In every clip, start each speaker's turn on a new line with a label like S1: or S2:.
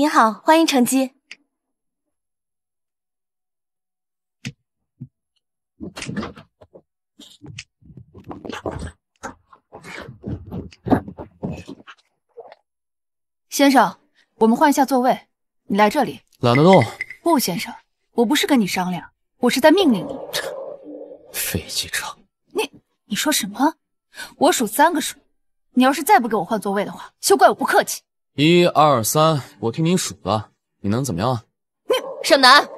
S1: 您好，欢迎乘机，先生，我们换一下座位。你来这里，懒得动。顾先生，我不是跟你商量，我是在命令你。
S2: 飞机场，
S1: 你你说什么？我数三个数，你要是再不给我换座位的话，休怪我不客气。
S3: 一二三，我替你数了，你能怎么样？啊？
S1: 哼，胜男。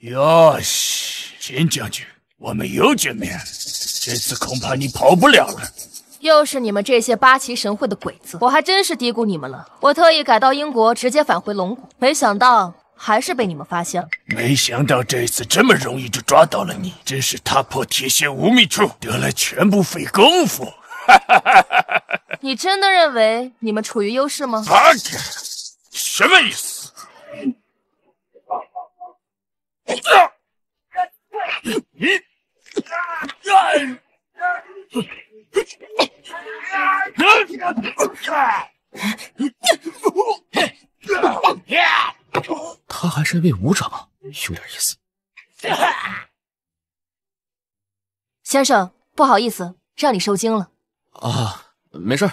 S2: 哟西，秦将军，我们又见面了。
S3: 这次恐怕你跑不了了。
S1: 又是你们这些八旗神会的鬼子，我还真是低估你们了。我特意改道英国，直接返回龙谷，没想到。还是被你们发现了！
S3: 没想到这次这么容易就抓到了你，真是踏破铁鞋无觅处，得来全不费工夫。
S1: 你真的认为你们处于优势吗？什
S2: 么意思？
S3: 他还是一位武者吗？有点意思。
S1: 先生，不好意思，让你受惊了。
S2: 啊，没事。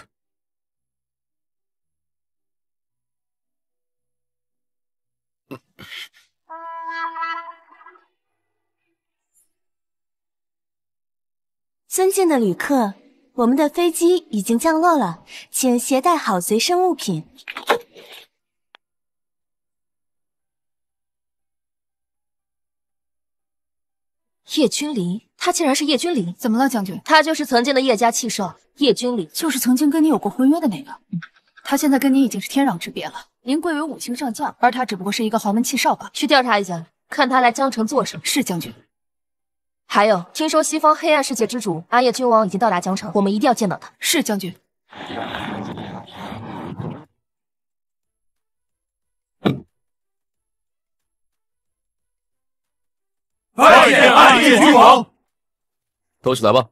S1: 尊敬的旅客，我们的飞机已经降落了，请携带好随身物品。叶君临，他竟然是叶君临！怎么了，将军？他就是曾经的叶家弃少，叶君临，就是曾经跟你有过婚约的那个。他现在跟你已经是天壤之别了。您贵为五星上将，而他只不过是一个豪门弃少罢了。去调查一下，看他来江城做什么。是将军。还有，听说西方黑暗世界之主阿叶君王已经到达江城，我们一定要见到他。是将军。
S2: 快点暗夜君王，
S3: 都起来吧。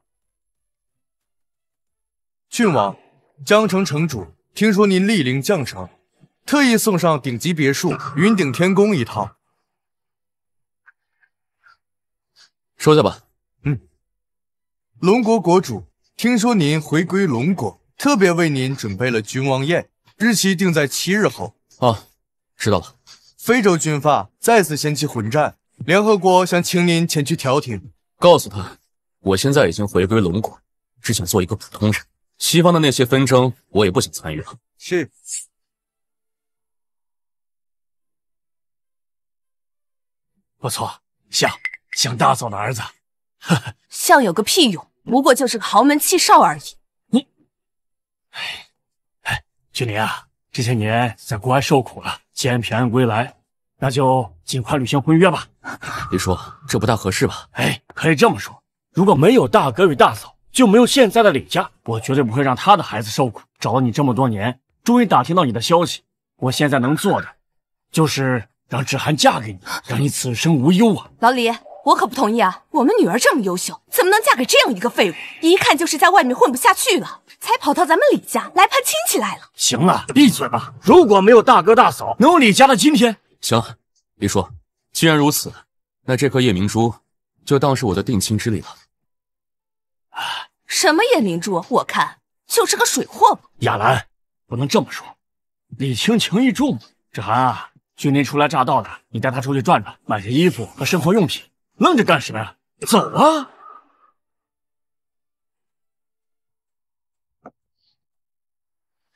S3: 郡王，江城城主听说您莅临将城，特意送上顶级别墅云顶天宫一套，收下吧。嗯。龙国国主听说您回归龙国，特别为您准备了君王宴，日期定在七日后。啊，知道了。非洲军阀再次掀起混战。联合国想请您前去调停，告诉他，我现在已经回归龙国，只想做一个普通人。西方的那些纷争，我也不想参与了。
S2: 是，不错，像像大嫂的儿子，
S1: 呵呵，像有个屁用，不过就是个豪门弃少而已。你，
S3: 哎哎，君临啊，这些年在国外受苦了，既然平安归来。那就尽快履行婚约吧。李叔，这不大合适吧？哎，可以这么说，如果没有大哥与大嫂，就没有现在的李家。我绝对不会让他的孩子受苦。找了你这么多年，终于打听到你的消息。我现在能做的，就是让芷涵嫁给你，让你此生无忧啊！
S1: 老李，我可不同意啊！我们女儿这么优秀，怎么能嫁给这样一个废物？一看就是在外面混不下去了，才跑到咱们李家来攀亲戚来了。
S3: 行了，闭嘴吧！如果没有大哥大嫂，能有李家的今天。行，李叔，既然如此，那这颗夜明珠就当是我的定亲之礼了。
S1: 啊，什么夜明珠？我看就是个水货吧。
S3: 亚兰，不能这么说，礼轻情意重芷涵啊，君临初来乍到的，你带他出去转转，买些衣服和生活用品。愣着干什么呀？走啊！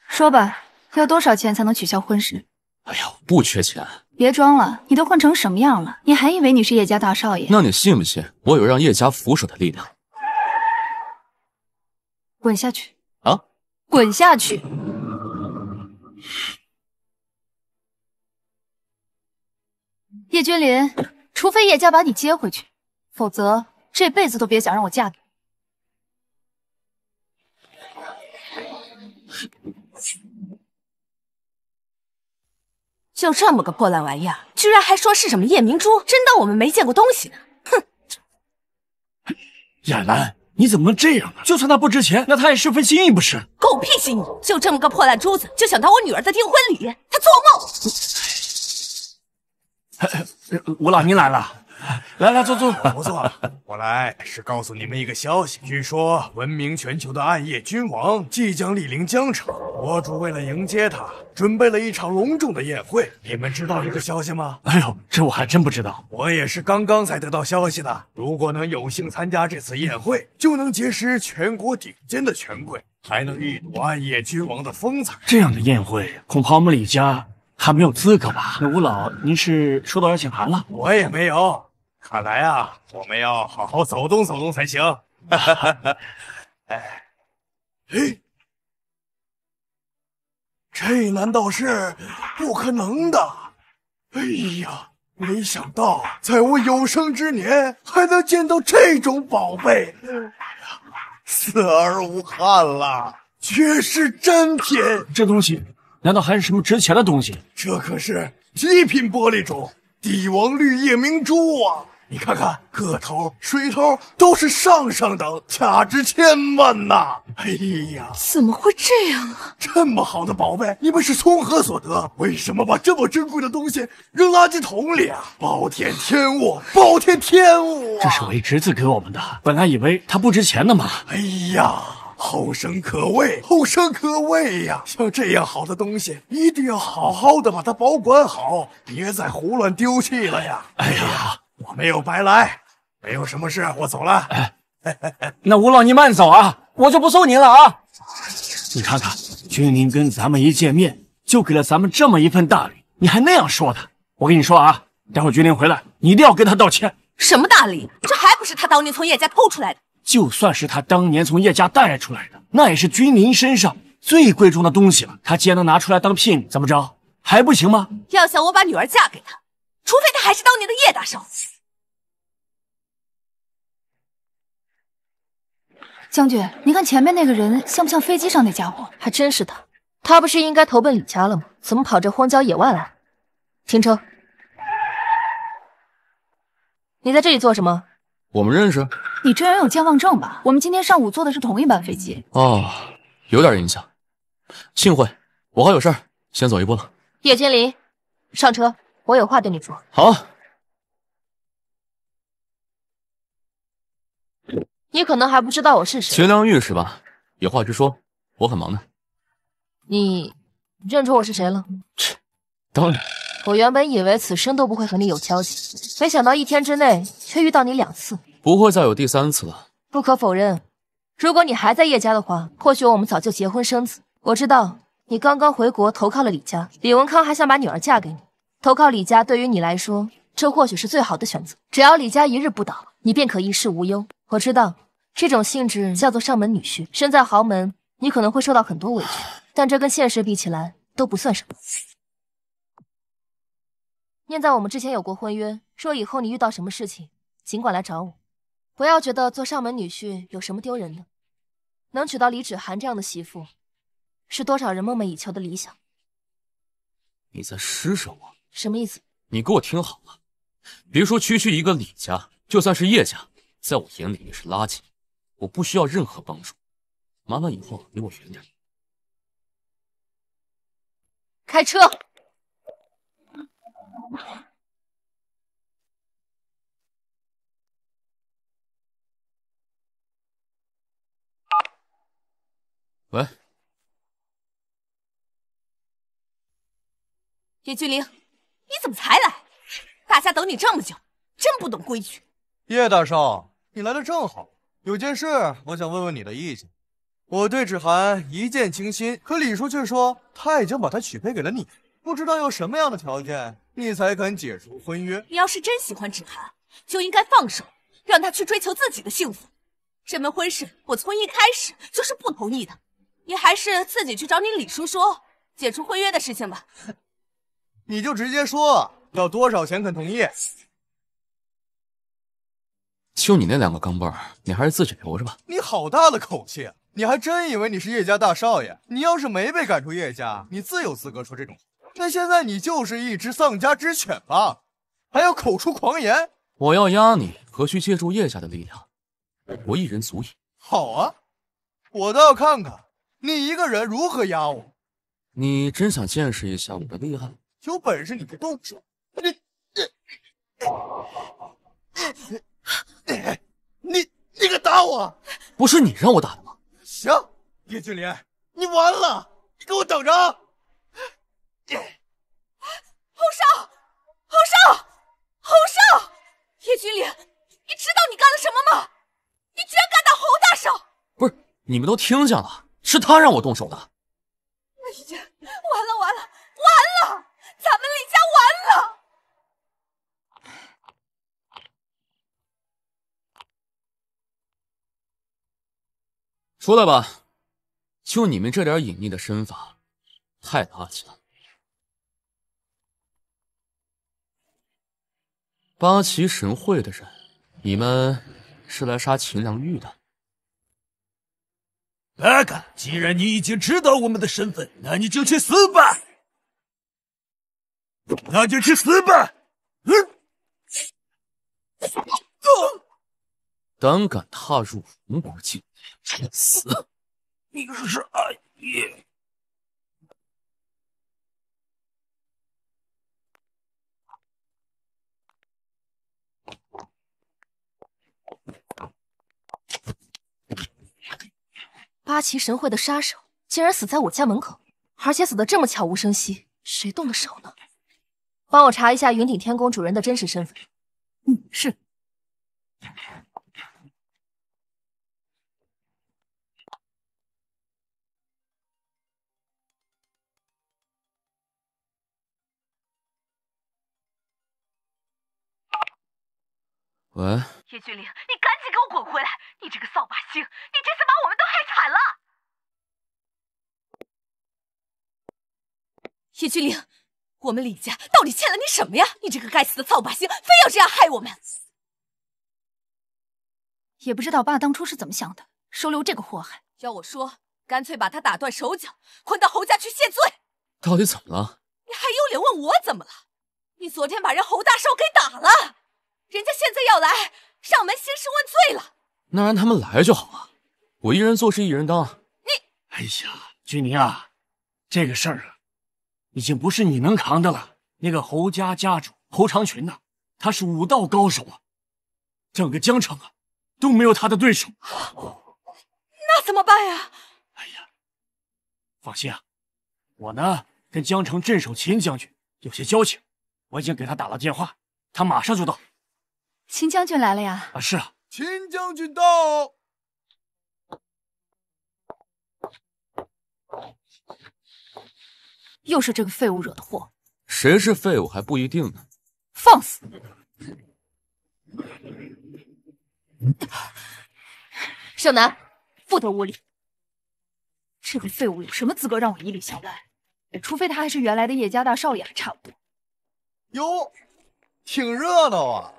S1: 说吧，要多少钱才能取消婚事？
S2: 哎呀，不缺钱。
S1: 别装了，你都混成什么样了？你还以为你是叶家大少爷？
S3: 那你信不信我有让叶家俯首的力量？
S1: 滚下去！啊，滚下去！叶君临，除非叶家把你接回去，否则这辈子都别想让我嫁给你。就这么个破烂玩意儿，
S2: 居然还说是
S1: 什么夜明珠，真当我们没见过东西呢？哼！
S2: 亚兰，
S3: 你怎么能这样呢？就算它不值钱，那它也是份心意不是？
S1: 狗屁心意！就这么个破烂珠子，就想当我女儿的订婚礼，他
S3: 做梦！吴老，您来了。来来坐坐，我坐。我来是告诉你们一个消息，据说闻名全球的暗夜君王即将莅临江城，国主为了迎接他，准备了一场隆重的宴会。你们知道这个消息吗？哎呦，这我还真不知道，我也是刚刚才得到消息的。如果能有幸参加这次宴会，就能结识全国顶尖的权贵，还能一睹暗夜君王的风采。这样的宴会，恐怕我们李家还没有资格吧？那吴老，您是收到邀请函了？我也没有。看来啊，我们要好好走动走动才行。哎，嘿，这难道是不可能的？哎呀，没想到在我有生之年还能见到这种宝贝，死而无憾了。绝世珍品，这东西难道还是什么值钱的东西？这可是极品玻璃种帝王绿夜明珠啊！你看看，个头、水头都是上上等，价值千万呐！
S2: 哎呀，
S3: 怎么会这样啊？这么好的宝贝，你们是从何所得？为什么把这么珍贵的东西扔垃圾桶里啊？暴殄天物，暴殄天物！这是我一侄子给我们的，本来以为它不值钱呢嘛。哎呀，后生可畏，后生可畏呀！像这样好的东西，一定要好好的把它保管好，别再胡乱丢弃了呀！哎呀。我没有白来，没有什么事，我走了。哎，那吴老您慢走啊，我就不送您了啊。你看看，君临跟咱们一见面就给了咱们这么一份大礼，你还那样说他？我跟你说啊，待会君临回来，你一定要跟他道歉。什
S1: 么大礼？这还不是他当年从叶家偷出来的？
S3: 就算是他当年从叶家带出来的，那也是君临身上最贵重的东西了。他既然能拿出来当聘礼，怎么着？还不行吗？
S1: 要想我把女儿嫁给他，除非他还是当年的叶大少。将军，你看前面那个人像不像飞机上那家伙？还真是他，他不是应该投奔李家了吗？怎么跑这荒郊野外来？停车！你在这里做什么？我们认识？你这人有健忘症吧？我们今天上午坐的是同一班飞机。
S3: 哦，有点印象。幸会，我还有事儿，先走一步了。
S1: 叶金林，上车，我有话对你说。好。你可能还不知道我是
S3: 谁，秦良玉是吧？有话直说，我很忙的。
S1: 你认出我是谁了？切，当然。我原本以为此生都不会和你有交集，没想到一天之内却遇到你两次，
S3: 不会再有第三次了。
S1: 不可否认，如果你还在叶家的话，或许我们早就结婚生子。我知道你刚刚回国投靠了李家，李文康还想把女儿嫁给你。投靠李家对于你来说，这或许是最好的选择。只要李家一日不倒，你便可一世无忧。我知道，这种性质叫做上门女婿。身在豪门，你可能会受到很多委屈，但这跟现实比起来都不算什么。念在我们之前有过婚约，若以后你遇到什么事情，尽管来找我，不要觉得做上门女婿有什么丢人的。能娶到李芷涵这样的媳妇，是多少人梦寐以求的理想。
S3: 你在施舍我？什么意思？你给我听好了，别说区区一个李家，就算是叶家。在我眼里你是垃圾，我不需要任何帮助，麻烦以后离我远点。
S2: 开车。喂，
S1: 叶君玲，你怎么才来？大家等你这么久，真不懂规矩。
S3: 叶大少。
S1: 你来的正好，有件事
S3: 我想问问你的意见。我对芷涵一见倾心，可李叔却说他已经把她许配给了你，不知道用什么样的条件你才肯解除婚约。
S1: 你要是真喜欢芷涵，就应该放手，让她去追求自己的幸福。这门婚事我从一开始就是不同意的，你还是自己去找你李叔说解除婚约的事情吧。
S3: 你就直接说要多少钱肯同意。就你那两个钢镚，你还是自己留着吧。你好大的口气！你还真以为你是叶家大少爷？你要是没被赶出叶家，你自有资格说这种话。但现在你就是一只丧家之犬吧，还要口出狂言！我要压你，何须借助叶家的力量？我一人足矣。好啊，我倒要看看你一个人如何压我。你真想见识一下我的厉害？有本事你别动手！你，你，你你敢打我？不是你让我打的吗？行，叶君莲，你完了，你给我等着！
S2: 洪少，洪少，洪少，叶君莲，你知道你干了什么吗？你居然敢打侯大少！不
S3: 是，你们都听见了，是他让我动手的。
S2: 哎呀，完了完了完了，咱们李家。
S3: 出来吧！就你们这点隐匿的身法，太垃圾了！八旗神会的人，你们是来杀秦良玉的？白干！既然你已经知道我们的身份，那你就去
S2: 死吧！那就去死吧！
S3: 胆敢踏入龙国
S2: 境，去死！你是暗夜
S1: 八旗神会的杀手，竟然死在我家门口，而且死的这么悄无声息，谁动的手呢？帮我查一下云顶天宫主人的真实
S2: 身份。嗯，是。喂，叶君玲，你赶紧给我滚回来！你这个扫把星，你这次把我们都害惨了。
S1: 叶君玲，我们李家到底欠了你什么呀？你这个该死的扫把星，非要这样害我们。也不知道爸当初是怎么想的，收留这个祸害。要我说，干脆把他打断手脚，捆到侯家去谢罪。
S3: 到底怎么了？
S1: 你还有脸问我怎么了？你昨天把人侯大少给打了。人家现在要来上门兴师问罪了，
S3: 那让他们来就好了，我一人做事一人当。
S1: 你，哎呀，
S3: 君宁啊，这个事儿啊，已经不是你能扛的了。那个侯家家主侯长群呐，他是武道高手啊，整个江城啊都没有他的对手。
S2: 那怎么办呀？哎呀，
S3: 放心啊，我呢跟江城镇守秦将军有些交情，我已经给他打了电话，他马
S2: 上就到。
S1: 秦将军来了呀！啊，是啊。秦将军到。又是这个废物惹的祸。
S3: 谁是废物还不一定呢。
S1: 放肆！小南，不得无礼。这个废物有什么资格让我以礼相待？除非他还是原来的叶家大少爷，还差不多。哟，挺
S3: 热闹啊。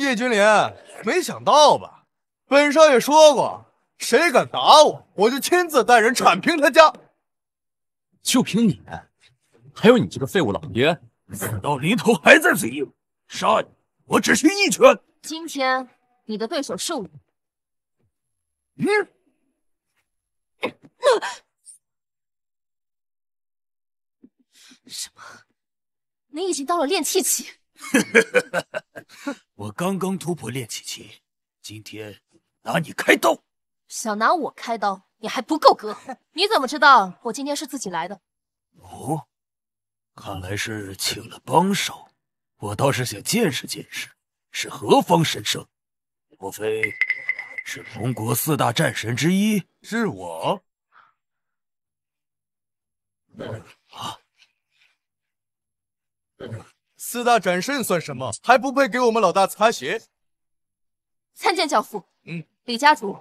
S3: 叶君莲，没想到吧？本少爷说过，谁敢打我，我就亲自带人铲平他家。就凭你？还有你这个废物老爷，死到临头还在嘴硬。杀你，我只需一拳。
S1: 今天你的对手是我。你，什么？你已经到了练气期？
S3: 我刚刚突破炼气期，今天拿你开刀。
S1: 想拿我开刀，你还不够格。你怎么知道我今天是自己来的？
S3: 哦，看来是请了帮手。我倒是想见识见识，是何方神圣？莫非是龙国四大战神之一？是我。啊。四大斩圣算什么？还不配给我们老大擦鞋。
S1: 参见教父。嗯，李家主，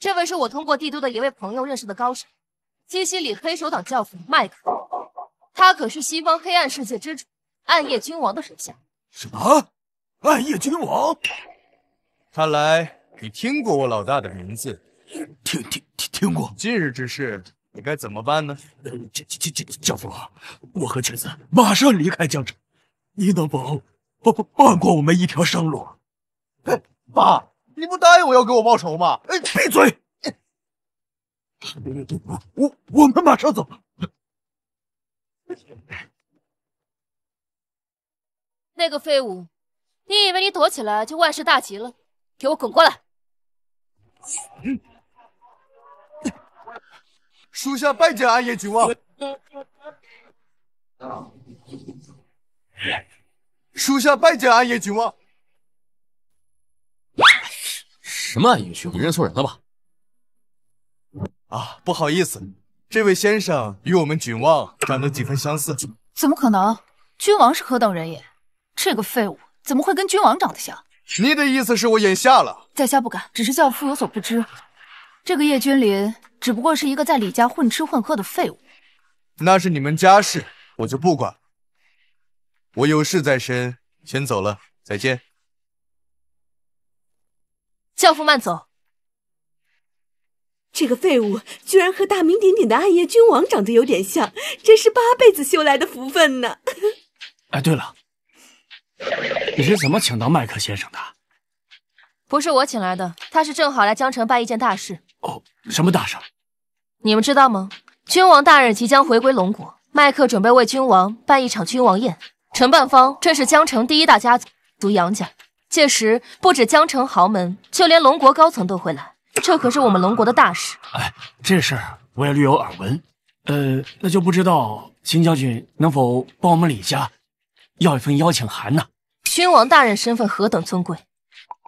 S1: 这位是我通过帝都的一位朋友认识的高手，基西里黑手党教父麦克。他可是西方黑暗世界之主暗夜君王的手下。什
S3: 么？暗夜君王？看来你听过我老大的名字。听听听听过。今日之事，你该怎么办呢？教教教这，教父，我和侄子马上离开江城。你能保保放过我们一条生路？爸，你不答应我要给我报仇吗？闭
S2: 嘴！我我们马上走。那
S1: 个废物，你以为你躲起来就万事大吉了？给我滚过来！
S3: 属下拜见暗夜君王。属下拜见暗夜君王。什么暗夜君你认错人了吧？啊，不好意思，这位先生与我们君王长得几分相似。
S1: 怎么可能？君王是何等人也？这个废物怎么会跟君王长得像？
S3: 你的意思是我眼瞎了？
S1: 在下不敢，只是教父有所不知。这个叶君临只不过是一个在李家混吃混喝的废物。
S3: 那是你们家事，我就不管。我有事在身，先走了，
S1: 再见。教父慢走。这个废物居然和大名鼎鼎的暗夜君王长得有点像，真是八辈子修来的福分呢。
S3: 哎，对了，你是怎么请到麦克先生的？
S1: 不是我请来的，他是正好来江城办一件大事。哦，什么大事？你们知道吗？君王大人即将回归龙国，麦克准备为君王办一场君王宴。承办方正是江城第一大家族杨家，届时不止江城豪门，就连龙国高层都会来，这可是我们龙国的大事。哎，
S3: 这事儿我也略有耳闻。呃，那就不知道秦将军能否帮我们李家要一份邀请函呢？
S1: 君王大人身份何等尊贵，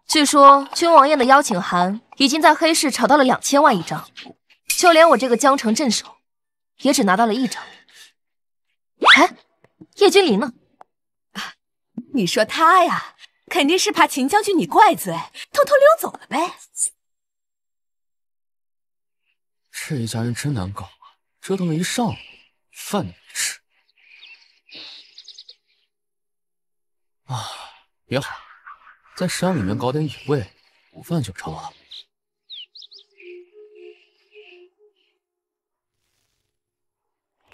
S1: 据说君王宴的邀请函已经在黑市炒到了两千万一张，就连我这个江城镇守也只拿到了一张。哎，叶君临呢？你说他呀，肯定是怕秦将军你怪罪，偷偷溜走了呗。
S3: 这一家人真难搞啊，
S1: 折腾了一上午，
S3: 饭都没吃。啊，也好，在山里面搞点野味，午饭就成了。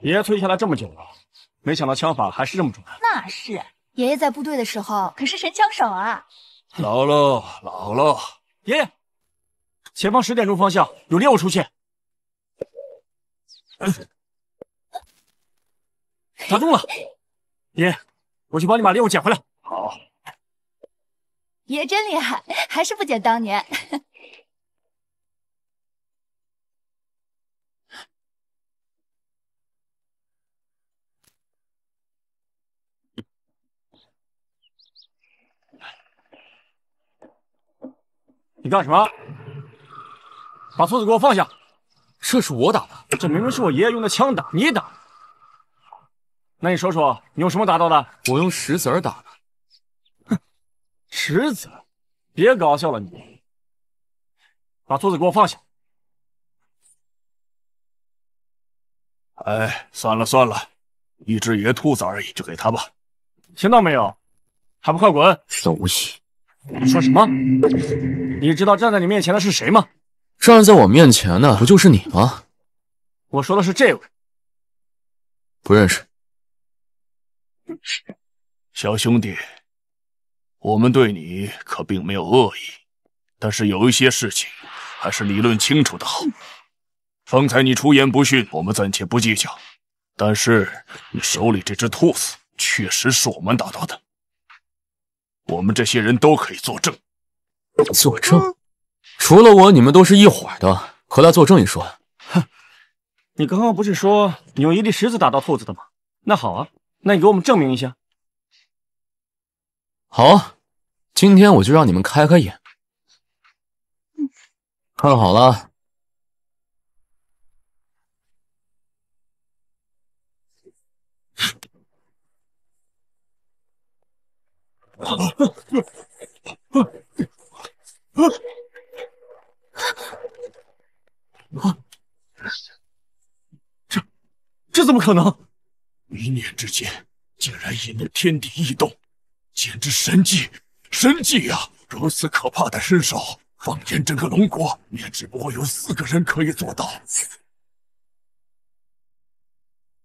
S3: 爷爷退下来这么久了，没想到枪法还是这么准。
S1: 那是。爷爷在部队的时候可是神枪手啊！
S3: 老姥，老姥，爷爷，前方十点钟方向有猎物出现，砸打中了，爷，我去帮你把猎物捡回来。
S2: 好，
S1: 爷真厉害，还是不减当年。
S2: 你干什么？
S3: 把兔子给我放下！这是我打的，这明明是我爷爷用的枪打你打那你说说，你用什么打到的？我用石子儿打的。哼，石子？别搞笑了你！把兔子给我放下！哎，算了算了，一只野兔子而已，就给他吧。听到没有？还不快滚！老西，你说什么？你知道站在你面前的是谁吗？站在我面前的不就是你吗？我说的是这位。不认识。小兄弟，我们对你可并没有恶意，但是有一些事情还是理论清楚的好。方才你出言不逊，我们暂且不计较，但是你手里这只兔子确实是我们打到的，我们这些人都可以作证。作证，除了我，你们都是一伙的。何来作证一说，哼！你刚刚不是说你用一粒石子打到兔子的吗？那好啊，那你给我们证明一下。好，今天我就让你们开开眼，看好
S2: 了。啊！啊！这这怎么可能？一念之间，竟然引得天地异动，简直神
S3: 迹！神迹啊！如此可怕的身手，放眼整个龙国，也只不过有四个人可以做到。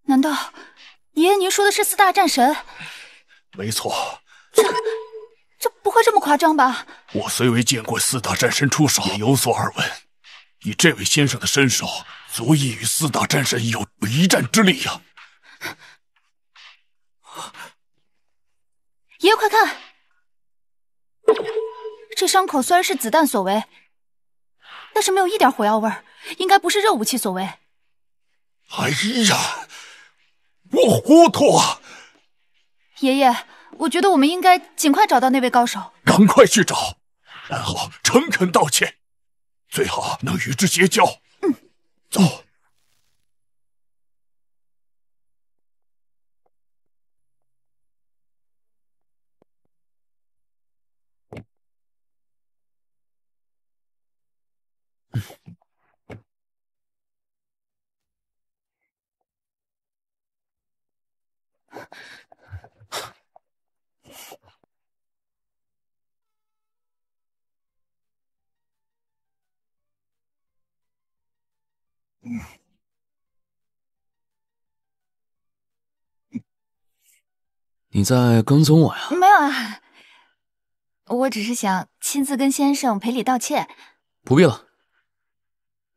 S1: 难道爷爷您说的是四大战神？
S3: 没错。这。
S1: 这不会这么夸张吧？
S3: 我虽未见过四大战神出手，也有所耳闻。以这位先生的身手，足以与四大战神有一战之力呀！
S1: 爷爷，快看，这伤口虽然是子弹所为，但是没有一点火药味儿，应该不是热武器所为。
S2: 哎呀，我
S1: 糊涂啊！爷爷。我觉得我们应该尽快找到那位高手，
S3: 赶快去找，然后诚恳道歉，最好
S2: 能与之结交。嗯，走。
S3: 你在跟踪我
S2: 呀？没有啊，
S1: 我只是想亲自跟先生赔礼道歉。不必了。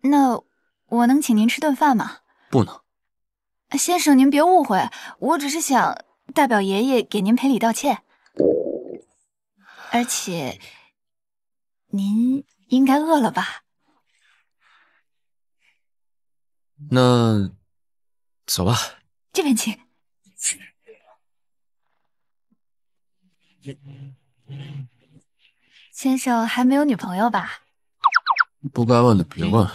S1: 那我能请您吃顿饭吗？不能。先生，您别误会，我只是想代表爷爷给您赔礼道歉，而且您应该饿了吧？
S2: 那走吧，这边请。
S1: 先生还没有女朋友吧？
S2: 不该问的别问。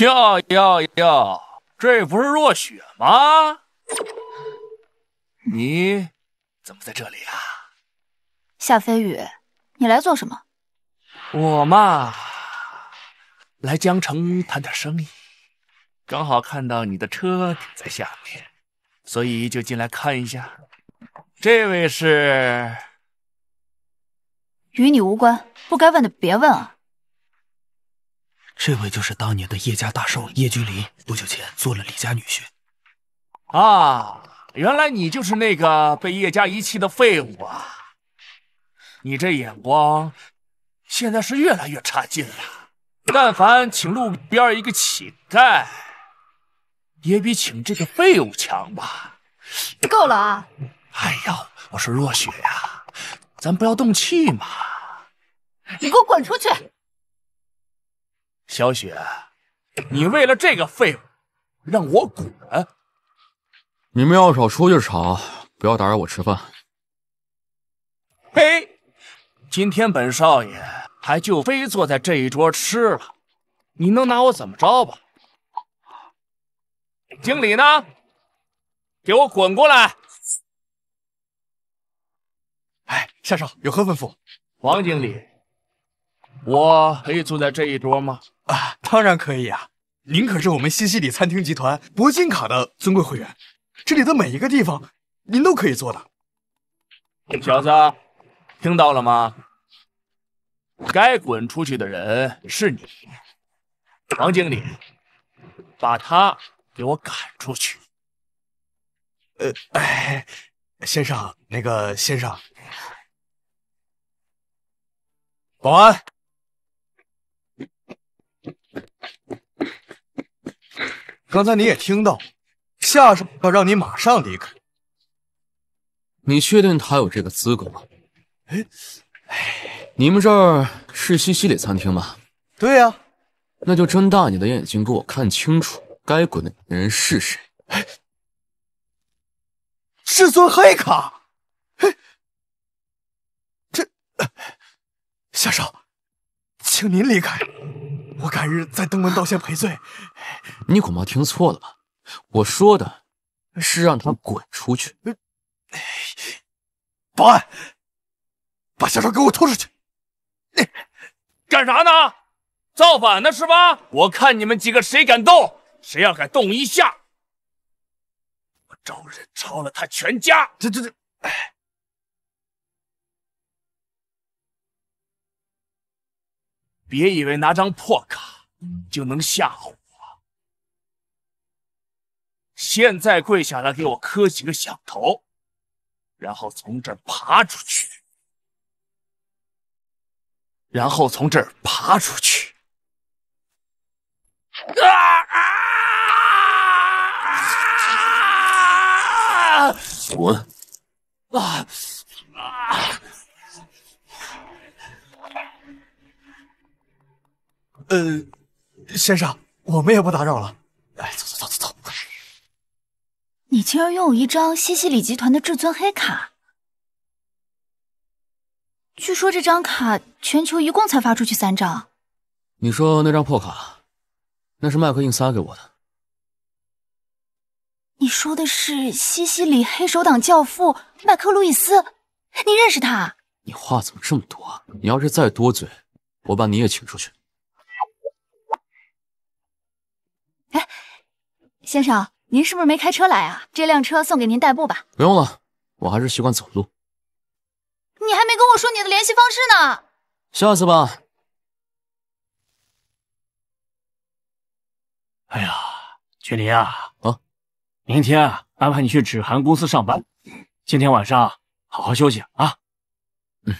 S3: 哟哟哟，这不是若
S1: 雪吗？你
S2: 怎么在这里啊？
S1: 夏飞宇，你来做什么？我嘛，
S3: 来江城谈点生意，刚好看到你的车停在下面，所以就进来看一下。这位是，
S1: 与你无关，不该问的别问啊。
S3: 这位就是当年的叶家大少爷叶君临，不久前做了李家女婿。啊，原来你就是那个被叶家遗弃的废物啊！你这眼光，现在是越来越差劲了。但凡请路边一个乞丐，也比请这个废物强吧？够了啊！哎呀，我说若雪呀，咱不要动气嘛。
S1: 你给我滚出去！
S3: 小雪，你为了这个废物让我滚？你们要吵出去吵，不要打扰我吃饭。嘿，今天本少爷还就非坐在这一桌吃了，你能拿我怎么着吧？经理呢？给我滚过来！哎，夏少有何吩咐？王经理，我可以坐在这一桌吗？啊，当然可以啊！您可是我们西西里餐厅集团铂金卡的尊贵会员，这里的每一个地方您都可以坐的。小子，听到了吗？该滚出去的人是你。王经理，把他给我赶出去。呃，哎，先生。那个先生，保安，刚才你也听到，夏少要让你马上离开。你确定他有这个资格吗？哎，你们这儿是西西里餐厅吗？对呀，那就睁大你的眼睛，给我看清楚，该滚的人是谁。
S2: 至尊黑卡。夏少，请您离开，
S3: 我改日再登门道歉赔罪。你恐怕听错了吧？我说的是让他滚出去。保安，把夏少给我拖出去！干啥呢？造反呢是吧？我看你们几个谁敢动，谁要敢动一下，
S2: 我找人抄了他全家。这这这，哎。
S3: 别以为拿张破卡就能吓唬我！现在跪下来给我磕几个响头，然后从这儿爬出去，然后从这儿爬出去！
S2: 啊啊啊！滚！啊！
S3: 呃，先生，我们也不打扰了。
S2: 哎，走走走走走！
S1: 你竟然拥有一张西西里集团的至尊黑卡，据说这张卡全球一共才发出去三张。
S3: 你说那张破卡，那是麦克硬塞给我的。
S1: 你说的是西西里黑手党教父麦克·路易斯，你认识他？
S3: 你话怎么这么多？你要是再多嘴，我把你也请出去。
S1: 先生，您是不是没开车来啊？这辆车送给您代步吧。
S3: 不用了，我还是习惯走路。
S1: 你还没跟我说你的联系方式呢。
S3: 下次吧。哎呀，君临啊，啊，明天啊安排你去芷涵公司上班。今天晚上好好休息啊。嗯，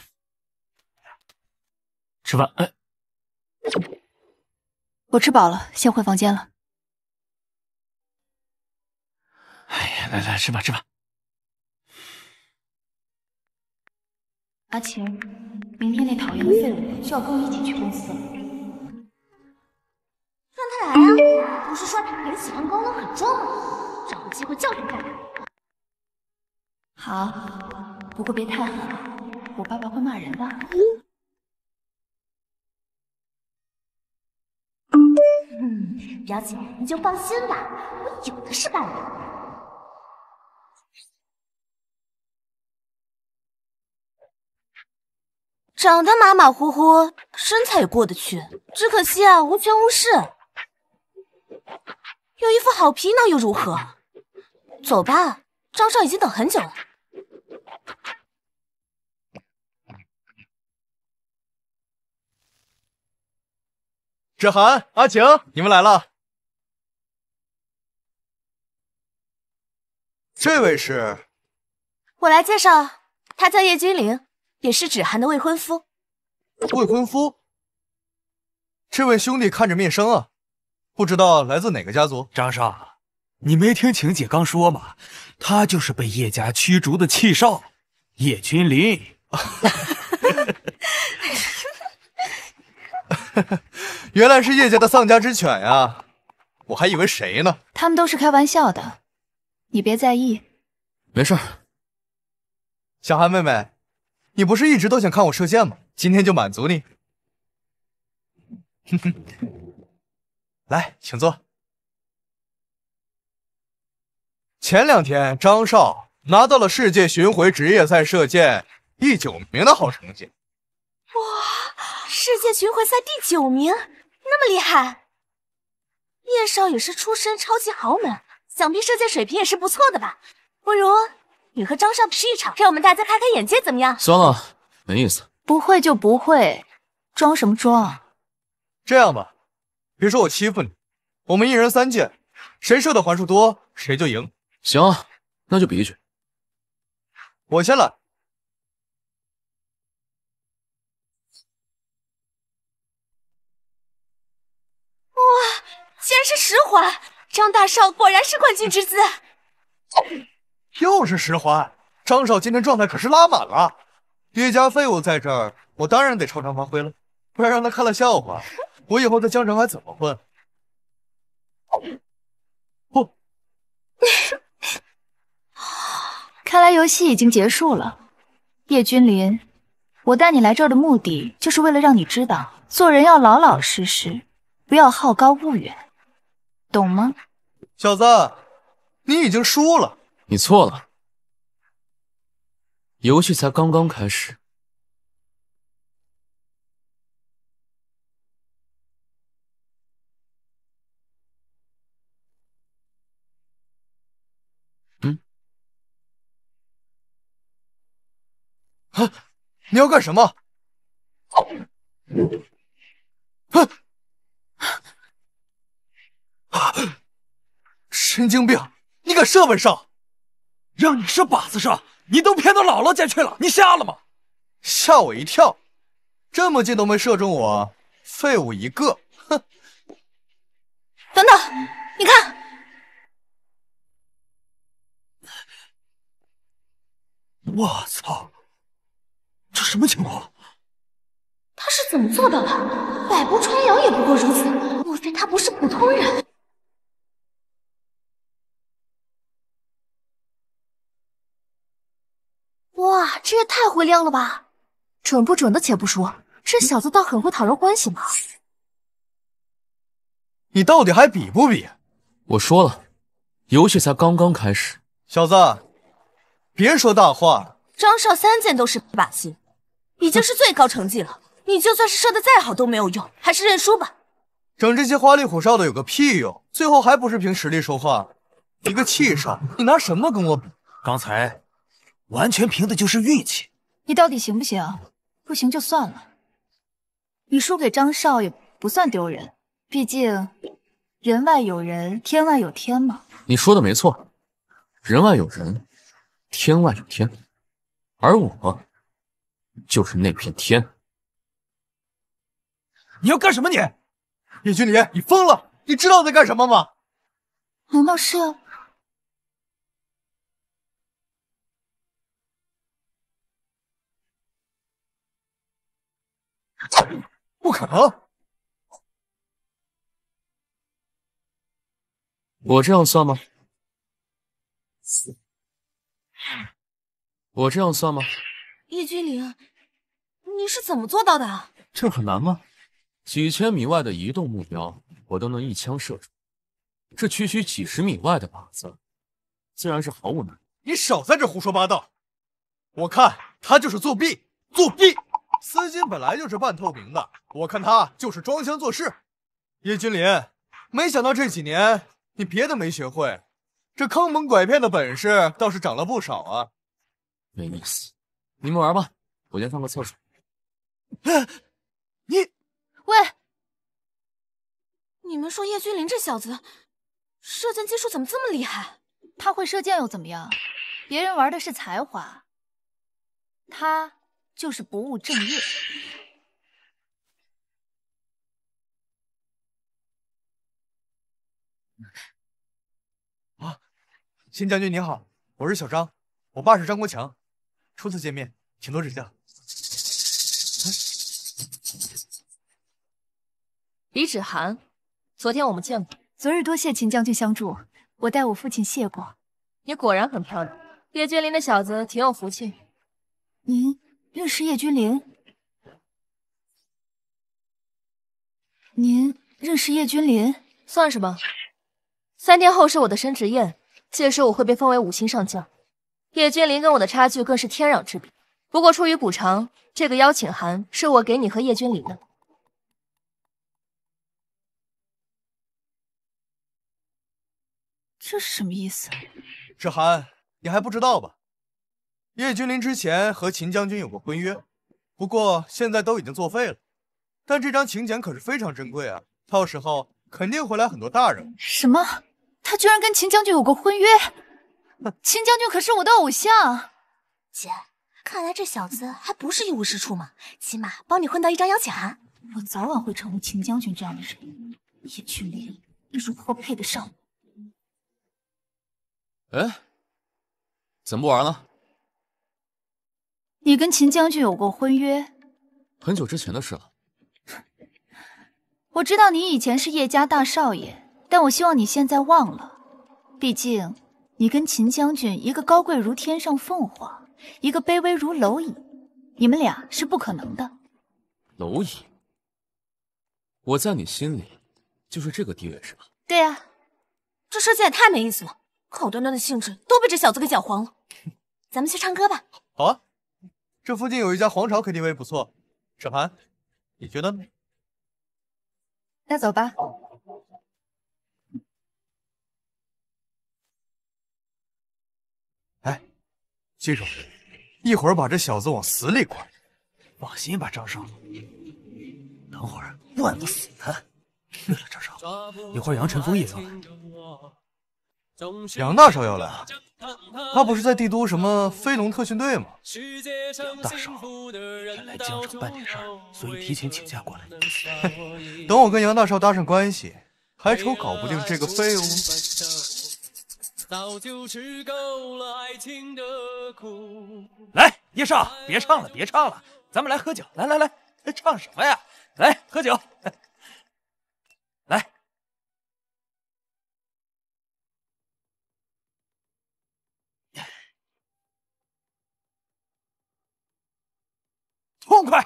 S2: 吃饭。哎，
S1: 我吃饱了，先回房间了。
S2: 哎呀，来来吃吧吃吧。
S1: 阿晴，明天那讨厌的废物就要跟我一起去公司，了，
S2: 让他来啊！不是说他很喜欢高冷很重吗？找个机会教训一下他。
S1: 好，不过别太狠，我爸爸会骂人的。
S2: 嗯，表姐你就放心吧，我有的是办法。
S1: 长得马马虎虎，身材也过得去，只可惜啊，无权无势。有一副好皮囊又如何？走吧，张少已经等很久了。
S2: 芷涵，阿晴，你们来了。
S3: 这位是，
S2: 我来介绍，他叫叶
S1: 君玲。也是芷涵的未婚夫，未婚夫，
S3: 这位兄弟看着面生啊，不知道来自哪个家族。张少，你没听晴姐刚说吗？他就是被叶家驱逐的弃少，叶君临。原来是叶家的丧家之犬呀，我还以为谁呢。
S1: 他们都是开玩笑的，你别在意。
S3: 没事小涵妹妹。你不是一直都想看我射箭吗？今天就满足你。哼哼，来，请坐。前两天，张少拿到了世界巡回职业赛射箭第九名的好成绩。
S1: 哇，世界巡回赛第九名，那么厉害！叶少也是出身超级豪门，想必射箭水平也是不错的吧？不如。你和张少比试一场，让我们大家开开眼界，怎么样？
S3: 算了，没意思。
S1: 不会就不会，装什么装？
S3: 这样吧，别说我欺负你，我们一人三箭，谁射的环数多，谁就赢。行，那就比一局。我先来。哇，
S2: 竟然是十环！张大少果然是冠军之
S1: 姿。
S3: 又是石环，张少今天状态可是拉满了。叠家废物在这儿，我当然得超常发挥了，不然让他看了笑话，
S1: 我以后在江城还怎么混？不，看来游戏已经结束了。叶君临，我带你来这儿的目的，就是为了让你知道，做人要老老实实，不要好高骛远，懂吗？
S3: 小子，你已经输了。你错了，游戏才刚刚
S2: 开始。嗯？
S3: 啊！你要干什么？啊！神经病！你敢射本少？让你射靶子上，你都偏到姥姥家去了！你瞎了吗？吓我一跳，这么近都没射中我，废物一个！
S2: 哼！等等，你看，我操，这什么情况？他是怎么做到的？百步穿杨也不过如此，莫非他不是普通人？这也太会
S1: 亮了吧！准不准的且不说，这小子倒很会讨人欢喜嘛。
S3: 你到底还比不比？我说了，游戏才刚刚开始。小子，别说大话
S1: 张少三箭都是靶心，已经是最高成绩了。你就算是射的再好都没有用，还是认输吧。
S3: 整这些花里胡哨的有个屁用，最后还不是凭实力说话。一个气少，你拿什么跟我比？刚才。完全凭的就是运气，
S1: 你到底行不行？不行就算了，你输给张少也不算丢人，毕竟人外有人，天外有天嘛。
S3: 你说的没错，人外有人，天外有天，而我就是那片天。你要干什么？你，叶君离，你疯了？你知道我在干什么吗？
S1: 难道是？
S2: 不可能，
S3: 我这样算吗？我这样算吗？
S2: 叶
S1: 君玲，你是怎么做到的？
S3: 这很难吗？几千米外的移动目标，我都能一枪射中。这区区几十米外的靶子，自然是毫无难度。你少在这胡说八道！我看他就是作弊，作弊！丝巾本来就是半透明的，我看他就是装腔作势。叶君临，没想到这几年你别的没学会，这坑蒙拐骗的本事倒是长了不少啊！没意思，你们玩吧，我先上个厕所。
S1: 你，喂，你们说叶君临这小子射箭技术怎么这么厉害？他会射箭又怎么样？别人玩的是才华，他。
S2: 就是不务正业。啊，
S3: 秦将军你好，我是小张，我爸是张国强。初次见面，请多指教。
S1: 李芷涵，昨天我们见过。昨日多谢秦将军相助，我代我父亲谢过。你果然很漂亮，叶君临那小子挺有福气。您。认识叶君临，您认识叶君临算什么？三天后是我的升职宴，届时我会被封为五星上将。叶君临跟我的差距更是天壤之别。不过出于补偿，这个邀请函是我给你和叶君临的。这什么意思？
S3: 芷涵，你还不知道吧？叶君临之前和秦将军有过婚约，不过现在都已经作废了。但这张请柬可是非常珍贵啊，到时候肯定会来很多大人。
S1: 什么？他居然跟秦将军有过婚约？秦将军可是我的偶像。姐，看来这小子还不是一无是处嘛，起码帮你混到一张邀请函。我早晚会成为秦将军这样
S2: 的人。叶君临，如何配得上
S3: 我？哎，怎么不玩了？
S2: 你跟秦
S1: 将军有过婚约，
S3: 很久之前的事了。
S1: 我知道你以前是叶家大少爷，但我希望你现在忘了。毕竟你跟秦将军一个高贵如天上凤凰，一个卑微如蝼蚁，你们俩是不可能的。
S3: 蝼蚁，我在你心里就是这个地位是吧？
S1: 对呀，这设计也太没意思了。好端端的兴致都被这小子给搅黄了。咱们去唱歌吧。好啊。这附
S3: 近有一家皇朝 KTV 不错，沈凡，你觉得呢？那走吧。哎，记住，一会儿把这小子往死里灌。放心吧，张少，等会灌不死他。对了，张少，一会儿杨晨风也要来。杨大少要来啊？他不是在帝都什么飞龙特训队吗？杨大少也来江城办点事儿，所以提前请假过来。等我跟杨大少搭上关系，还愁搞不定这个废物？来，叶少，别唱了，别唱了，咱们来喝酒。来来来，唱什么呀？来喝酒。
S2: 痛快！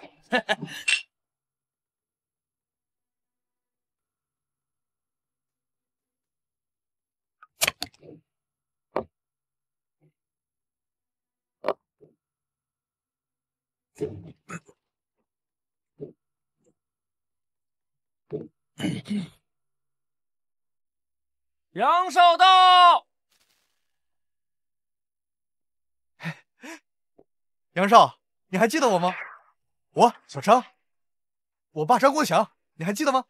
S2: 杨少道，杨少，你
S3: 还记得我吗？我小张，我爸张国强，你还记得吗？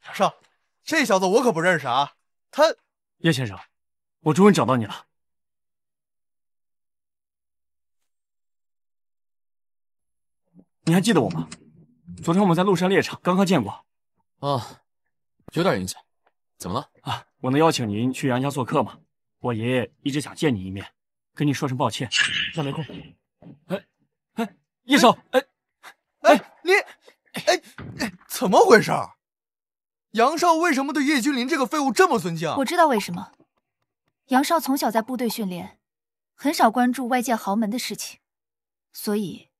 S3: 小张，这小子我可不认识啊。他叶先生，我终于找到你了。你还记得我吗？昨天我们在麓山猎场刚刚见过。啊，有点印象。怎么了？啊，我能邀请您去杨家做客吗？我爷爷一直想见你一面，跟你说声抱歉，现在没空。哎。叶少，哎，哎，你，哎，怎么回事？杨少为什么对叶君临这个废物这么尊敬？我
S1: 知道为什么，杨少从小在部队训练，很少关注外界豪门的事情，所以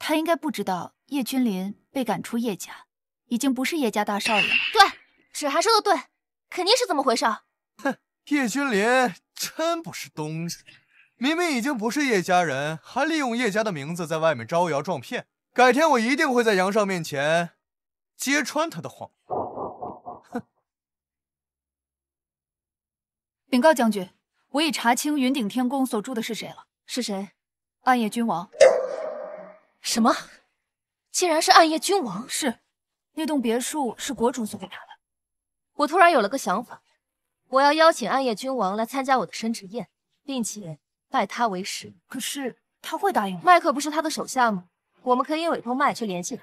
S1: 他应该不知道叶君临被赶出叶家，已经不是叶家大少爷了。对，芷涵说的对，肯定是这么回事。哼，
S3: 叶君临真不是东西。明明已经不是叶家人，还利用叶家的名字在外面招摇撞骗。改天我一定会在杨少面前揭穿他的谎言。
S1: 禀告将军，我已查清云顶天宫所住的是谁了。是谁？暗夜君王。什么？竟然是暗夜君王？是，那栋别墅是国主送给他的。我突然有了个想法，我要邀请暗夜君王来参加我的升职宴，并且。拜他为师，可是他会答应吗？麦克不是他的手下吗？我们可以委托麦去联系他。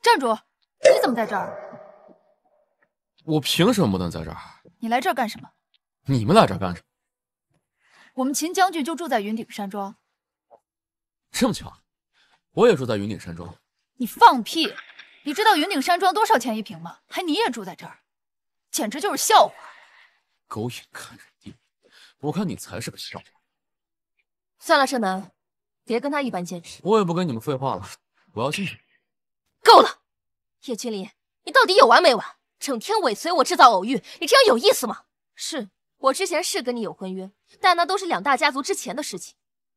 S1: 站住！你怎么在这儿？
S3: 我凭什么不能在这儿？
S1: 你来这儿干什么？
S3: 你们来这儿干什么？
S1: 我们秦将军就住在云顶山庄。
S3: 这么巧，我也住在云顶山庄。
S1: 你放屁！你知道云顶山庄多少钱一平吗？还你也住在这儿，简直就是笑话！
S3: 狗眼看人低，我看你才是个笑话。
S1: 算了，盛楠，别跟他一般见识。
S3: 我也不跟你们废话了，我要进去。
S1: 够了，叶君临，你到底有完没完？整天尾随我制造偶遇，你这样有意思吗？是我之前是跟你有婚约，但那都是两大家族之前的事情。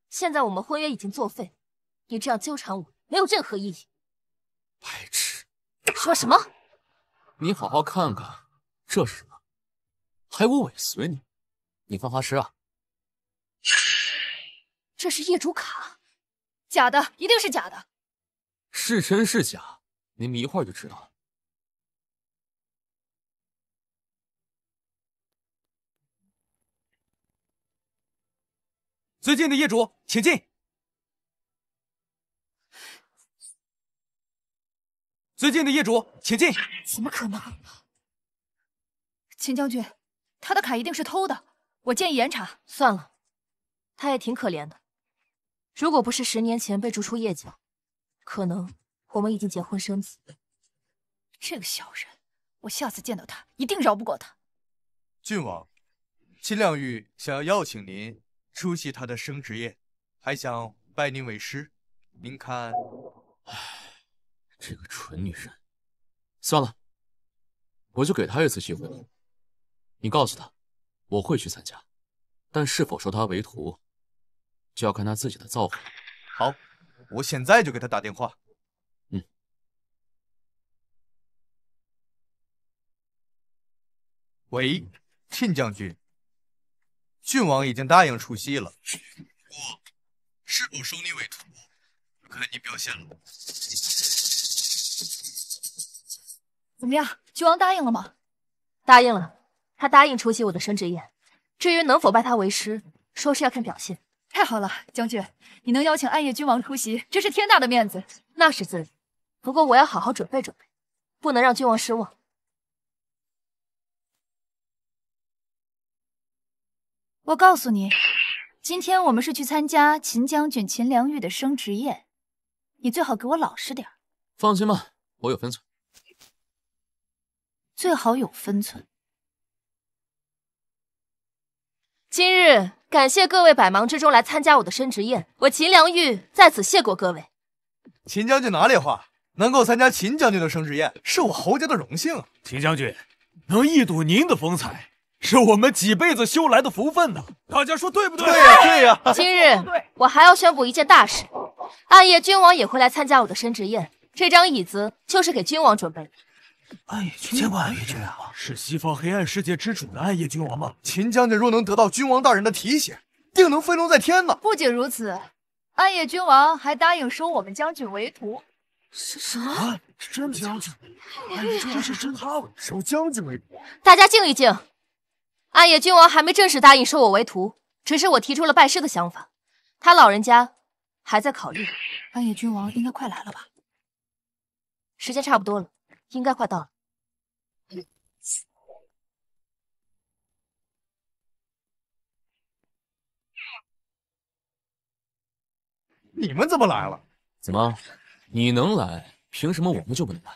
S1: 现在我们婚约已经作废，你这样纠缠我没有任何意义。白痴。说什么？
S3: 你好好看看，这是什么？还我尾随你，你犯花痴啊？
S1: 这是业主卡，假的，一定是假的。
S3: 是真是假，你们一会儿就知道了。
S2: 最近的业主，请进。
S1: 尊敬的业主，请进。怎么可能？秦将军，他的卡一定是偷的。我建议严查。算了，他也挺可怜的。如果不是十年前被逐出叶家，可能我们已经结婚生子。这个小人，我下次见到他一定饶不过他。
S3: 郡王，秦亮玉想要邀请您出席他的升职宴，还想拜您为师，您看？这个蠢女人，算了，我就给她一次机会吧。你告诉她，我会去参加，但是否收她为徒，就要看她自己的造化。好，我现在就给她打电话。嗯。喂，靳将军，郡王已经答应出席了，我是否收你为徒，看你表现了。
S1: 怎么样，君王答应了吗？答应了，他答应出席我的升职宴。至于能否拜他为师，说是要看表现。太好了，将军，你能邀请暗夜君王出席，真是天大的面子。那是自然，不过我要好好准备准备，不能让君王失望。我告诉你，今天我们是去参加秦将军秦良玉的升职宴，你最好给我老实点放心吧，我有分寸。最好有分寸。今日感谢各位百忙之中来参加我的升职宴，我秦良玉在此谢过各位。
S3: 秦将军哪里话，能够参加秦将军的升职宴，是我侯家的荣幸。秦将军，能一睹您的风采，是我们几辈子修来的福分呢。大家说对不对？对呀对呀。今
S2: 日
S1: 我还要宣布一件大事，暗夜君王也会来参加我的升职宴，这张椅子就是给君王准备的。暗夜
S3: 君王，暗夜君王是西方黑暗世界之主的暗夜君王吗？秦将军若能得到君王大人的提携，
S1: 定能飞龙在天呢。不仅如此，暗夜君王还答应收我们将军为徒。
S2: 什么？真将军？暗夜君王是真他收将军为徒？
S1: 大家静一静，暗夜君王还没正式答应收我为徒，只是我提出了拜师的想法，他老人家还在考虑。暗夜君王应该快来了吧？时间差不多了。应该快到了。
S3: 你们怎么来了？怎么？你能来，凭什么我们就不能来？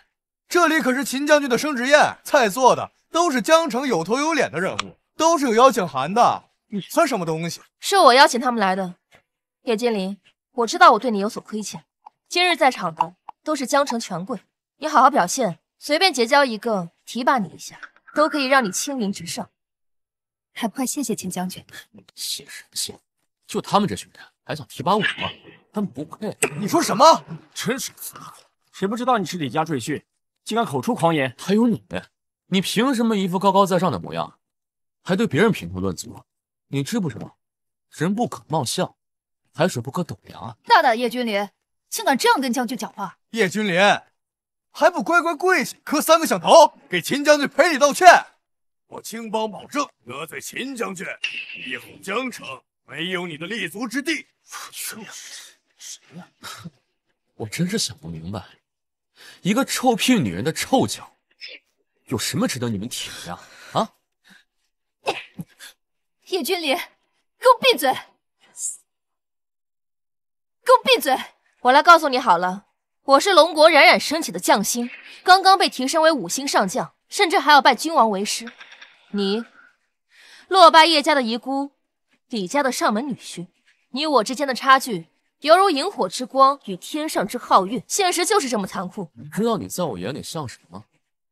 S3: 这里可是秦将军的升职宴，在座的都是江城有头有脸的人物，都是有邀请函的。你算什么东西？
S1: 是我邀请他们来的。叶金林，我知道我对你有所亏欠。今日在场的都是江城权贵。你好好表现，随便结交一个，提拔你一下，都可以让你青云直上。还不快谢谢秦将军！
S3: 谢什么谢？就他们这群人还想提拔我吗？他们不配！你说什么？真是杂头！谁不知道你是李家赘婿，竟敢口出狂言？还有你，你凭什么一副高高在上的模样，还对别人评头论足？你知不知道，人不可貌相，海水不可斗量啊！
S1: 大胆叶君临，竟敢这样跟将军讲话！
S3: 叶君临！还不乖乖跪下，磕三个响头，给秦将军赔礼道歉。我青帮保证，得罪秦将军，以后江城没有你的立足之地。
S2: 我去，谁呀？
S3: 我真是想不明白，一个臭屁女人的臭脚，有什么值得你们舔的啊？
S1: 叶君临，给我闭嘴！给我闭嘴！我来告诉你好了。我是龙国冉冉升起的将星，刚刚被提升为五星上将，甚至还要拜君王为师。你，落败叶家的遗孤，李家的上门女婿。你我之间的差距，犹如萤火之光与天上之皓月。现实就是这么残酷。
S3: 知道你在我眼里像什么吗？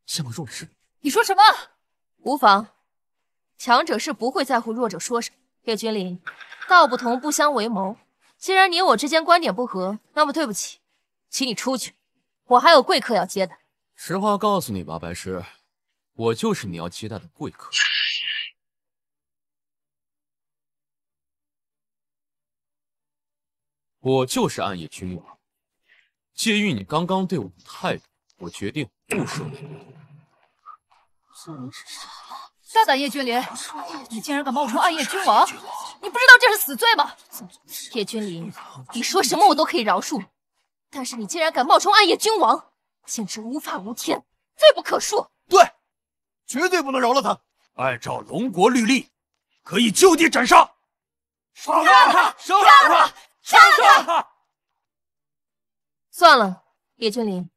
S3: 像弱智。
S1: 你说什么？无妨，强者是不会在乎弱者说什么。叶君临，道不同不相为谋。既然你我之间观点不合，那么对不起。请你出去，我还有贵客要接待。
S3: 实话告诉你吧，白师，我就是你要接待的贵客，我就是暗夜君王。鉴于你刚刚对我的态度，我决定不收你。
S2: 是大
S1: 胆叶君临，你竟然敢冒充暗夜君王，你不知道这是死罪吗？叶君临，你说什么我都可以饶恕但是你竟然敢冒充暗夜君王，简直无法无天，罪不可恕。对，绝对不能饶了他。
S3: 按照龙国律例，可以就地斩杀。
S1: 杀了他！杀了他！杀了他！算了，叶君临，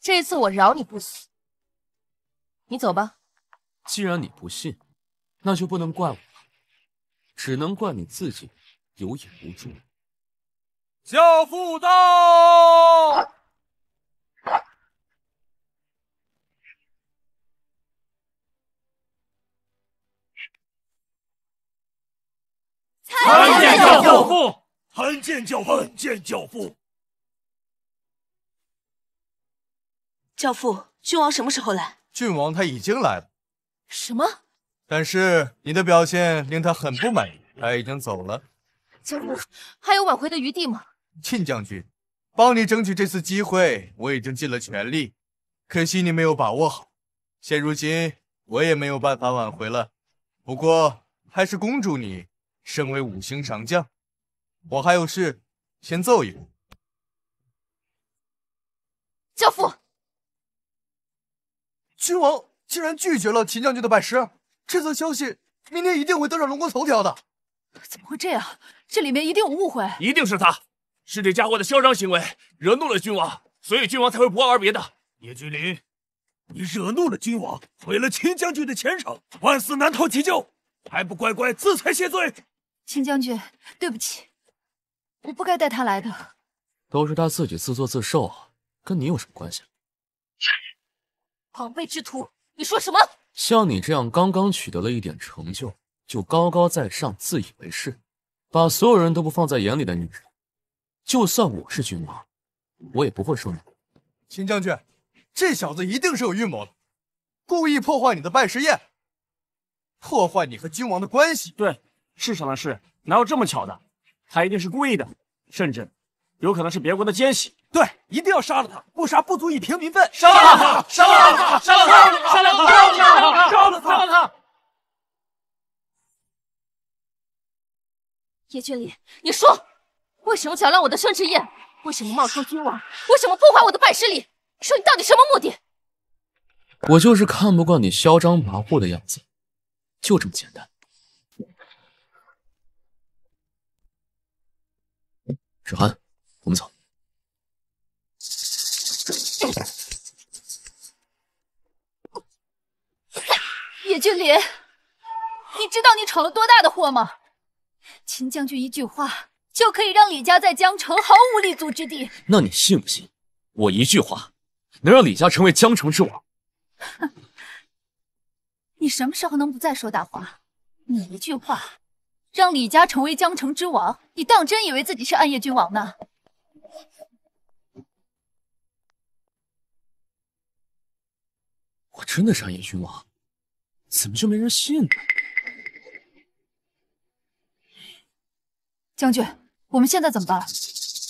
S1: 这一次我饶你不死，你走吧。
S3: 既然你不信，那就不能怪我，只能怪你自己有眼无珠。
S2: 教父到！参见教父！参见教父！参见教父！
S1: 教父，郡王什么时候来？
S3: 郡王他已经来了。什么？但是你的表现令他很不满意，他已经走了。
S1: 教父，还有挽回的余地吗？
S3: 秦将军，帮你争取这次机会，我已经尽了全力，可惜你没有把握好。现如今我也没有办法挽回了。不过还是恭祝你升为五星上将。我还有事，先走一步。教父，君王竟然拒绝了秦将军的拜师，这则
S1: 消息明天一定会登上龙宫头条的。怎么会这样？这里面一定有误会，
S3: 一定是他。是这家伙的嚣张行为惹怒了君王，所以君王才会不告而别的。野君临，你惹怒了君王，毁了秦将军的前程，万死难逃其咎，还不乖乖自裁谢罪？
S1: 秦将军，对不起，我不该带他来的。
S3: 都是他自己自作自受，跟你有什么关系？
S1: 狂悖之徒，你说什么？
S3: 像你这样刚刚取得了一点成就，就高高在上、自以为是，把所有人都不放在眼里的女人。就算我是君王，我也不会收你。秦将军，这小子一定是有预谋的，故意破坏你的拜师宴，破坏你和君王的关系。对，世上的事哪有这么巧的？他一定是故意的，甚至有可能是别国的奸细。对，一定要杀了他，不杀不足以平民
S1: 愤。杀了
S2: 他，杀了他，杀了他，杀了他，杀了他，杀了他。
S1: 叶君礼，你说。为什么搅乱我的生职宴？为什么冒充君王？为什么破坏我的拜师礼？说你到底什么目的？
S3: 我就是看不惯你嚣张跋扈的样子，
S2: 就这么简单。芷寒，我们走。
S1: 叶君临，你知道你闯了多大的祸吗？秦将军一句话。就可以让李家在江城毫无立足之地。
S3: 那你信不信，我一句话能让李家成为江城之王？
S1: 你什么时候能不再说大话？你一句话让李家成为江城之王，你当真以为自己是暗夜君王呢？
S3: 我真的是暗夜君王，怎么就没人信呢？
S1: 将军。我们现在怎么办？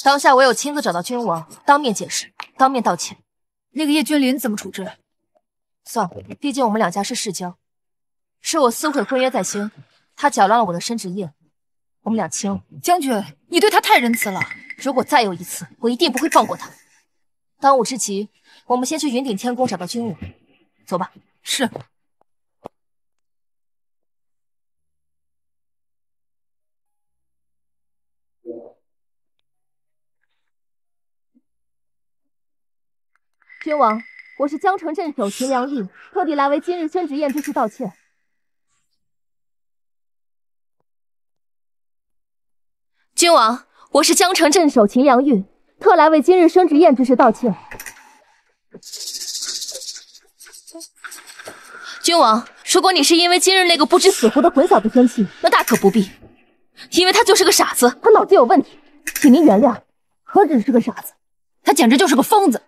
S1: 当下唯有亲自找到君王，当面解释，当面道歉。那个叶君临怎么处置？算了，毕竟我们两家是世交，是我撕毁婚约在先，他搅乱了我的生殖业，我们两清。将军，你对他太仁慈了。如果再有一次，我一定不会放过他。当务之急，我
S2: 们先去云顶天宫找到君王。走吧。是。
S1: 君王，我是江城镇守秦良玉，特地来为今日升职宴之事道歉。君王，我是江城镇守秦良玉，特来为今日升职宴之事道歉。君王，如果你是因为今日那个不知死活的混小子生气，那大可不必，因为他就是个傻子，他脑子有问题，请您原谅。何止是个傻子，他简直就是个疯子。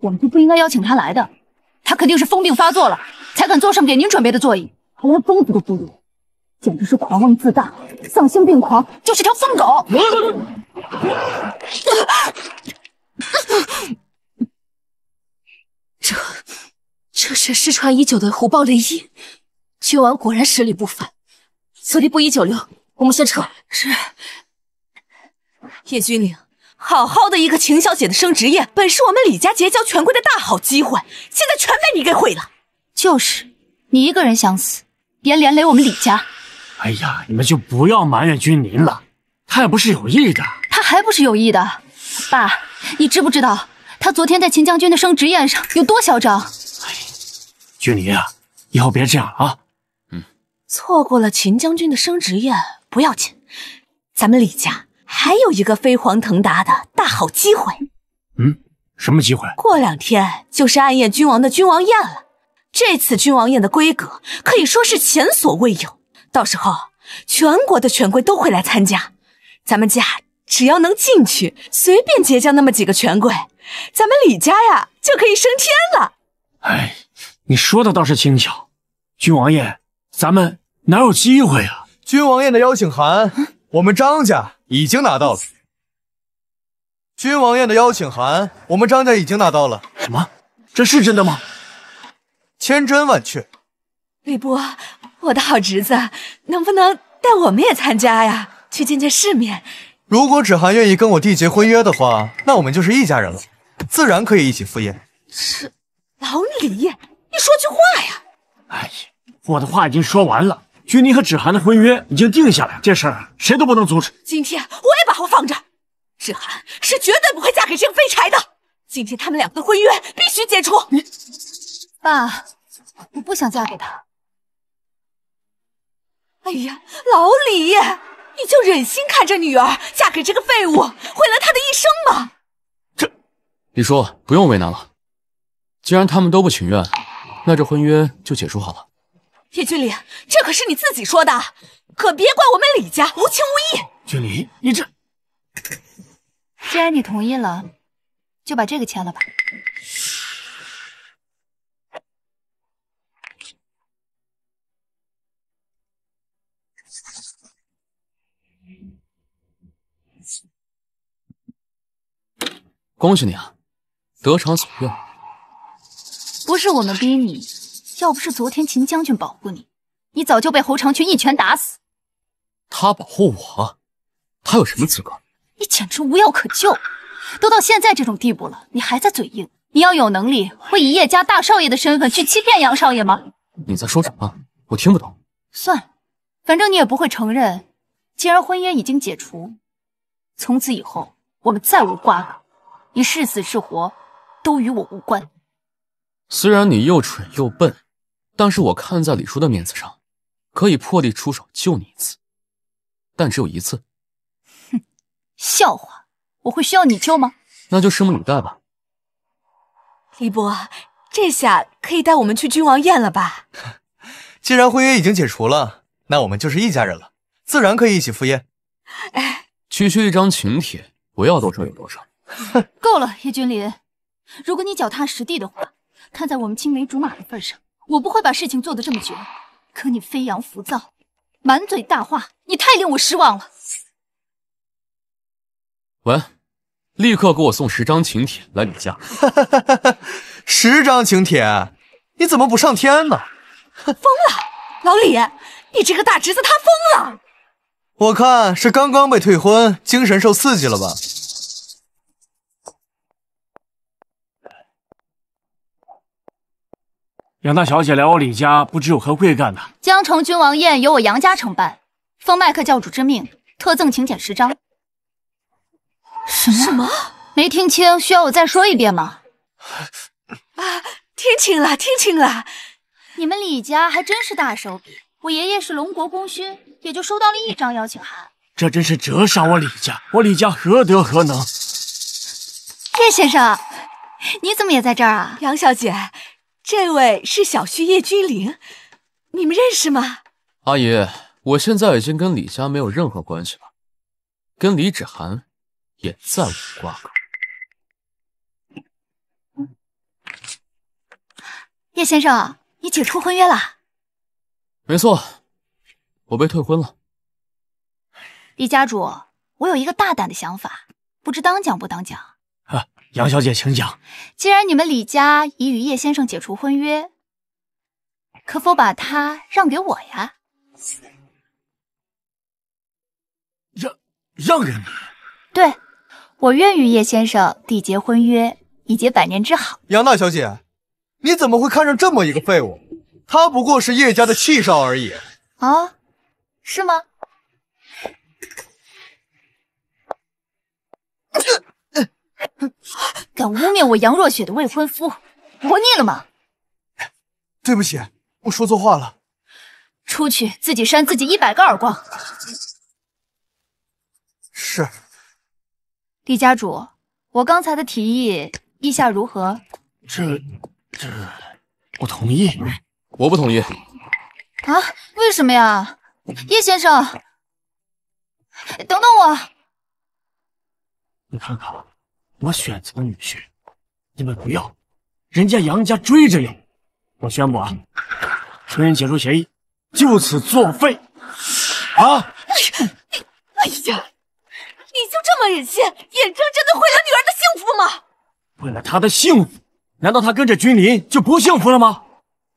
S1: 我们就不应该邀请他来的，他肯定是疯病发作了，才敢坐上给您准备的座椅，他连疯子都不如，简直是狂妄自大、丧心病狂，
S2: 就是条疯狗。
S1: 这这是失传已久的虎豹雷音，君王果然实力不凡，此地不宜久留，我们先撤。是，叶君凌。好好的一个秦小姐的升职宴，本是我们李家结交权贵的大好机会，现在全被你给毁了。就是你一个人想死，别连累我们李家。
S3: 哎呀，你们就不要埋怨君临了，他也不是有意的。
S1: 他还不是有意的，爸，你知不知道他昨天在秦将军的升职宴上有多嚣张？哎，
S3: 君临啊，以后别这样了啊。
S1: 嗯，错过了秦将军的升职宴不要紧，咱们李家。还有一个飞黄腾达的大好机会。
S3: 嗯，什么机会？过
S1: 两天就是暗夜君王的君王宴了。这次君王宴的规格可以说是前所未有，到时候全国的权贵都会来参加。咱们家只要能进去，随便结交那么几个权贵，咱们李家呀就可以升天了。哎，
S3: 你说的倒是轻巧。君王宴，咱们哪有机会啊？君王宴的邀请函。我们张家已经拿到了君王宴的邀请函，我们张家已经拿到了。什么？这是真的吗？千真万确。
S1: 李波，我的好侄子，能不能带我们也参加呀？去见见世面。
S3: 如果芷涵愿意跟我缔结婚约的话，那我们就是一家人了，自然可以一起赴宴。
S1: 是，老李，你说句话呀！哎
S3: 呀，我的话已经说完了。君妮和芷涵的婚约已经定下来，这事儿谁都不能阻
S1: 止。今天我也把话放着，芷涵是绝对不会嫁给这个废柴的。今天他们两个的婚约必须解除。你，爸，我不想嫁给他。哎呀，老李，你就忍心看着女儿嫁给这个废物，毁了她的一生吗？
S3: 这，李叔，不用为难了。既然他们都不情愿，那这婚约就解除好了。
S1: 叶君礼，这可是你自己说的，可别怪我们李家无情无义。君礼，你这……既然你同意了，就把这个签
S2: 了吧。恭喜你，啊，
S3: 得偿所愿。
S1: 不是我们逼你。要不是昨天秦将军保护你，你早就被侯长群一拳打死。他保
S3: 护我，他有什么资格？
S1: 你简直无药可救。都到现在这种地步了，你还在嘴硬。你要有能力，会以叶家大少爷的身份去欺骗杨少爷吗？
S3: 你在说什么？我听不懂。
S1: 算了，反正你也不会承认。既然婚约已经解除，从此以后我们再无瓜葛。你是死是活，都与我无关。
S3: 虽然你又蠢又笨。但是我看在李叔的面子上，可以破例出手救你一次，但只有一次。
S1: 哼，笑话！我会需要你救吗？
S3: 那就拭目以待吧。
S1: 李伯，这下可以带我们去君王宴了吧？
S3: 既然婚约已经解除了，那我们就是一家人了，自然可以一起赴宴。哎，区区一张请帖，我要多少有多少。
S1: 哼，够了，叶君临。如果你脚踏实地的话，看在我们青梅竹马的份上。我不会把事情做得这么绝，可你飞扬浮躁，满嘴大话，你太令我失望了。
S3: 喂，立刻给我送十张请帖来你家。十张请帖？你怎么不上天呢？
S1: 疯了，老李，你这个大侄子他疯了。
S3: 我看是刚刚被退婚，精神受刺激了吧。杨大小姐来我李家，不知有何贵干呢？
S1: 江城君王宴由我杨家承办，奉麦克教主之命，特赠请柬十张。什么什么？没听清？需要我再说一遍吗？啊，听清了，听清了。你们李家还真是大手笔。我爷爷是龙国功勋，也就收到了一张邀请函。这真是
S3: 折煞我李家，我李家何德何能？
S1: 叶先生，你怎么也在这儿啊？杨小姐。这位是小婿叶君临，你们认识吗？
S3: 阿姨，我现在已经跟李家没有任何关系了，跟李芷涵也再无瓜葛。
S1: 叶先生，你解除婚约了？
S3: 没错，我被退婚了。
S1: 李家主，我有一个大胆的想法，不知当讲不当讲？
S3: 杨小姐，请讲。
S1: 既然你们李家已与叶先生解除婚约，可否把他让给我呀？让让给你？对，我愿与叶先生缔结婚约，以结百年之好。
S3: 杨大小姐，你怎么会看上这么一个废物？他不过是叶家的弃少而已。
S1: 啊，是吗？哼！敢污蔑我杨若雪的未婚夫，活腻了吗？对不起，我说错话了。出去，自己扇自己一百个耳光。是。李家主，我刚才的提议，意下如何？
S3: 这、这，我同意。我不同意。啊？
S1: 为什么呀？叶先生，等等我。
S2: 你看看。我选择的女婿，
S3: 你们不要，人家杨家追着要。我宣布啊，婚姻解除协议就此作废。啊！
S1: 你，
S2: 哎
S1: 呀，你就这么忍心眼睁睁的毁了女儿的幸福吗？
S3: 为了她的幸福，难道她跟着君临就不幸福了吗？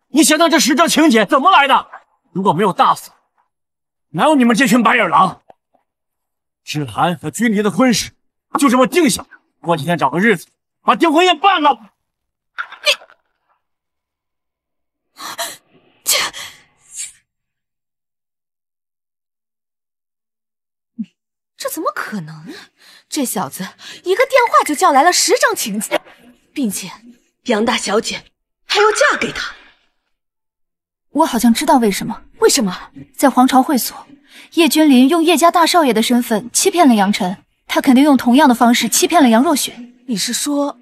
S3: 你想想，这十张请柬怎么来的？如果没有大嫂，哪有你们这群白眼狼？芷兰和君临的婚事就这么定下过几天找个日子把订婚宴
S2: 办了。你这
S1: 这怎么可能啊！这小子一个电话就叫来了十张请柬，并且杨大小姐还要嫁给他。我好像知道为什么。为什么在皇朝会所，叶君临用叶家大少爷的身份欺骗了杨晨，他肯定用同样的方式欺骗了杨若雪。你是说，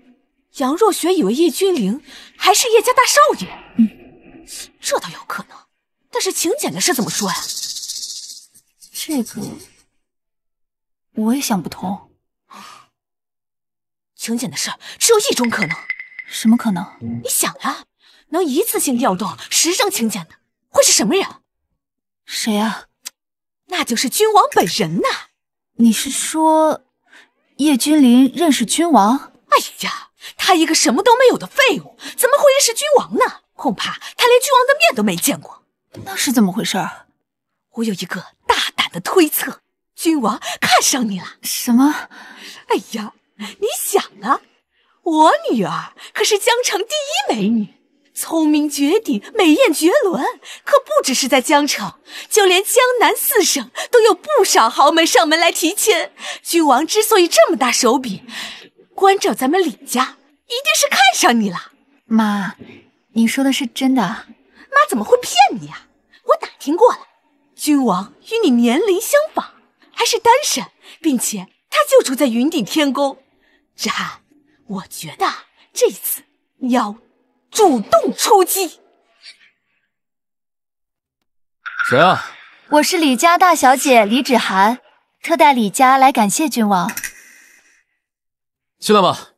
S1: 杨若雪以为叶君凌还是叶家大少爷？嗯，这倒有可能。但是请柬的事怎么说呀？这个我也想不通。请柬的事只有一种可能，什么可能？你想啊，能一次性调动十张请柬的会是什么人？谁啊？那就是君王本人呐。你是说，叶君临认识君王？哎呀，他一个什么都没有的废物，怎么会认识君王呢？恐怕他连君王的面都没见过。那是怎么回事？我有一个大胆的推测，君王看上你了。什么？哎呀，你想啊，我女儿可是江城第一美女。聪明绝顶，美艳绝伦，可不只是在江城，就连江南四省都有不少豪门上门来提亲。君王之所以这么大手笔，关照咱们李家，一定是看上你了。妈，你说的是真的？妈怎么会骗你啊？我打听过了，君王与你年龄相仿，还是单身，并且他就住在云顶天宫。志涵，我觉得这次要。主动出击。谁啊？我是李家大小姐李芷涵，特带李家来感谢君王。
S2: 进来吧。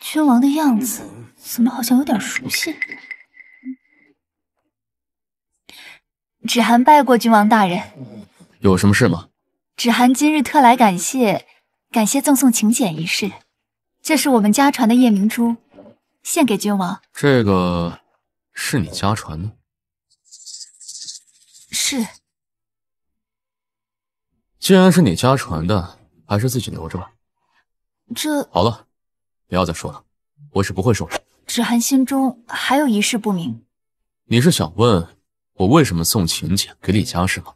S2: 君王的样子，怎么好像有点熟悉？
S1: 芷涵拜过君王大人，
S3: 有什么事吗？
S1: 芷涵今日特来感谢，感谢赠送请柬一事。这是我们家传的夜明珠，献给君王。
S3: 这个是你家传的？是。既然是你家传的，还是自己留着吧。这好了，不要再说了，我是不会收的。
S1: 芷涵心中还有一事不明，
S3: 你是想问？我为什么送请柬给李家是吗？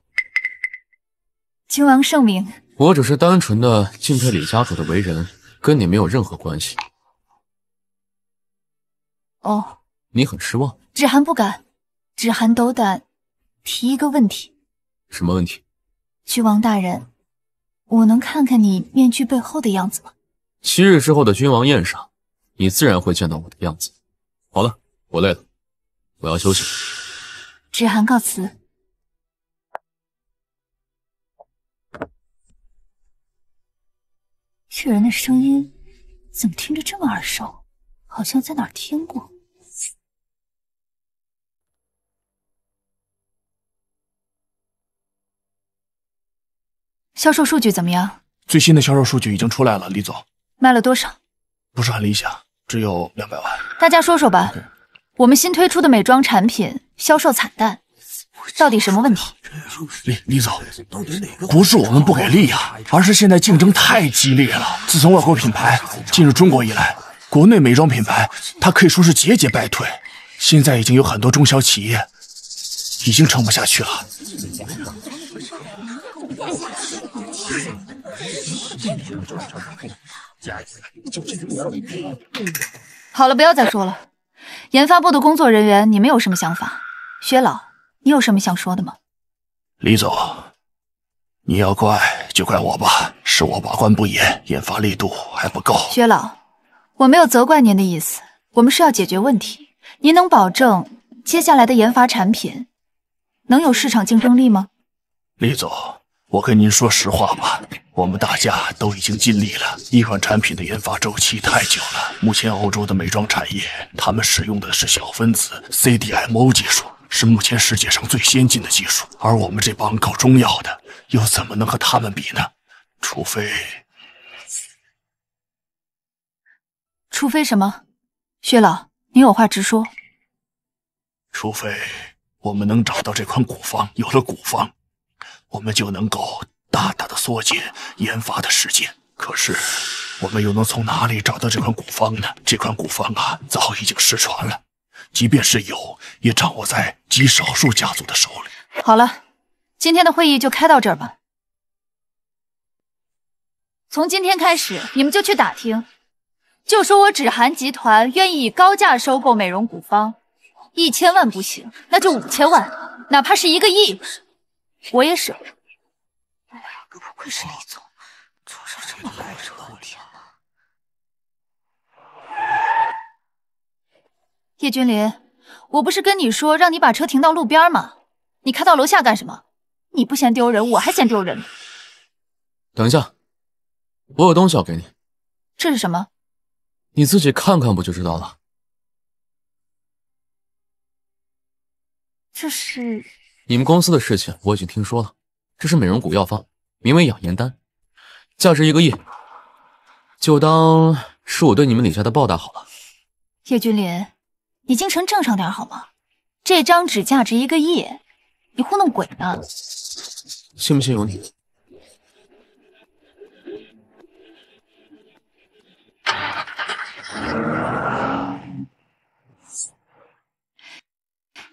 S1: 君王圣明，
S3: 我只是单纯的敬佩李家主的为人，跟你没有任何关系。哦，你很失望？
S1: 芷涵不敢，芷涵斗胆提一个问题。什么问题？君王大人，我能看看你面具背后的样子吗？
S3: 七日之后的君王宴上，你自然会见到我的样子。好了，我累了，
S2: 我要休息。
S1: 芷涵告辞。
S2: 这人的声音怎么听着这么耳熟？好像在哪儿听过。
S1: 销售数据怎么样？
S3: 最新的销售数据已经出来了，李总。
S1: 卖了多少？
S3: 不是很理想，只有两百万。
S1: 大家说说吧，我们新推出的美妆产品。销售惨淡，到底什么问题？
S3: 李李总，不是我们不给力啊，而是现在竞争太激烈了。自从外国品牌进入中国以来，国内美妆品牌它可以说是节节败退，现在已经有很多中小企业已经撑不下去了。
S1: 好了，不要再说了。研发部的工作人员，你们有什么想法？薛老，你有什么想说的吗？
S2: 李
S3: 总，你要怪就怪我吧，是我把关不严，研发力度还不够。
S1: 薛老，我没有责怪您的意思，我们是要解决问题。您能保证接下来的研发产品能有市场竞争力吗？
S2: 李总，
S3: 我跟您说实话吧，我们大家都已经尽力了。一款产品的研发周期太久了，目前欧洲的美妆产业，他们使用的是小分子 CDMO 技术。是目前世界上最先进的技术，而我们这帮搞中药的又怎么能和他们比呢？除非，
S1: 除非什么？薛老，你有话直说。
S3: 除非我们能找到这款古方，有了古方，我们就能够大大的缩减研发的时间。可是，我们又能从哪里找到这款古方呢？这款古方啊，早已经失传了。即便是有，也掌握在极少数家族的手里。
S1: 好了，今天的会议就开到这儿吧。从今天开始，你们就去打听，就说我芷涵集团愿意以高价收购美容古方，一千万不行，那就五千万，哪怕是一个亿，我也舍得。不愧是李总，出手这么阔绰。叶君林，我不是跟你说让你把车停到路边吗？你开到楼下干什么？你不嫌丢人，我还嫌丢人呢。
S3: 等一下，我有东西要给你。这是什么？你自己看看不就知道了。
S2: 这是
S3: 你们公司的事情，我已经听说了。这是美容谷药方，名为养颜丹，价值一个亿，就当是我对你们李家的报答好了。
S1: 叶君林。你精神正常点好吗？这张纸价值一个亿，你糊弄鬼呢？信不信由你。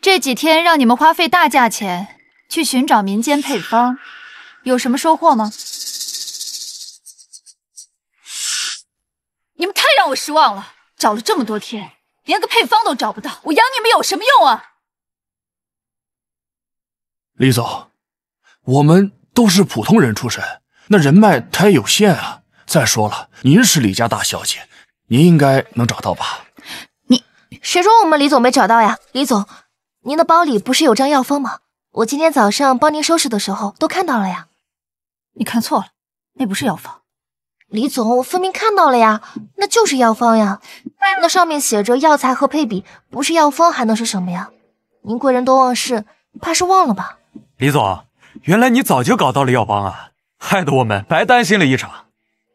S1: 这几天让你们花费大价钱去寻找民间配方，有什么收获吗？你们太让我失望了，找了这么多天。连个配方都找不到，我养你们有什么用啊？
S3: 李总，我们都是普通人出身，那人脉太有限啊。再说了，您是李家大小姐，您应该能找到吧？
S1: 你谁说我们李总没找到呀？李总，您的包里不是有张药方吗？我今天早上帮您收拾的时候都看到了呀。你看错了，那不是药方。李总，我分明看到了呀，那就是药方呀。那上面写着药材和配比，不是药方还能是什么呀？您贵人多忘事，怕是忘了吧？
S3: 李总，原来你早就搞到了药方啊，害得我们白担心了一场。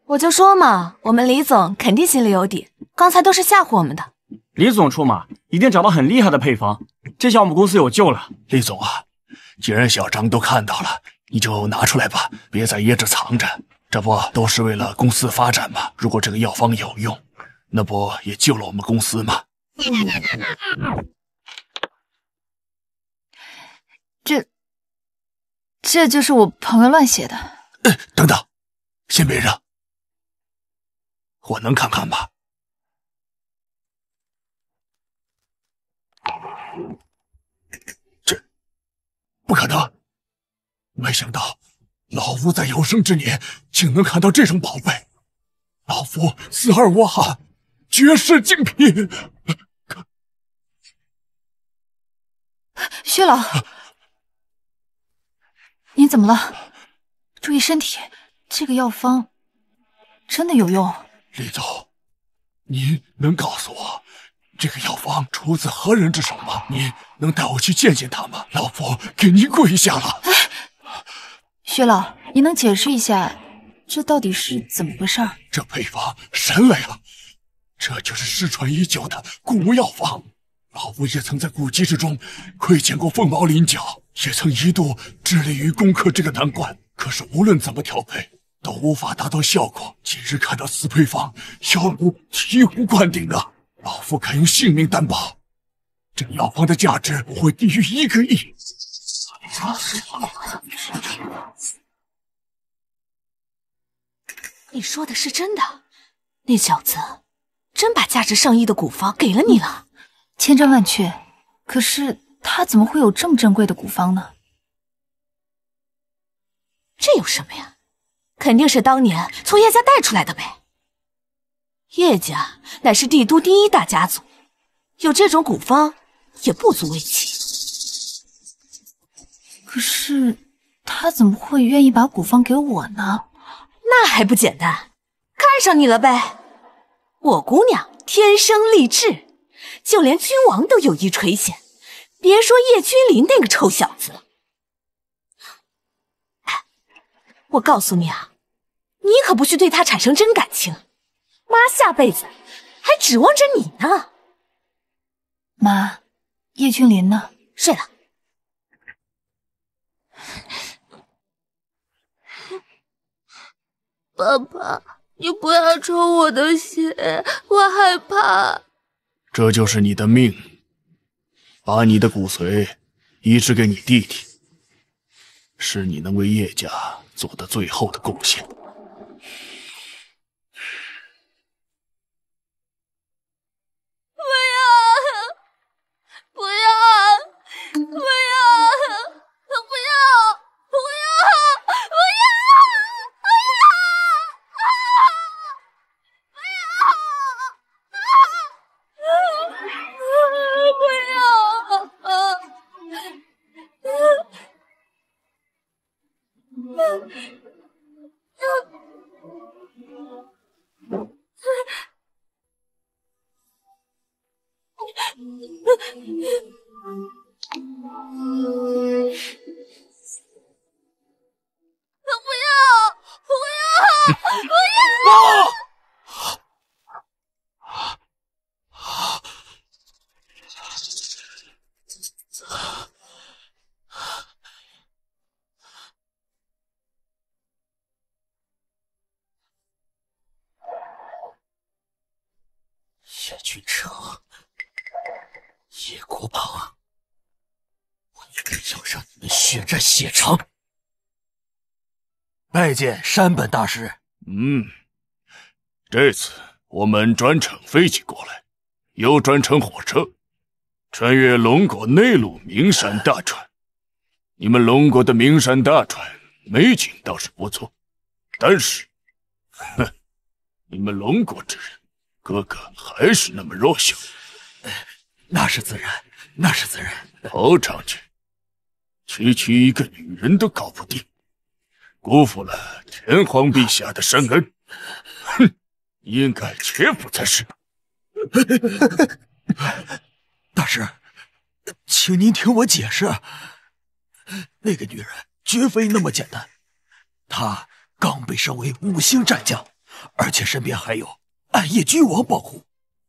S1: 我就说嘛，我们李总肯定心里有底，刚才都是吓唬我们的。
S3: 李总出马，一定找到很厉害的配方。这下我们公司有救了。李总啊，既然小张都看到了，你就拿出来吧，别再掖着藏着。这不都是为了公司发展吗？如果这个药方有用，那不也救了我们公司吗？
S1: 这，这就是我朋友乱写的。
S2: 呃，等等，先别扔，我能看看吗？这，不可能！没想到。
S3: 老夫在有生之年竟能看到这种宝贝，老夫死
S1: 而无憾，绝世精品。薛老，您怎么了？注意身体。这个药方真的有用。
S2: 李总，
S3: 您能告诉我这个药方出自何人之手吗？您能带我去见见他吗？老夫给您跪下了。
S1: 薛老，你能解释一下，这到底是怎么回事儿？
S3: 这配方神来了，这就是失传已久的
S1: 古药方。
S3: 老夫也曾在古籍之中窥见过凤毛麟角，也曾一度致力于攻克这个难关。可是无论怎么调配，都无法达到效果。今日看到此配方，小五醍醐灌顶啊！老夫敢用性命担保，这药方
S2: 的价值不会低于一个亿。你
S1: 说的是真的？那小子真把价值上亿的古方给了你了？千真万确。可是他怎么会有这么珍贵的古方呢？这有什么呀？肯定是当年从叶家带出来的呗。叶家乃是帝都第一大家族，有这种古方也不足为奇。可是他怎么会愿意把古方给我呢？那还不简单，看上你了呗！我姑娘天生丽质，就连君王都有意垂涎，别说叶君临那个臭小子了。哎，我告诉你啊，你可不去对他产生真感情，妈下辈子还指望着你呢。妈，叶君临呢？睡了。爸爸，你不要抽我的血，我害怕。
S3: 这就是你的命，把你的骨髓移植给你弟弟，是你能为叶家做的最后的贡献。
S2: 见山本大师。嗯，这次
S3: 我们专程飞机过来，又专程火车，穿越龙国内陆名山大川。你们龙国的名山大川，美景倒是不错，但是，哼，你们龙国之人，个个还是那么弱小。那是自然，那是自然。侯长君，区区一个女人都搞不定，辜负了。天皇陛下的圣恩，哼，应该绝不才是。大师，请您听我解释，那个女人绝非那么简单。她刚被升为五星战将，而且身边还有暗夜君王保护。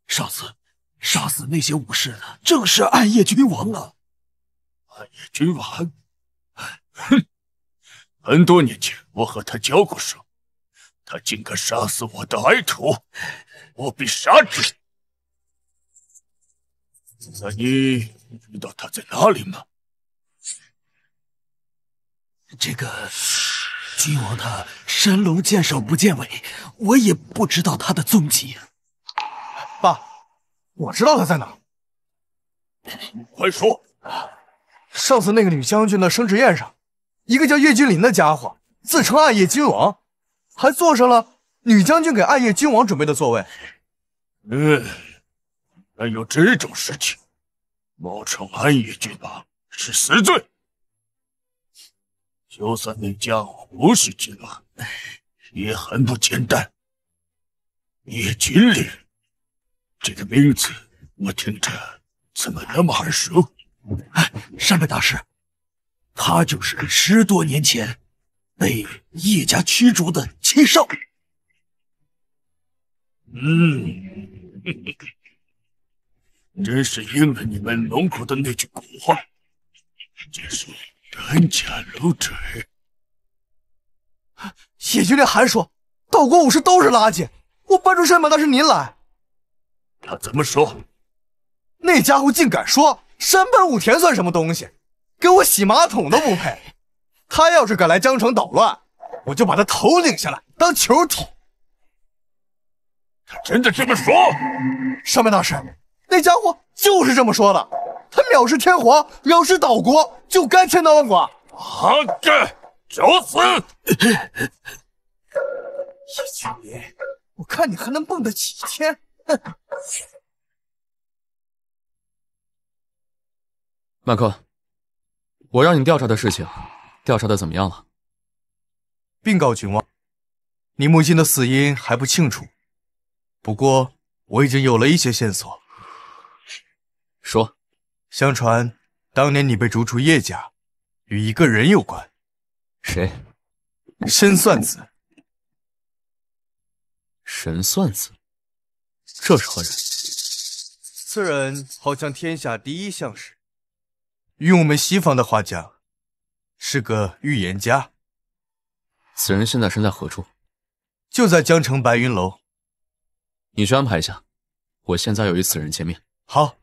S3: 上次杀死那些武士的，正是暗夜君王啊！暗夜君王，哼。很多年前，我和他交过手，他竟敢杀死我的爱徒，我必杀之。那你知道他在哪里吗？这个君王他神龙见首不见尾，我也不知道他的踪迹。爸，我知道他在哪，快说，上次那个女将军的升职宴上。一个叫叶君临的家伙自称暗夜君王，还坐上了女将军给暗夜君王准备的座位。嗯，还有这种事情，冒充暗夜君王是死罪。就算那家伙不是君王，也很不简单。叶君临这个名字，我听着怎么那么耳熟？哎，山本大师。他就是十多年前被叶家驱逐的七少。
S2: 嗯，
S3: 真是应了你们龙口的那句古话，就说
S2: “真假
S3: 难叶君烈还说，道国武士都是垃圾。我搬出山本，那是您来。他怎么说？那家伙竟敢说山本武田算什么东西？给我洗马桶都不配，他要是敢来江城捣乱，我就把他头拧下来当球踢。他真的这么说？上面大师，那家伙就是这么说的。他藐视天皇，藐视岛国，就该千刀万剐。
S2: 阿干，找死！叶君莲，我看你还能蹦得几天？哼！
S3: 麦克。我让你调查的事情，调查的怎么样了？禀告君王，你母亲的死因还不清楚，不过我已经有了一些线索。说，相传当年你被逐出叶家，与一个人有关。谁？神算子。神算子，这是何人？此人好像天下第一相士。用我们西方的话讲，是个预言家。此人现在身在何处？就在江城白云楼。你去安排一下，我现在要与此人见面。好。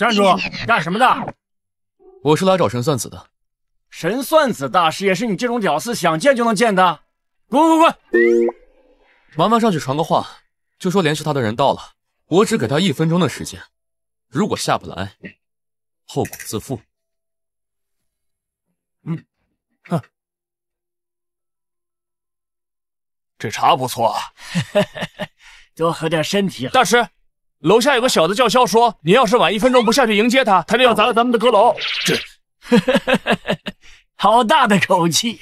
S2: 站住！干什么的？
S3: 我是来找神算子的。神算子大师也是你这种屌丝想见就能见的？滚！滚！滚！麻烦上去传个话，就说联系他的人到了，我只给他一分钟的时间，如果下不来，后果自负。
S2: 嗯，哼。
S3: 这茶不错，啊，多喝点，身体大师。楼下有个小子叫嚣说：“你要是晚一分钟不下去迎接他，他就要砸了咱们的阁楼。”这，哈哈哈哈哈！好大的口气！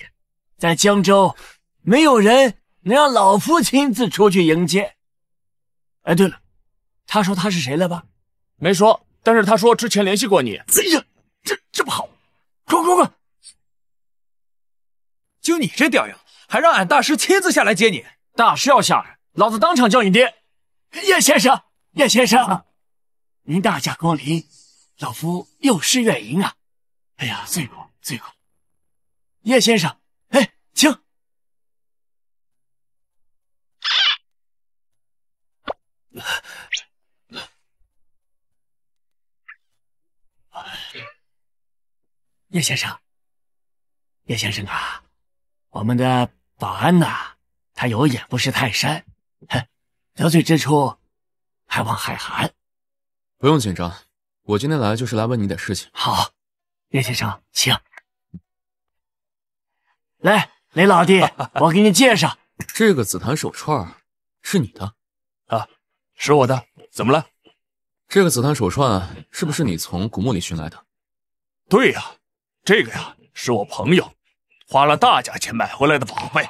S3: 在江州，没有人能让老夫亲自出去迎接。哎，对了，他说他是谁了吧？没说，但是他说之前联系过你。哎呀，
S2: 这这么好，滚滚
S3: 滚！就你这屌样，还让俺大师亲自下来接你？大师要下来，老子当场叫你爹，叶先生。叶先生，您大驾光临，老夫有失远迎啊！哎呀，罪过
S2: 罪过！叶先生，哎，请。叶先生，叶先生啊，我们的保安呐，他
S3: 有眼不识泰山，哼，得罪之处。还望海涵，不用紧张，我今天来就是来问你点事情。好，叶先生，请。来，雷老弟，我给你介绍，这个紫檀手串是你的，啊，是我的。怎么了？这个紫檀手串是不是你从古墓里寻来的？对呀，这个呀是我朋友花了大价钱买回来的宝贝。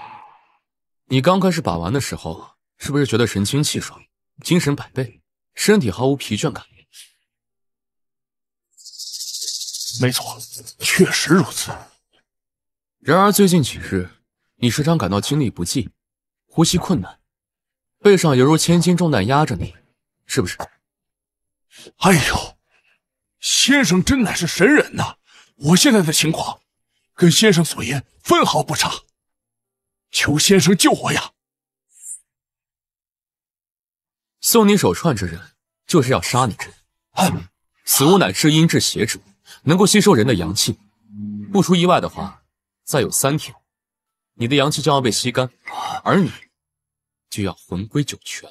S3: 你刚开始把玩的时候，是不是觉得神清气爽？精神百倍，身体毫无疲倦感。没错，确实如此。然而最近几日，你时常感到精力不济，呼吸困难，背上犹如千斤重担压着你，是不是？哎呦，先生真乃是神人呐！我现在的情况，跟先生所言分毫不差。求先生救我呀！送你手串之人，就是要杀你之人。此物乃至阴至邪之物，能够吸收人的阳气。不出意外的话，再有三天，你的阳气将要被吸干，而你就要魂归九泉。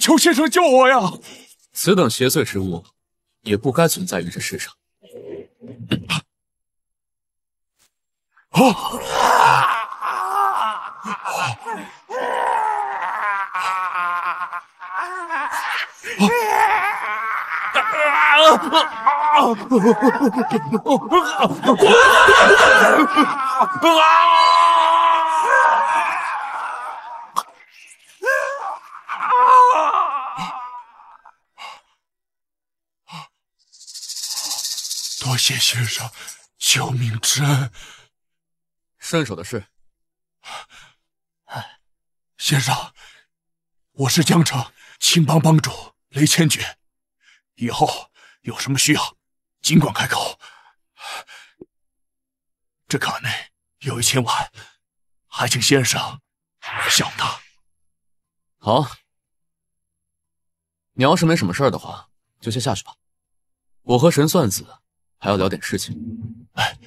S3: 求先生救我呀！此等邪祟之物，也不该存在于这世上。啊！
S2: 多谢先生，救命之恩。
S3: 顺手的事。
S2: 先生，我
S3: 是江城青帮帮主雷千珏，以后有什么需要，尽管开口。这卡内有一千万，还请先生笑纳。好，你要是没什么事儿的话，就先下去吧。我和神算子还要聊点事情。哎，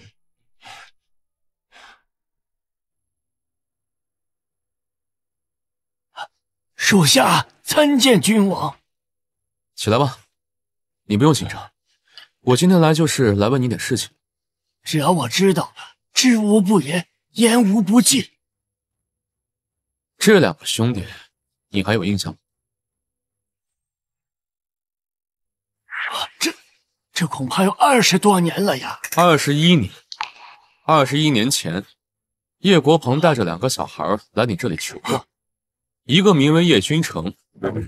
S2: 属下参见君王。
S3: 起来吧，你不用紧张。我今天来就是来问你点事情。只要我知道，知无不言，
S2: 言无不尽。
S3: 这两个兄弟，你还有印象吗？这这恐怕有二十多年了呀。二十一年，二十一年前，叶国鹏带着两个小孩来你这里求过。一个名为叶君成，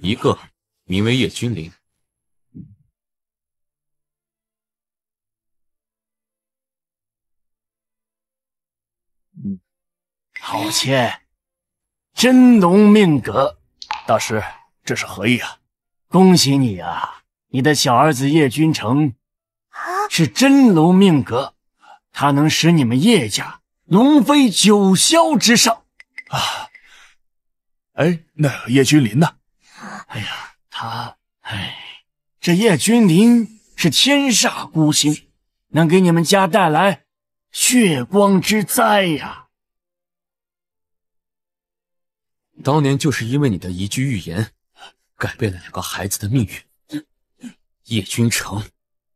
S2: 一个名为叶君临。
S3: 好签，真龙命格。大师，这是何意啊？恭喜你啊！你的小儿子叶君诚是真龙命格，他能使你们叶家龙飞九霄之上啊！哎，那叶君临呢？哎呀，他哎，这叶君临是天煞孤星，能给你们家带来血光之灾呀！当年就是因为你的一句预言，改变了两个孩子的命运。叶君成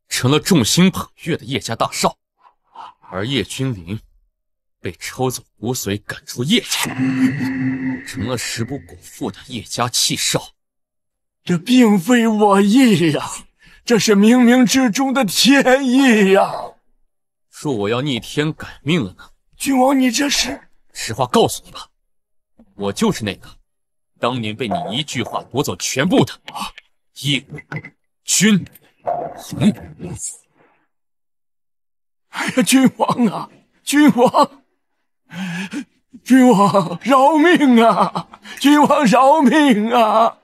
S3: 成了众星捧月的叶家大少，而叶君临……被抽走骨髓，赶出叶家，成了食不果腹的叶家弃少。这并非我意呀，这是冥冥之中的天意呀。若我要逆天改命了呢？君王，你这是？实话告诉你吧，我就是那个当年被你一句话夺走全部的叶君。哎呀，君王啊，君王！君王饶命啊！君王饶命啊！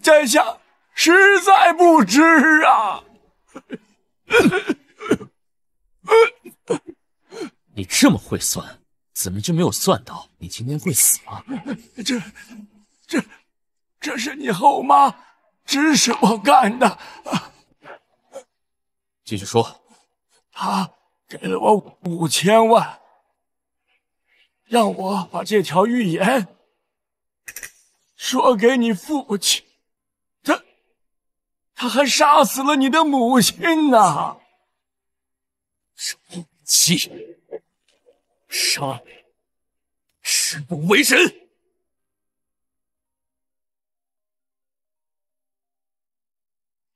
S3: 在下实在不知啊！你这么会算，怎么就没有算到你今天会死吗？
S2: 这、这、这
S3: 是你后妈指使我干的。继续说。他给了我五千万。让我把这条预言说给你父亲，他他还杀死了你的母亲呢。
S2: 杀气。妻，杀，誓不为人。军礼，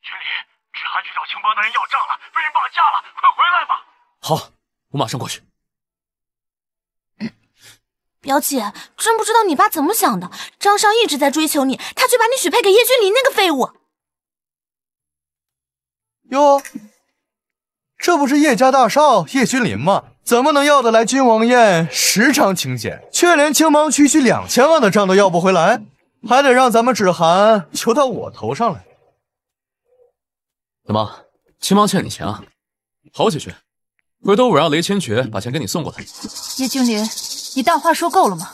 S2: 志海去找情报的人要账了，被人绑架了，快
S3: 回来吧。好，我马上过去。
S1: 表姐，真不知道你爸怎么想的。张商一直在追求你，他却把你许配给叶君临那个废物。哟，
S3: 这不是叶家大少叶君临吗？怎么能要得来君王宴十张请柬，却连青帮区区两千万的账都要不回来，还得让咱们芷涵求到我头上来？怎么，青帮欠你钱？啊？好解决，回头我让雷千珏把钱给你送过来。
S1: 叶君临。你大话说够了吗？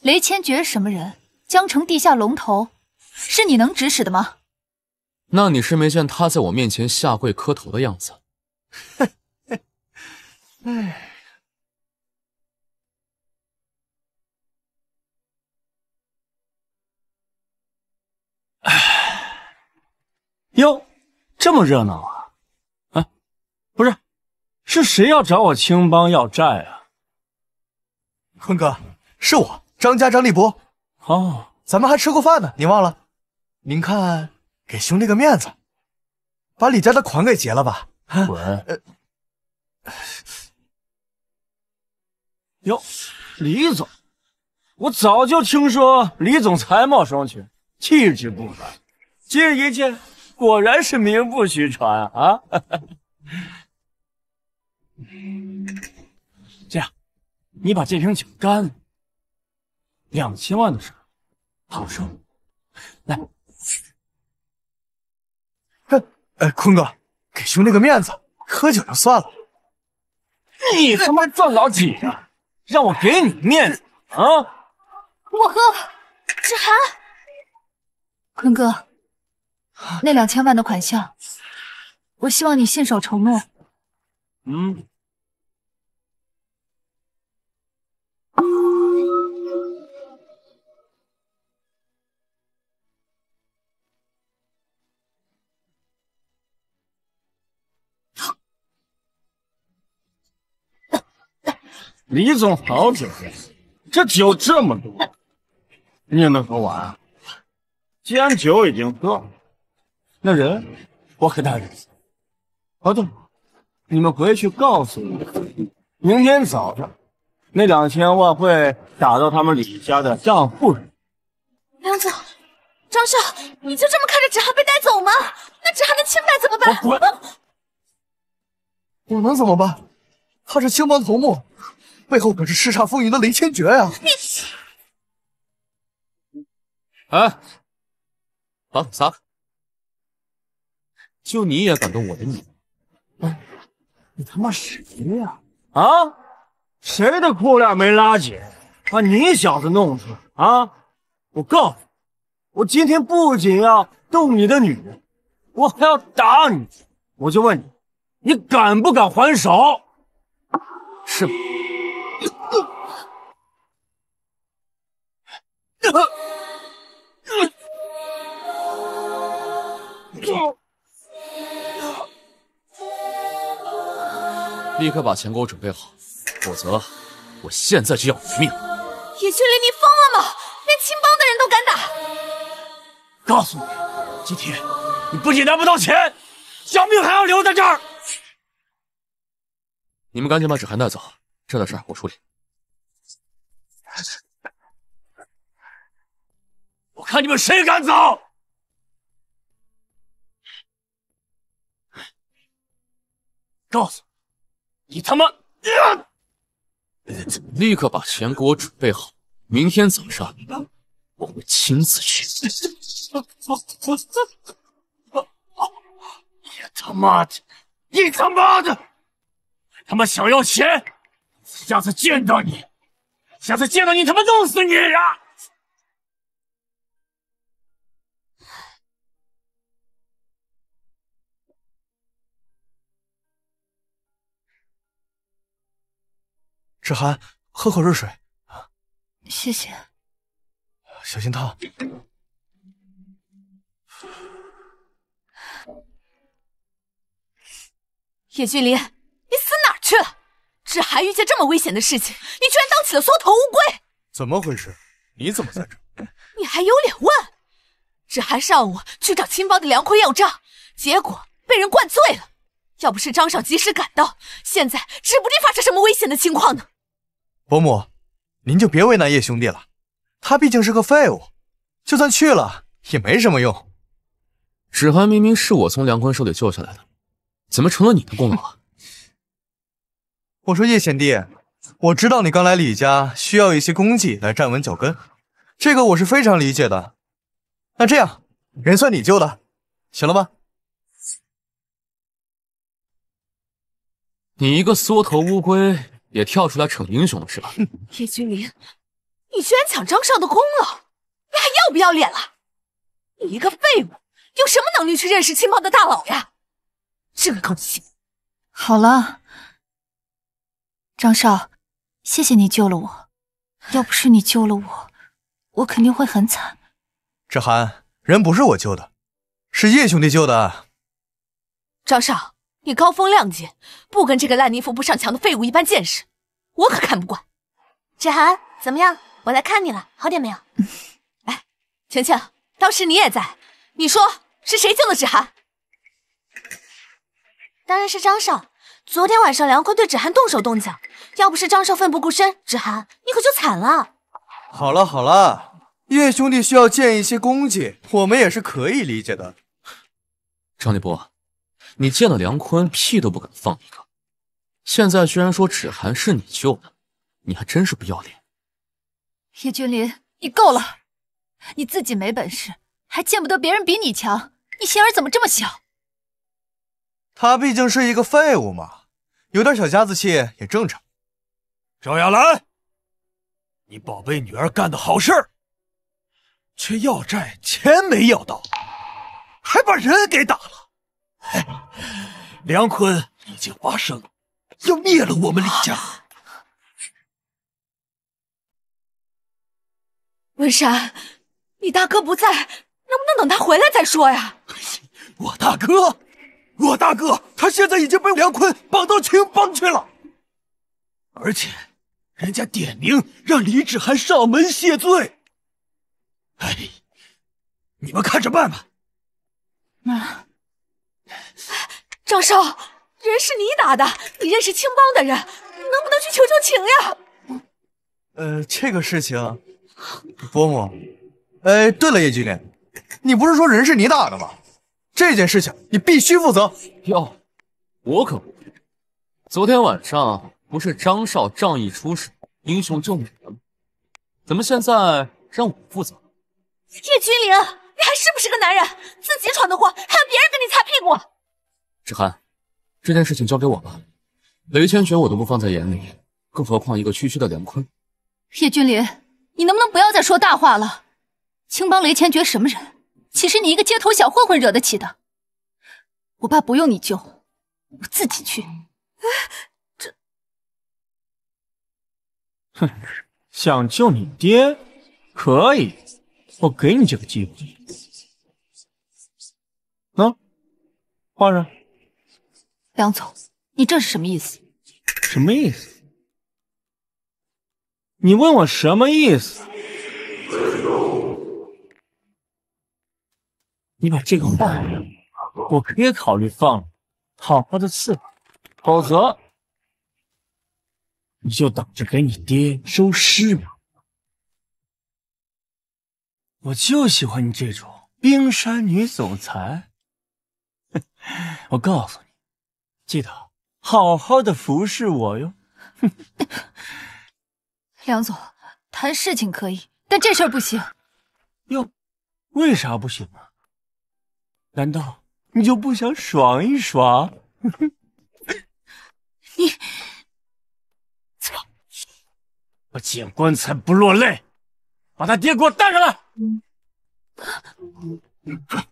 S1: 雷千珏什么人？江城地下龙头，是你能指使的吗？
S3: 那你是没见他在我面前下跪磕头的样
S2: 子。哼，哎，
S3: 哟，这么热闹啊！啊，不是，是谁要找我青帮要债啊？坤哥，是我，张家张立波。哦，咱们还吃过饭呢，你忘了？您看，给兄弟个面子，把李家的款给结了吧。滚！哟，李总，我早就听说李总裁貌双全，气质不凡，今日一见，果然是名不虚传啊！你把这瓶酒干，两千万的事好说。来，哼，哎，坤哥，给兄弟个面子，喝酒就算了。你他妈赚老几啊？让我给你面子啊？我
S1: 喝，志涵，坤哥，那两千万的款项，我希望你信守承诺。
S2: 嗯。李总，好
S3: 酒不这酒这么多，你也能喝完啊？既然酒已经喝，了，那人我可带一次。哦你们回去告诉我，明天早上。那两千万会打到他们李家的账户里。
S1: 梁总，张少，你就这么看着芷涵被带走吗？那芷涵的清白怎么办？滚！
S3: 我能怎么办？他是青帮头目，背后可是叱咤
S2: 风云的雷千绝呀！你。
S3: 哎，把啥？撒开！就你也敢动我的女人？哎，你他妈谁呀？啊？谁的裤链没拉紧，把你小子弄出来啊！我告诉你，我今天不仅要动你的女人，我还要打你。我就问你，你敢不敢还手？是吗？立刻把钱给我准备好。否则，我现在就要你命！
S1: 叶秋林，你疯了吗？连青帮的人都敢打！
S3: 告诉你，今天你不仅拿不到钱，小命还要留在这儿。你们赶紧把纸涵带走，这点事儿我处理。
S2: 我看你们谁敢走！告诉你，你他妈！立刻
S3: 把钱给我准备好，明天早上我会亲自去。你他妈的！你他妈的！他妈想要钱？下次见到你，
S2: 下次见到你，他妈弄死你啊！芷涵，喝口热水。谢谢，小心烫。
S1: 叶君离，你死哪去了？芷涵遇见这么危险的事情，你居然当起了缩头乌龟？
S3: 怎么回事？你怎么在这？
S1: 你还有脸问？芷涵上午去找青帮的梁坤要账，结果被人灌醉了。要不是张少及时赶到，现在指不定发生什么危险的情况呢。
S3: 伯母，您就别为难叶兄弟了，他毕竟是个废物，就算去了也没什么用。芷涵明明是我从梁坤手里救下来的，怎么成了你的功劳了？我说叶贤弟，我知道你刚来李家，需要一些功绩来站稳脚跟，这个我是非常理解的。那这样，人算你救的，行了吧？你一个缩头乌龟！也跳出来逞英雄了是吧？
S1: 叶君临，你居然抢张少的功劳，你还要不要脸了？你一个废物，有什么能力去认识青帮的大佬呀？这个口气，好了，张少，谢谢你救了我。要不是你救了我，我肯定会很惨。
S3: 志涵，人不是我救的，是叶兄弟救的。
S1: 张少。你高风亮节，不跟这个烂泥扶不上墙的废物一般见识，我可看不惯。芷涵，怎么样？我来看你了，好点没有？哎，晴晴，当时你也在，你说是谁救了芷涵？当然是张少。昨天晚上梁坤对芷涵动手动脚，要不是张少奋不顾身，芷涵你可就惨了。
S3: 好了好了，叶兄弟需要建一些功绩，我们也是可以理解的。张立波。你见了梁坤，屁都不敢放一个，现在居然说芷涵是你救的，你还真是不
S1: 要脸！叶君麟，你够了！你自己没本事，还见不得别人比你强，你心眼怎么这么小？他毕竟是
S3: 一个废物嘛，有点小家子气也正常。赵亚兰，你宝贝女儿干的好事儿，却要债钱没要到，还把人给打了。梁坤
S2: 已经发声要灭了我们李家。
S1: 文山，你大哥不在，能不能等他回来再说呀？我大哥，我大哥，他现在已
S3: 经被梁坤绑到秦邦去了，而且人家点名让李芷涵上门谢罪。哎，你
S2: 们看着办吧。
S1: 妈。张少，人是你打的，你认识青帮的人，能不能去求求情呀？
S3: 呃，这个事情，伯母。哎，对了，叶君莲，你不是说人是你打的吗？这件事情你必须负责。哟，我可不。昨天晚上不是张少仗义出手，英雄救美了吗？怎么现在让我负责？
S1: 叶君玲，你还是不是个男人？自己闯的祸，还要别人跟你擦屁股？
S3: 芷涵，这件事情交给我吧。雷千珏我都不放在眼里，更何况一个区区的梁坤。
S1: 叶君临，你能不能不要再说大话了？青帮雷千珏什么人，岂是你一个街头小混混惹得起的？我爸不用你救，我自己去。这，哼，
S3: 想救你爹，可以。我给你这个机会，
S1: 啊，换上。梁总，你这是什么意思？什么意思？
S3: 你问我什么意思？你把这个换了，我可以考虑放了，好好的伺候。否则，你就等着给你爹收尸吧。我就喜欢你这种冰山女总裁。我告诉你，记得好好的服侍我哟。
S1: 梁总，谈事情可以，但这事儿不行。
S3: 哟，为啥不行啊？难道你就不想爽一爽？你，操！我见棺材不落泪，把他爹给我带上来。爸！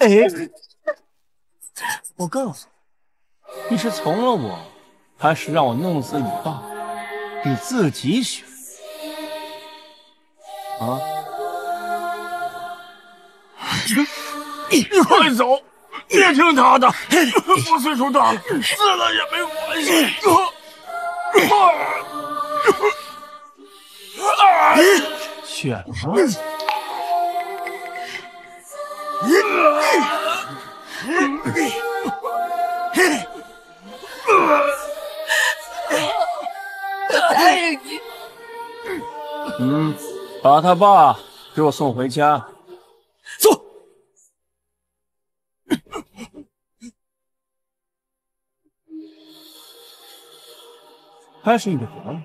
S3: 哎！我告诉你，你是从了我，还是让我弄死你爸，你自己选。
S2: 啊！你你快走，别听他的，我岁数大了，死了也没关系。你选了。嗯
S3: 把他嗯给我送回家。
S2: 嗯嗯嗯嗯嗯嗯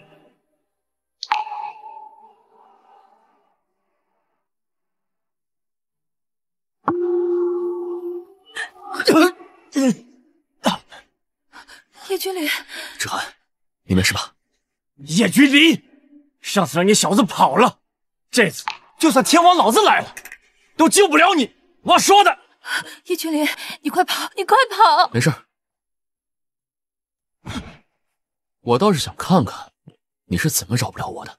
S2: 叶君麟，芷涵，你没事吧？
S3: 叶君麟，上次让你小子跑了，这次就算天王老子来了，都救不了你。我说的，
S1: 叶君麟，你快跑，你快跑，没事。
S3: 我倒是想看看你是怎么饶不了我的。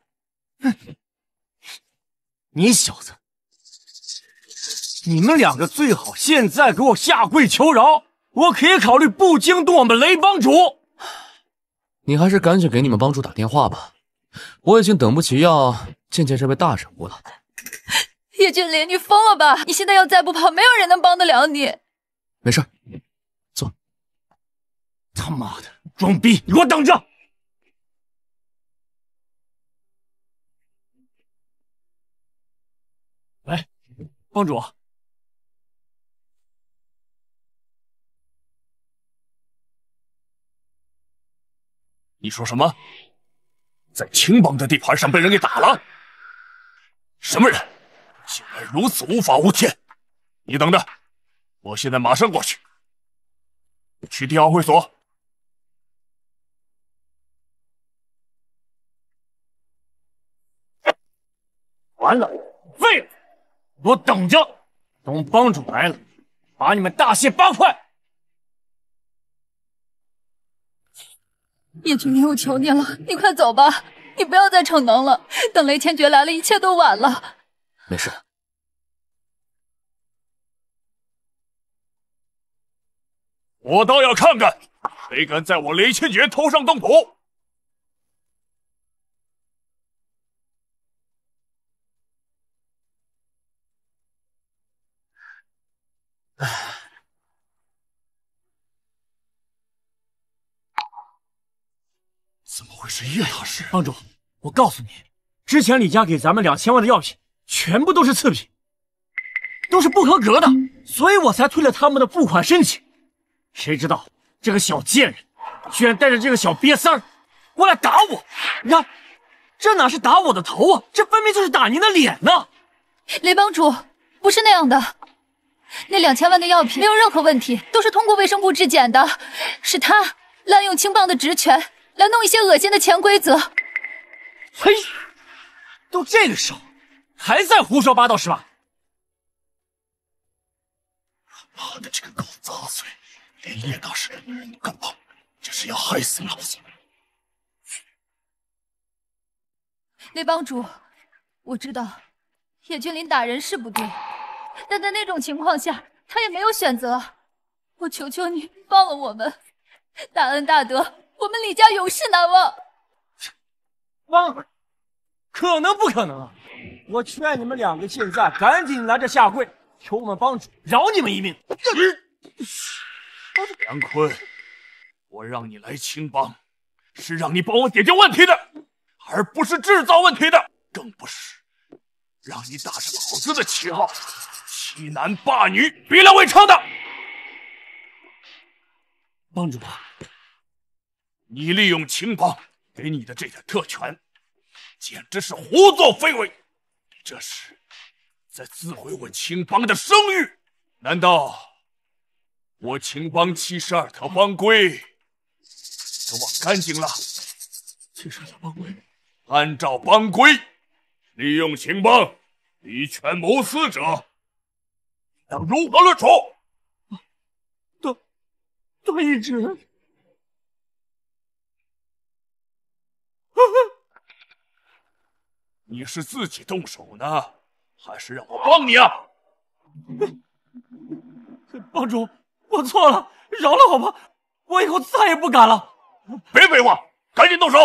S3: 你小子！你们两个最好现在给我下跪求饶，我可以考虑不惊动我们雷帮主。你还是赶紧给你们帮主打电话吧，我已经等不及要见见这位大人物了。
S1: 叶俊凌，你疯了吧？你现在要再不跑，没有人能帮得了你。
S2: 没事，坐。他妈的，装逼！你给我等着。
S3: 喂，帮主。你说什么？在青帮的地盘上被人给打了？什么人，竟然如此无法无天？你等着，我现在马上
S2: 过去。去天豪会所。完
S3: 了，废了！我等着，等帮主来了，把你们大卸八块！
S1: 叶君丽，我求你了，你快走吧，你不要再逞能了。等雷千珏来了一切都晚了。没事，
S3: 我倒要看看谁敢在我雷千珏头上动土。怎么会是岳大师？帮主，我告诉你，之前李家给咱们两千万的药品，全部都是次品，都是不合格的，所以我才退了他们的付款申请。谁知道这个小贱人，居然带着这个小瘪三儿
S1: 过来打我！你看，这哪是打我的头啊，这分明就是打您的脸呢！雷帮主，不是那样的，那两千万的药品没有任何问题，都是通过卫生部质检的，是他滥用青帮的职权。来弄一些恶心的潜规则！嘿，都这个时候，
S3: 还在胡说八道是吧？
S2: 妈的，这个狗杂碎，连叶大师的女人都敢碰，这是要害死老子！
S1: 那帮主，我知道叶君临打人是不对，但在那种情况下，他也没有选择。我求求你，放了我们，大恩大德。我们李家永世难忘。忘？
S3: 可能不可能啊！我劝你们两个现在赶紧来这下跪，求我们帮主饶你们一命。梁坤，我让你来青帮，是让你帮我解决问题的，而不是制造问题的，更不是让你打着老子的旗号欺男霸女、逼来为娼的。帮主吧。你利用青帮给你的这点特权，简直是胡作非为，这是在自毁我青帮的声誉。难道我青帮七十二条帮规都忘干净了？七十二条帮规，按照帮规，利用青帮以权谋私者，当如何论处？
S2: 他他一直。
S3: 你是自己动手呢，还是让我帮你啊？帮主，我错了，饶了我吧，我以后再也不敢了。别废话，赶
S2: 紧动手！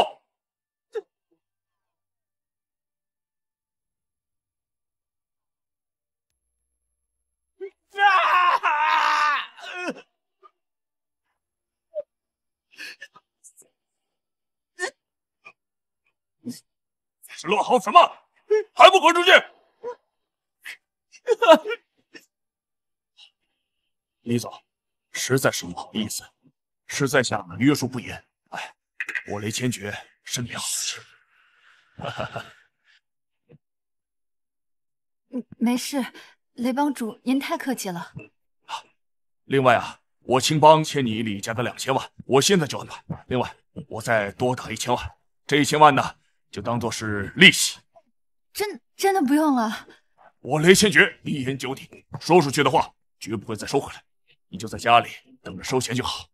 S2: 是乱嚎什么？还不滚出去！
S3: 李总，实在是不好意思，是在下约束不严。哎，我雷千
S2: 珏身不
S1: 没事，雷帮主您太客气了。
S2: 另
S3: 外啊，我青帮欠你李家的两千万，我现在就安排。另外，我再多打一千万，这一千万呢？就当做是利息，
S1: 真真的不用了。
S3: 我雷千珏一言九鼎，说出去的话绝不会再收回来。你就在家里等着收钱就好。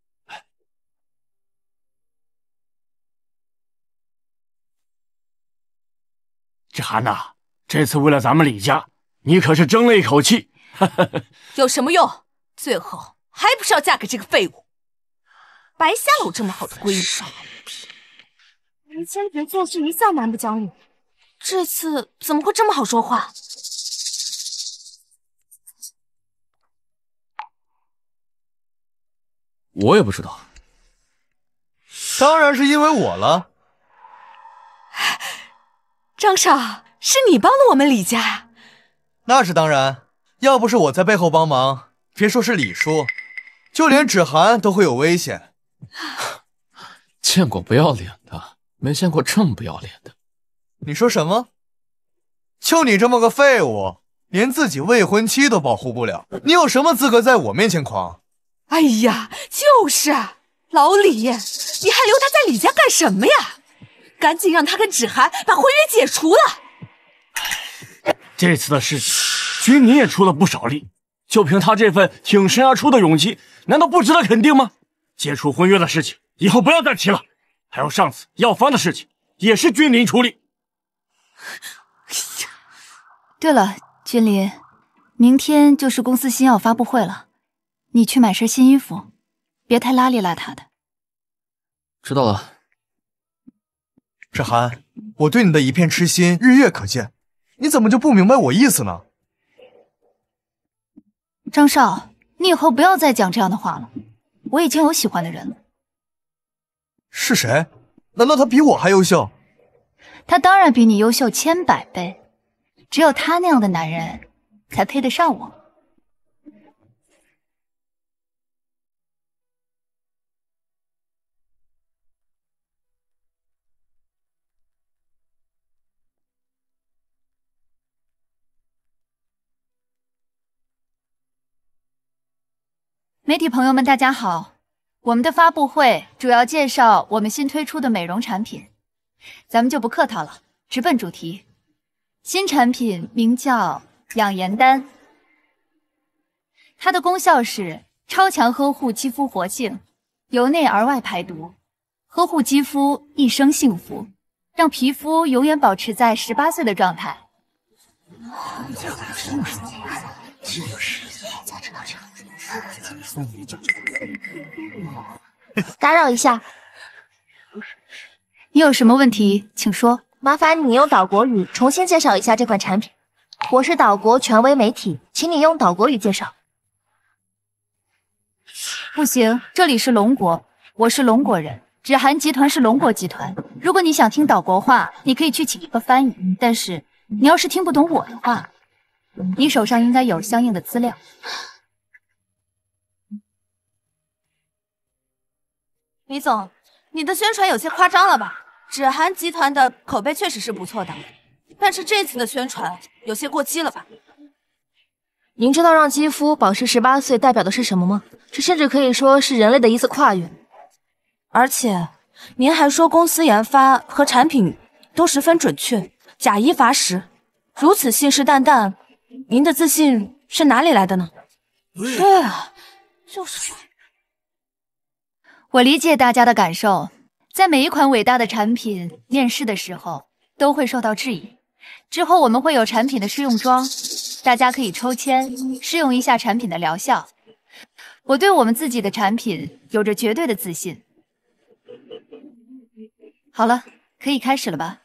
S3: 志涵呐，这次为了咱们李家，你可是争了一口气。
S1: 有什么用？最后还不是要嫁给这个废物，白瞎了我这么好的闺女。别千别做事一向蛮不讲理，这次怎么会这么好说话？
S3: 我也不知道，当然是因为我了。
S1: 张少，是你帮了我们李家，
S3: 那是当然。要不是我在背后帮忙，别说是李叔，就连芷涵都会有危险。见过不要脸的。没见过这么不要脸的！你说什么？就你这么个废物，连自己未婚妻都保护不了，你有什么资格在我面前狂？
S1: 哎呀，就是，啊，老李，你还留他在李家干什么呀？赶紧让他跟芷涵把婚约解除了。
S3: 这次的事情，君宁也出了不少力，就凭他这份挺身而出的勇气，难道不值得肯定吗？解除婚约的事情，以后不要再提了。还有上次药方的事情，也是君临处理。
S1: 对了，君临，明天就是公司新药发布会了，你去买身新衣服，别太邋里邋遢的。
S2: 知道了。
S3: 芷涵，我对你的一片痴心，日月可见，
S1: 你怎么就不明
S3: 白我意思呢？
S1: 张少，你以后不要再讲这样的话了，我已经有喜欢的人了。是谁？难
S3: 道他比我还优秀？
S1: 他当然比你优秀千百倍。只有他那样的男人才配得上我。媒体朋友们，大家好。我们的发布会主要介绍我们新推出的美容产品，咱们就不客套了，直奔主题。新产品名叫养颜丹，它的功效是超强呵护肌肤活性，由内而外排毒，呵护肌肤一生幸福，让皮肤永远保持在十八岁的状态。
S2: 就是就是，咋知道？
S1: 打扰一下，你有什么问题请说。麻烦你用岛国语重新介绍一下这款产品。我是岛国权威媒体，请你用岛国语介绍。不行，这里是龙国，我是龙国人，芷涵集团是龙国集团。如果你想听岛国话，你可以去请一个翻译。但是你要是听不懂我的话，你手上应该有相应的资料。李总，你的宣传有些夸张了吧？芷涵集团的口碑确实是不错的，但是这次的宣传有些过激了吧？您知道让肌肤保持十八岁代表的是什么吗？这甚至可以说是人类的一次跨越。而且您还说公司研发和产品都十分准确，假一罚十，如此信誓旦旦，您的自信是哪里来的呢？对啊，就是我理解大家的感受，在每一款伟大的产品面世的时候，都会受到质疑。之后我们会有产品的试用装，大家可以抽签试用一下产品的疗效。我对我们自己的产品有着绝对的自信。好了，可以开始了吧？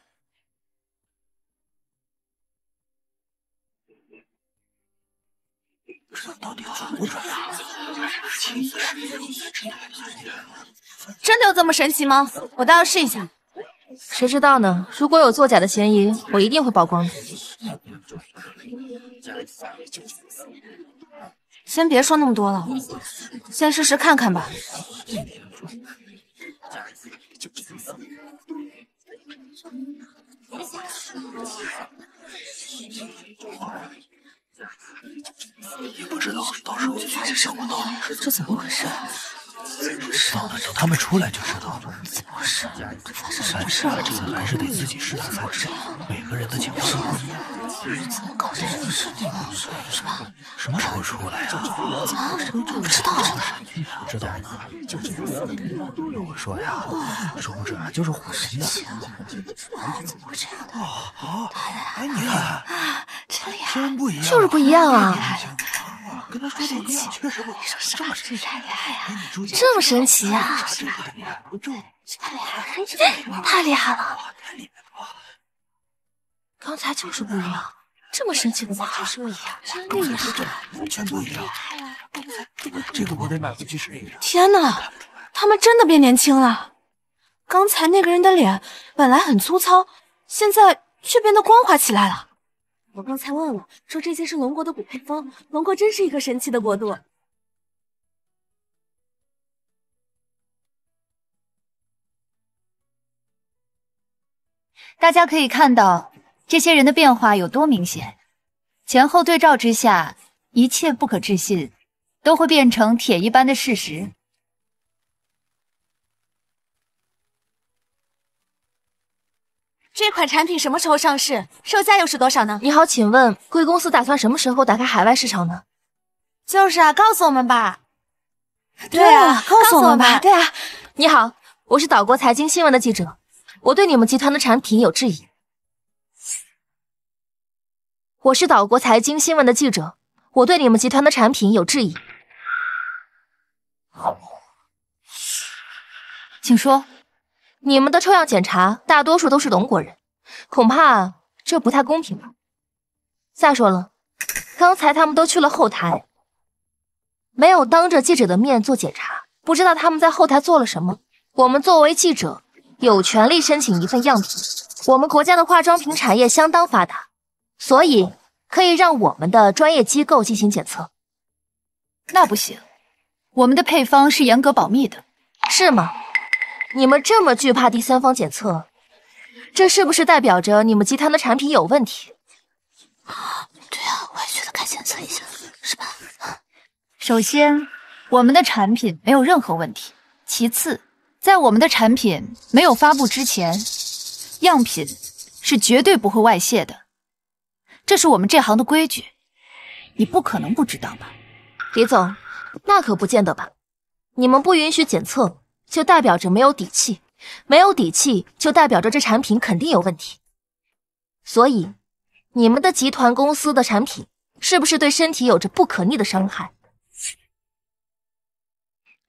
S2: 这到底准不啊？
S1: 真的有这么神奇吗？我倒要试一下，谁知道呢？如果有作假的嫌疑，我一定会曝光的。先别说那么多了，先试试看看吧。
S2: 也不知道到时候究竟行不行。这怎么回事？
S3: 到了，等他们出来就知道
S2: 了。不是，但是这个还是得自己试探道。每个人的情况。怎么搞的？是吧？什么时候出来呀？啊？不知道，
S3: 知道吗？不用我说呀，说不准就是火
S2: 神的。怎么会这样的？啊！哎，你看，真不一样，就是不一样啊。跟他说的不一样，这么神奇，
S1: 太厉害呀！这么神奇啊！太厉害了，太厉害了，太厉害了！刚才就是不一样，这么神奇的吗？真害！完全不一
S2: 样。这个我得买回去试一试。
S1: 天哪，他们真的变年轻了！刚才那个人的脸本来很粗糙，现在却变得光滑起来了。我刚才忘了，说这些是龙国的古配方，龙国真是一个神奇的国度。大家可以看到这些人的变化有多明显，前后对照之下，一切不可置信都会变成铁一般的事实。这款产品什么时候上市？售价又是多少呢？你好，请问贵公司打算什么时候打开海外市场呢？就是啊，告诉我们吧。对啊，告诉我们吧。对啊。你好，我是岛国财经新闻的记者，我对你们集团的产品有质疑。我是岛国财经新闻的记者，我对你们集团的产品有质疑。请说。你们的抽样检查大多数都是龙国人，恐怕这不太公平吧。再说了，刚才他们都去了后台，没有当着记者的面做检查，不知道他们在后台做了什么。我们作为记者，有权利申请一份样品。我们国家的化妆品产业相当发达，所以可以让我们的专业机构进行检测。那不行，我们的配方是严格保密的，是吗？你们这么惧怕第三方检测，这是不是代表着你们集团的产品有问题？
S2: 啊，对啊，我也觉得该检测一下，
S1: 是吧？首先，我们的产品没有任何问题。其次，在我们的产品没有发布之前，样品是绝对不会外泄的，这是我们这行的规矩，你不可能不知道吧？李总，那可不见得吧？你们不允许检测。就代表着没有底气，没有底气就代表着这产品肯定有问题。所以，你们的集团公司的产品是不是对身体有着不可逆的伤害？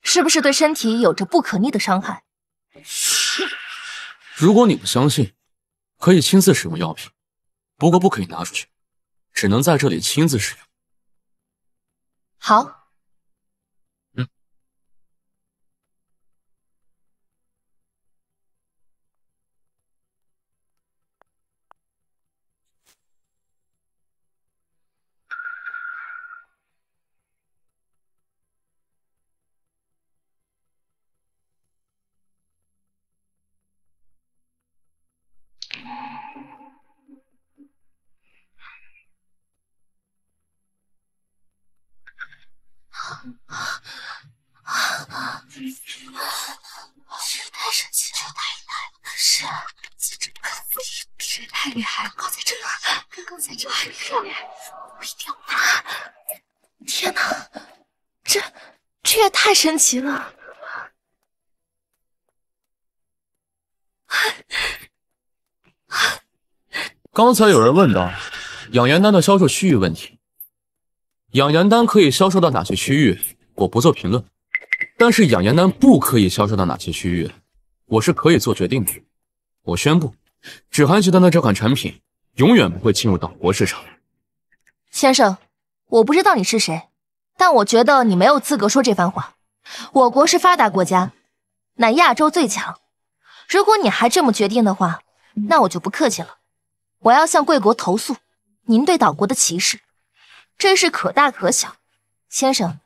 S1: 是不是对身体有着不可逆的伤害？
S3: 如果你们相信，可以亲自使用药品，不过不可以拿出去，
S2: 只能在这里亲自使用。好。神奇了！
S3: 刚才有人问到养颜丹的销售区域问题，养颜丹可以销售到哪些区域？我不做评论。但是养颜丹不可以销售到哪些区域，我是可以做决定的。我宣布，芷涵集团的这款产品永远不会进入岛国市场。
S1: 先生，我不知道你是谁，但我觉得你没有资格说这番话。我国是发达国家，乃亚洲最强。如果你还这么决定的话，那我就不客气了。我要向贵国投诉您对岛国的歧视，这事可大可小。先生，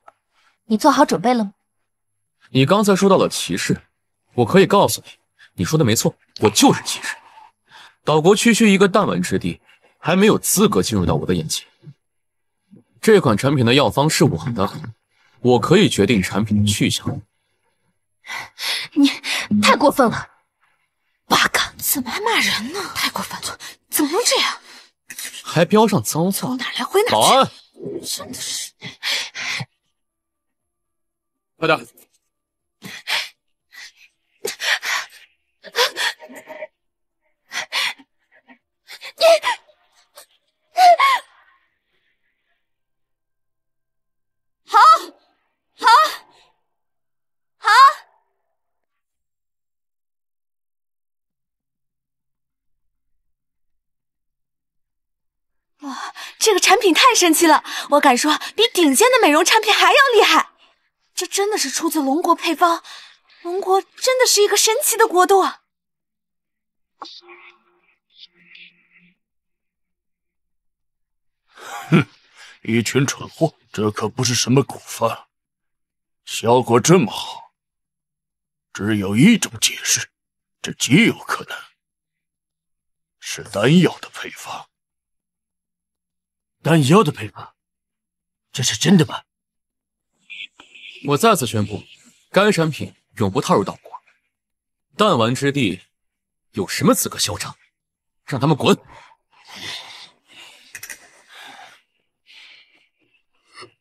S1: 你做好准备了吗？
S3: 你刚才说到了歧视，我可以告诉你，你说的没错，我就是歧视。岛国区区一个弹丸之地，还没有资格进入到我的眼前。这款产品的药方是我的。我可以决定产品的去向。
S1: 你太过分了！八
S2: 嘎！怎么还骂人呢？太过分了！怎么能这样？
S3: 还标上脏字！
S2: 哪来回哪去？保安！真的是……快点！你。哇，
S1: 这个产品太神奇了！我敢说，比顶尖的美容产品还要厉害。这真的是出自龙国配方，龙国真的是一个神奇的国度！
S3: 哼，一群蠢货，这可不是什么古方，效果这么好，只有一种解释，这极有可能是丹药的配方。丹药的配方，这是真的吗？我再次宣布，该产品永不踏入岛国。弹丸之地，有什么资格嚣张？让他们滚！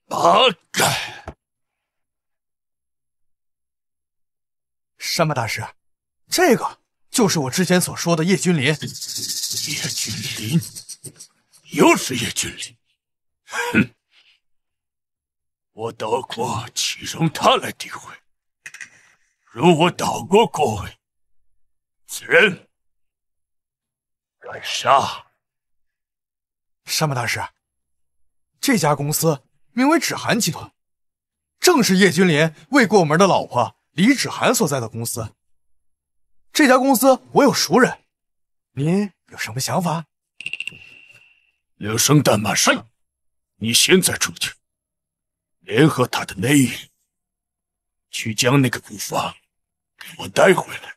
S3: 八嘎！山本大师，这个就是我之前所说的叶君临。
S2: 叶君临。又是叶君
S3: 麟，哼！我倒过，岂容他来诋毁？如我倒过国威，此人敢杀？山本大师，这家公司名为芷涵集团，正是叶君麟未过门的老婆李芷涵所在的公司。这家公司我有熟人，您有什么想法？柳生但马上，你现在出去，联合他的内应，去将那个古方给我带回来。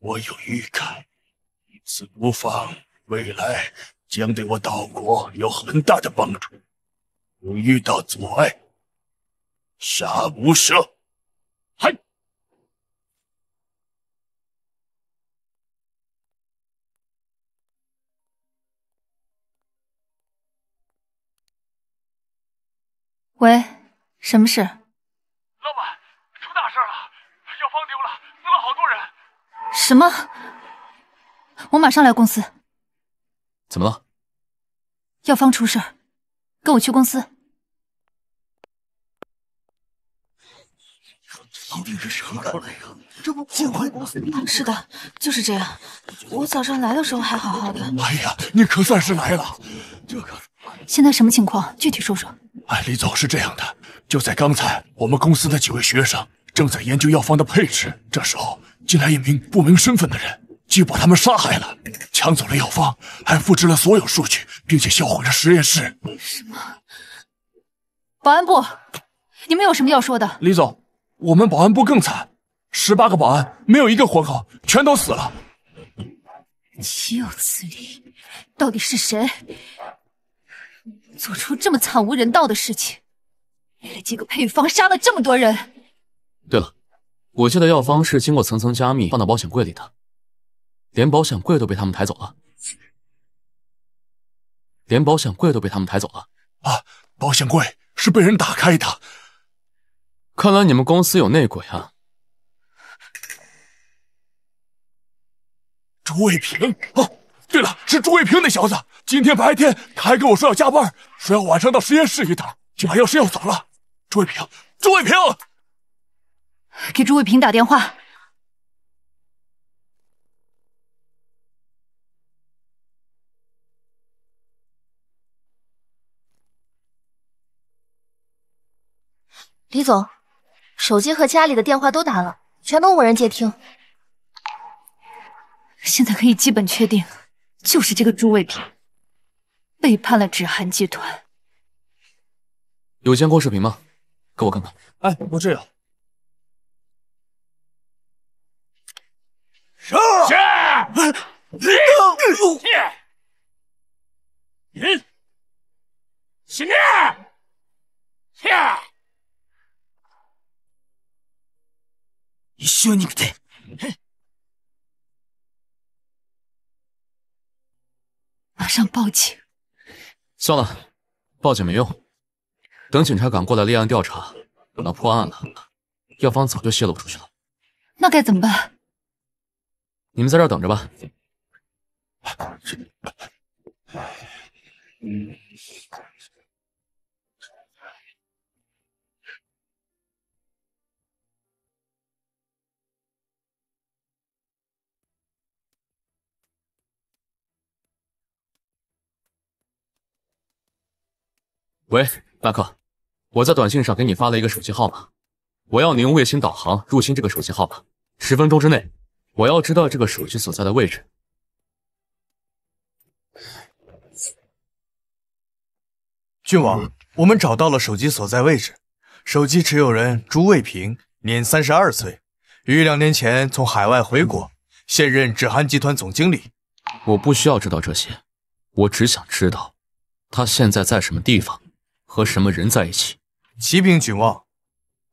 S3: 我有预感，此古方未来将对我岛国有
S2: 很大的帮助。如遇到阻碍，杀无赦。喂，什么事？老板，出大事了，
S1: 药方丢了，死了好多人。什么？我马上来公司。怎么了？药方出事跟我去公司。
S2: 一定是谁干的了？
S1: 这不破坏公司是的，就是这样。我早上来的时候还好好的。
S3: 哎呀，你可算是来了。这
S1: 可……现在什么情况？具体说说。
S3: 哎，李总是这样的。就在刚才，我们公司的几位学生正在研究药方的配置，这时候进来一名不明身份的人，既把他们杀害了，抢走了药方，还复制了所有数据，并且销毁了实验室。什么？
S1: 保安部，你们有什么要说的？
S3: 李总，我们保安部更惨，十八个保安没有一个活口，全都死了。
S1: 岂有此理！到底是谁？做出这么惨无人道的事情，为了几个配方杀了这么多人。
S3: 对了，我记得药方是经过层层加密放到保险柜里的，连保险柜都被他们抬走了。连保险柜都被他们抬走了啊！保险柜是被人打开的，看来你们公司有内鬼啊，朱卫平。对了，是朱卫平那小子。今天白天他还跟我说要加班，说要晚上到实验室一趟，今把钥匙要走了。朱卫平，朱卫平，
S1: 给朱卫平打电话。李总，手机和家里的电话都打了，全都无人接听。现在可以基本确定。就是这个朱卫平背叛了芷
S2: 韩集团。
S3: 有监控视频吗？给我看看。
S2: 哎，我这样。马上报警！算
S3: 了，报警没用，等警察赶过来立案调查，等到破案了，药方早就泄露出去了。
S1: 那该怎么办？
S3: 你们在这儿等着吧。喂，麦克，我在短信上给你发了一个手机号码，我要你用卫星导航入侵这个手机号码，十分钟之内，我要知道这个手机所在的位置。郡王，我们找到了手机所在位置，手机持有人朱卫平，年三十二岁，于两年前从海外回国，现任芷涵集团总经理。我不需要知道这些，我只想知道，他现在在什么地方。和什么人在一起？启禀君王，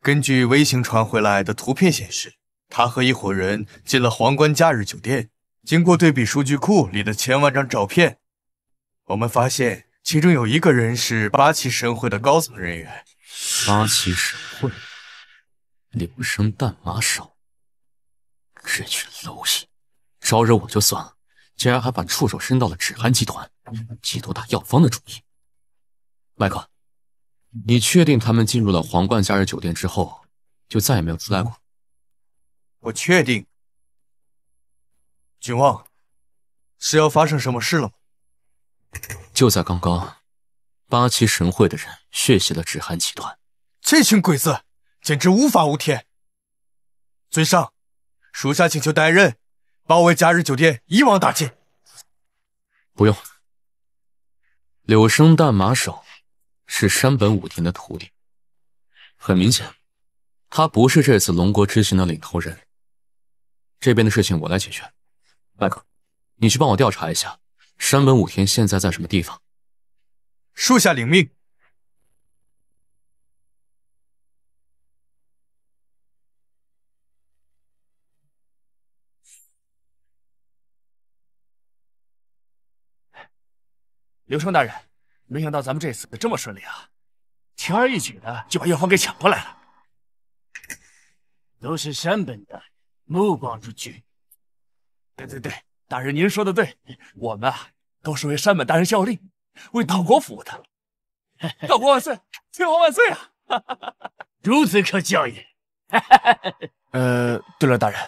S3: 根据微型传回来的图片显示，他和一伙人进了皇冠假日酒店。经过对比数据库里的千万张照片，我们发现其中有一个人是八旗神会的高层人员。八旗神会，留声弹麻手，这群蝼蚁，招惹我就算，了，竟然还把触手伸到了芷兰集团，企图打药方的主意。麦克。你确定他们进入了皇冠假日酒店之后，就再也没有出来过？我确定。君望，是要发生什么事了吗？就在刚刚，八七神会的人血洗了芷寒集团。这群鬼子简直无法无天！尊上，属下请求带人包围假日酒店，一网打尽。不用，柳生弹马首，是山本武田的徒弟，很明显，他不是这次龙国之行的领头人。这边的事情我来解决，麦克，你去帮我调查一下山本武田现在在什么地方。属下领命。刘胜大人。没想到咱们这次这么顺利啊，轻而易举的就把药方给抢过来了。都是山本的目光如炬。对对对，大人您说的对，我们啊都是为山本大人效力，为岛国服务的。岛国万岁，天皇万岁啊！如此可教也。呃，对了，大人，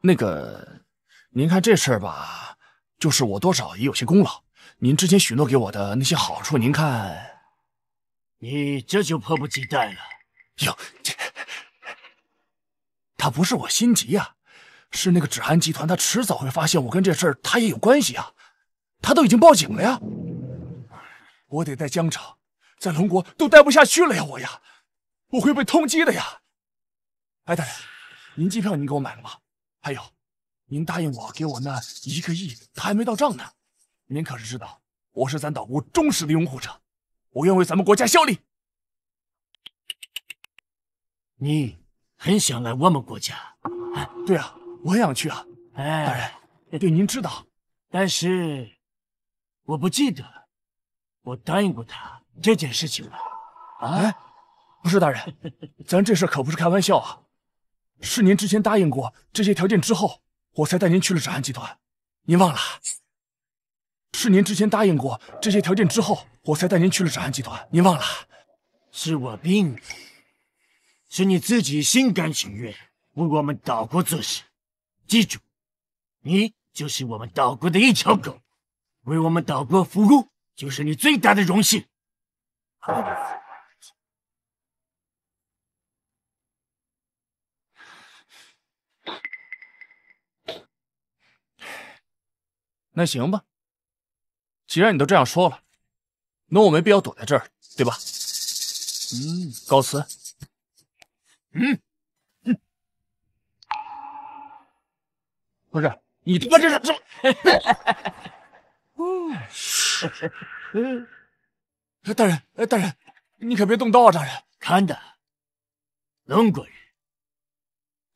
S3: 那个，您看这事儿吧，就是我多少也有些功劳。您之前许诺给我的那些好处，您看，你这就迫不及待了。哟，这他不是我心急呀，是那个芷涵集团，他迟早会发现我跟这事儿他也有关系呀。他都已经报警了呀，我得在江城，在龙国都待不下去了呀，我呀，我会被通缉的呀。哎，大人，您机票您给我买了吗？还有，您答应我给我那一个亿，他还没到账呢。您可是知道，我是咱岛国忠实的拥护者，我愿为咱们国家效力。你很想来我们国家？对啊，我想去啊。哎，大人，对您知道，但是我不记得，我答应过他这件事情了。啊，不是大人，咱这事可不是开玩笑啊，是您之前答应过这些条件之后，我才带您去了展安集团。您忘了？是您之前答应过这些条件之后，我才带您去了展安集团。您忘了？是我病，是你自己心甘情愿为我们岛国做事。记住，你就是我们岛国的一条狗，为我们岛国服务就是你最大的荣幸。那行吧。既然你都这样说了，那我没必要躲在这儿，对吧？嗯，告辞。嗯嗯，
S2: 不是，你他妈这是什么？哈，是，
S3: 大人，大人，你可别动刀啊，大人。看的，龙鬼，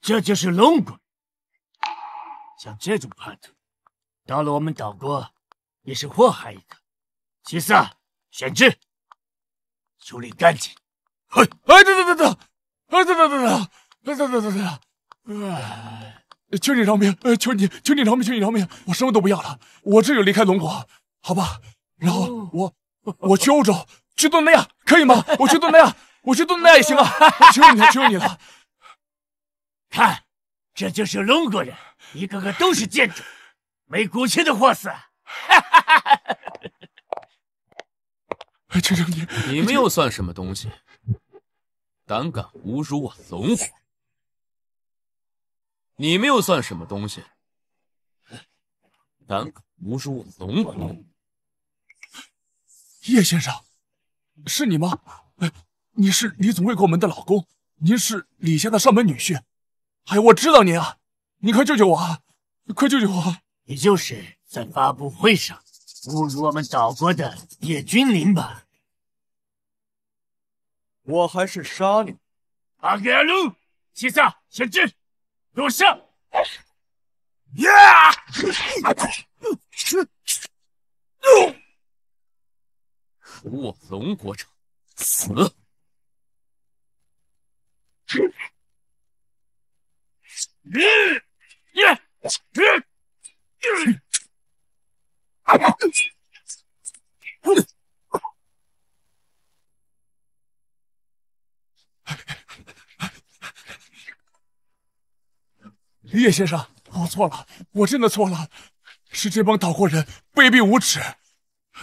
S3: 这就是龙国像这种叛徒，到了我们岛国。也是祸害一个，次啊，选之，处理干净。嘿，哎，等等等等，哎，等等等等，等等等等等，啊！求你饶命！呃，求你，求你饶命！求你饶命！我什么都不要了，我这就离开龙国，好吧？然后我，我去欧洲，去东南亚，可以吗？我去东南亚，我去东南亚也行啊！求你了，求你了！看，这就是龙国人，一个个都是贱种，没骨气的货色，哈！哈 哈，陈你们又算什么东西？胆敢侮辱我龙虎！你们又算什么东西？胆敢侮辱我龙虎！叶先生，是你吗？哎，你是李总未过门的老公，您是李家的上门女婿。哎，我知道您啊，你快救救我啊！快救救我！你就是在发布会上。侮辱我们岛国的叶君临吧！我还是杀你。阿盖亚路，
S2: 西萨，前进，给我上！Yeah！伏
S3: 我龙国者，死！叶 先生，我错了，我真的错了，是这帮岛国人卑鄙无耻，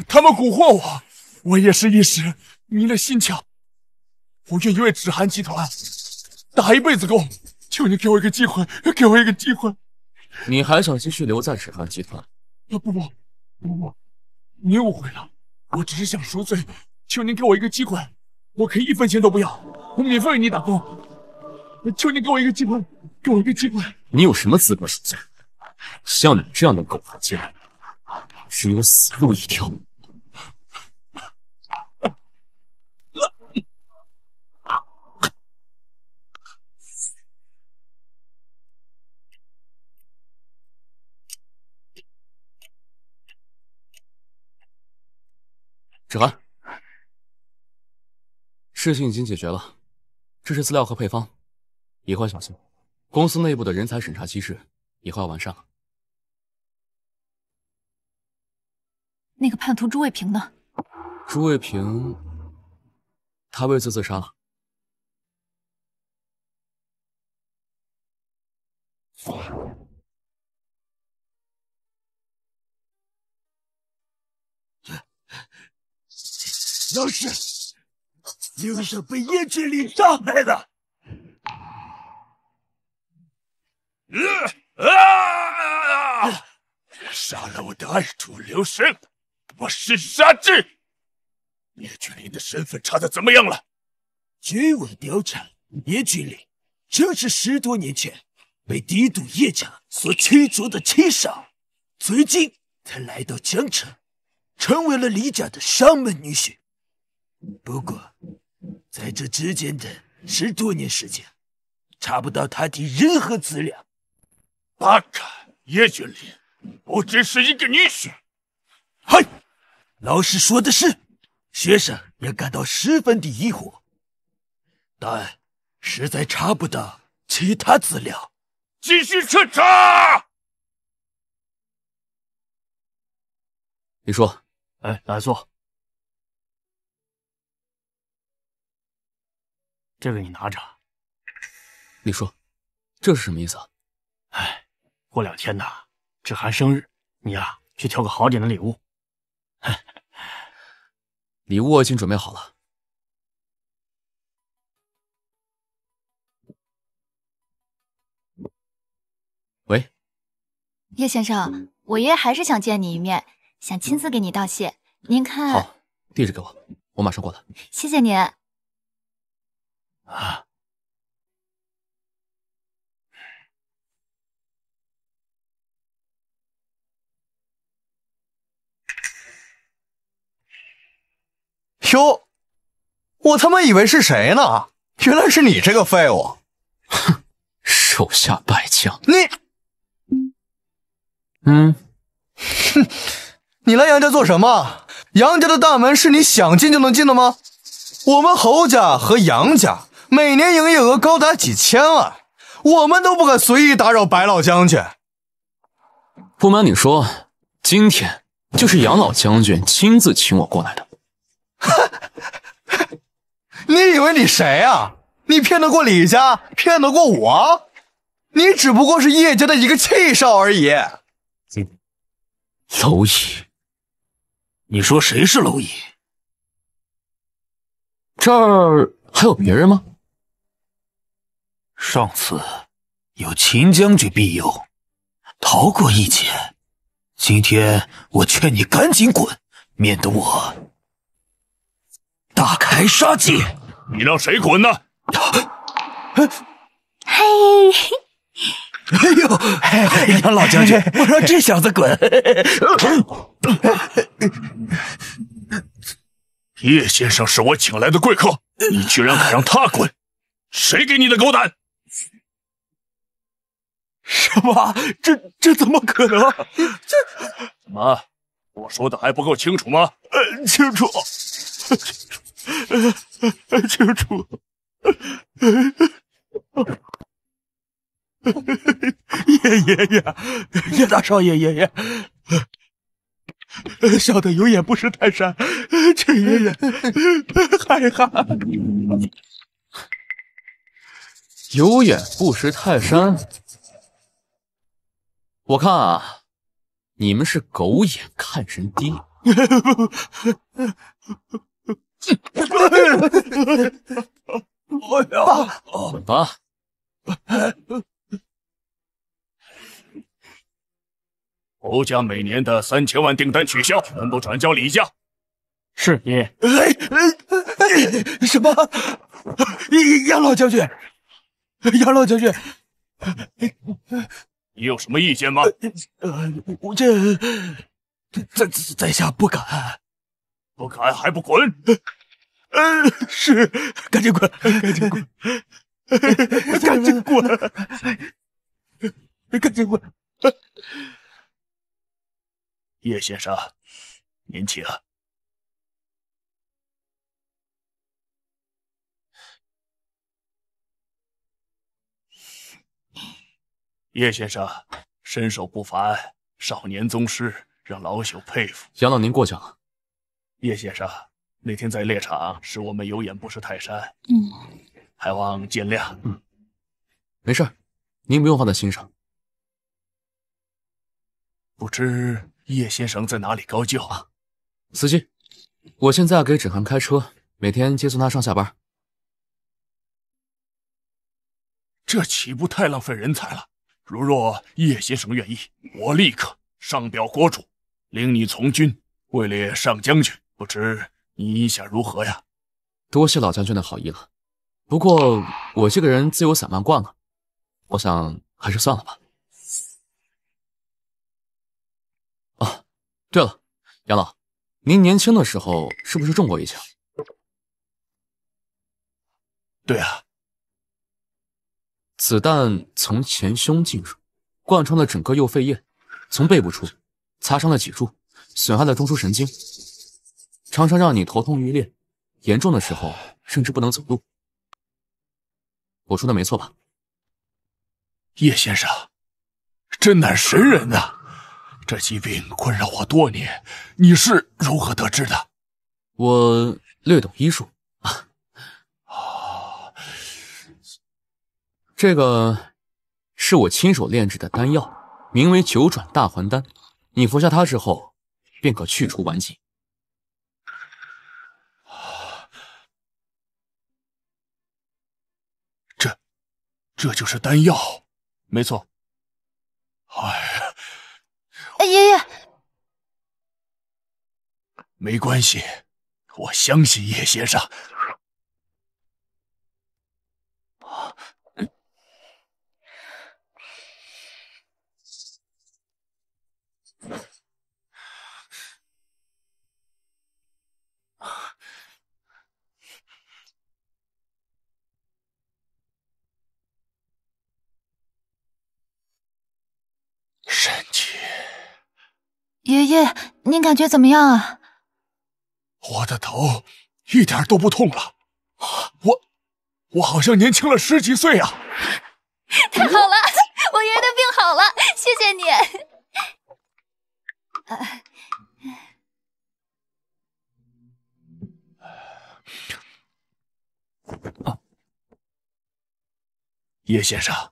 S3: 他们蛊惑我，我也是一时迷了心窍。我愿意为芷寒集团打一辈子工，求你给我一个机会，给我一个机会。你还想继续留在芷寒集团？啊不不。伯伯，您误会了，我只是想赎罪，求您给我一个机会，我可以一分钱都不要，我免费为你打工，求您给我一个机会，给我一个机会。你有什么资格赎罪？像你这样的
S2: 狗汉奸，只有死路一条。芷涵，
S3: 事情已经解决了，这是资料和配方，以后小心。公司内部的人才审查机制以后要完善。了。
S1: 那个叛徒朱卫平呢？
S3: 朱卫平，他畏罪自杀了。
S2: 刘氏，刘是被叶俊林杀害的。啊！杀了我的爱徒刘氏，我是杀之。
S3: 叶俊林的身份查的怎么样了？据我调查，叶俊林正是十多年前被敌都叶家所驱逐的七少，最近才来到江城，成为了李家的上门女婿。不过，在这之间的十多年时间，查不到他的任何资料。八卡叶经理，不只是一个女婿。嗨，老师说的是，学生也感到十分的疑惑，但实在查不到
S2: 其他资料，继续彻查。
S3: 你说，哎，来坐。这个你拿着。你说，这是什么意思啊？哎，过两天呐，芷涵生日，你呀去挑个好点的礼物。礼物我已经准备好了。喂，
S1: 叶先生，我爷爷还是想见你一面，想亲自给你道谢。您看，好，
S3: 地址给我，我马上过来。
S1: 谢谢您。啊！
S3: 哟，我他妈以为是谁呢？原来是你这个废物！
S2: 哼，手下败将！你，嗯，哼，
S3: 你来杨家做什么？杨家的大门是你想进就能进的吗？我们侯家和杨家。每年营业额高达几千万，我们都不敢随意打扰白老将军。不瞒你说，今天就是杨老将军亲自请我过来的。你以为你谁啊？你骗得过李家，骗得过我？你只不过是叶家的一个弃少而已。蝼蚁，你说谁是蝼蚁？这儿还有别人吗？上次有秦将军庇佑，逃过一劫。今天我劝你赶紧滚，免得我大开杀戒。你让谁滚呢？嘿，
S2: 哎呦，杨老将军，我让这小子滚。叶
S3: 先生是我请来的贵客，你居然敢让他滚？谁给你的狗胆？什么？这这怎么可能？这怎么？我说的还不够清楚吗？
S2: 呃，清楚，清楚，清楚。叶爷爷，叶大少爷，爷爷，
S3: 小的有眼不识泰山，请爷爷，海涵。有眼不识泰山。我看啊，你们是狗眼看人低。
S2: 爸，滚吧！侯
S3: 家每年的三千万订单取消，全部转交李家。
S2: 是爹。哎哎！什么？杨老将军，
S3: 杨老将军。你有什么意见吗？呃，我这在在下不敢，不敢还不滚？
S2: 呃，是，赶紧滚，赶紧滚，赶紧滚，赶紧滚。叶先生，您请。
S3: 叶先生身手不凡，少年宗师，让老朽佩服。杨老，您过奖了。叶先生那天在猎场，是我们有眼不识泰山，嗯，还望见谅。嗯，没事，您不用放在心上。不知叶先生在哪里高就啊？司机，我现在给芷涵开车，每天接送她上下班。这岂不太浪费人才了？如若叶先生愿意，我立刻上表国主，领你从军，位列上将军。不知你意下如何呀？多谢老将军的好意了。不过我这个人自由散漫惯了，我想还是算了吧。啊，对了，杨老，您年轻的时候是不是中过一枪？对啊。子弹从前胸进入，贯穿了整个右肺叶，从背部出，擦伤了脊柱，损害了中枢神经，常常让你头痛欲裂，严重的时候甚至不能走路。我说的没错吧，叶先生？真乃神人啊！这疾病困扰我多年，你是如何得知的？我略懂医术。这个是我亲手炼制的丹药，名为九转大还丹。你服下它之后，便可去除顽疾。这，这就是丹药？没错。哎呀！哎，爷爷，没关系，我相信
S2: 叶先生。啊！神奇！
S1: 爷爷，您感觉怎么样啊？
S2: 我的头
S3: 一点都不痛了，我我好像年轻了十几岁啊！
S2: 太好了，我爷爷的病好了，谢谢你。啊，叶
S3: 先生，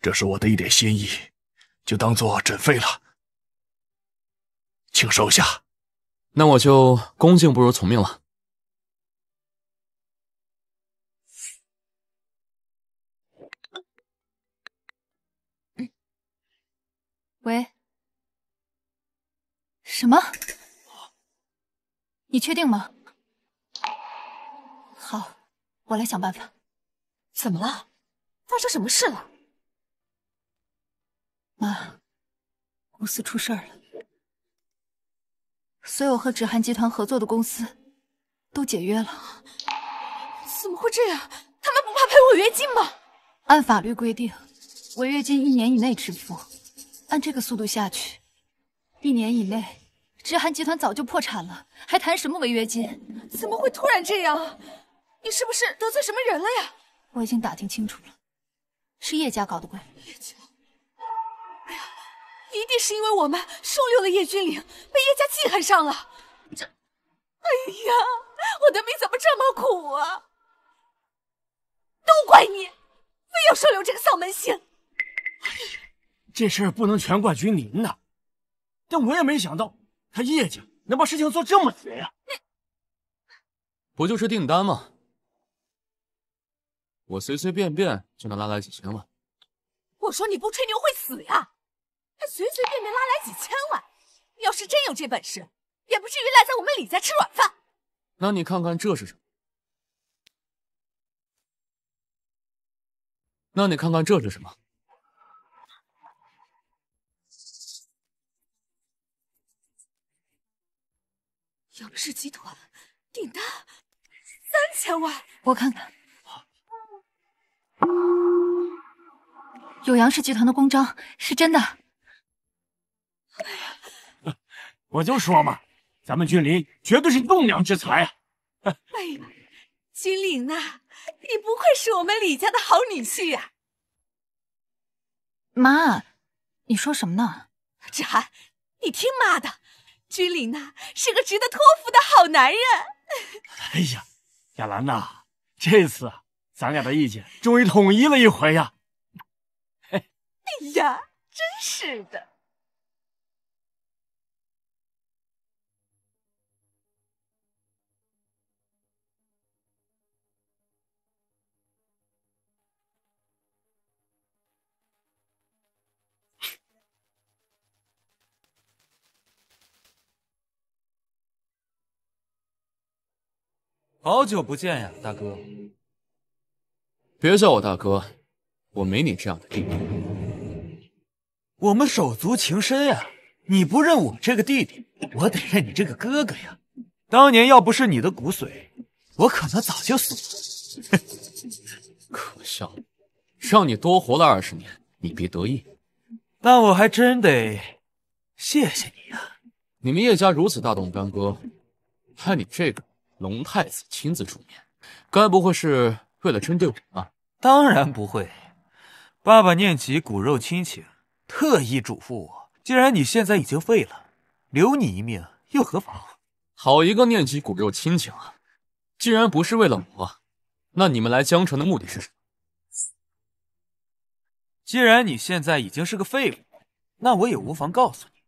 S3: 这是我的一点心意。就当做诊费了，请收下。那我就恭敬不如从命了。
S2: 喂，什么？你
S1: 确定吗？好，我来想办法。怎么了？发生
S2: 什么事了？妈，公
S1: 司出事儿了，所有和芷涵集团合作的公司都解约了。怎么会这样？他们不怕赔违约金吗？按法律规定，违约金一年以内支付。按这个速度下去，一年以内，芷涵集团早就破产了，还谈什么违约金？怎么会突然这样？你是不是得罪什么人了呀？我已经打听清楚了，是叶家搞的鬼。一定是因为我们收留了叶君临，被叶家记恨上了。这，哎呀，我的命怎么这么苦啊！都怪你，非要收留这个丧门星。
S3: 这事儿不能全怪君临呐，但我也没想到他叶家能把事情做这么绝呀。不就是订单吗？我随随便便就能拉来几千万。
S1: 我说你不吹牛会死呀。他随随便便拉来几千万，要是真有这本事，也不至于赖在我们李家吃软饭。
S3: 那你看看这是什么？那你看看这是什么？
S2: 杨氏集团订单三千万，我看看，
S1: 有杨氏集团的公章，是真的。
S3: 哎呀，我就说嘛，咱们君临绝对是栋梁之才啊！哎
S1: 呀，君临呐，你不愧是我们李家的好女婿呀！妈，你说什么呢？志涵，你听妈的，君临呐是个值得托付的好男人。
S3: 哎呀，亚兰呐，这次咱俩的意见终于统一了一回呀！
S2: 哎呀，真是的。
S3: 好久不见呀，大哥！别叫我大哥，我没你这样的弟弟。我们手足情深呀，你不认我这个弟弟，我得认你这个哥哥呀。当年要不是你的骨髓，我可能早就死了。可笑，让你多活了二十年，你别得意。那我还真得谢谢你呀。你们叶家如此大动干戈，看你这个……龙太子亲自出面，该不会是为了针对我吧？当然不会，爸爸念及骨肉亲情，特意嘱咐我。既然你现在已经废了，留你一命又何妨？好一个念及骨肉亲情啊！既然不是为了我，那你们来江城的目的是什么？既然你现在已经是个废物，那我也无妨告诉你，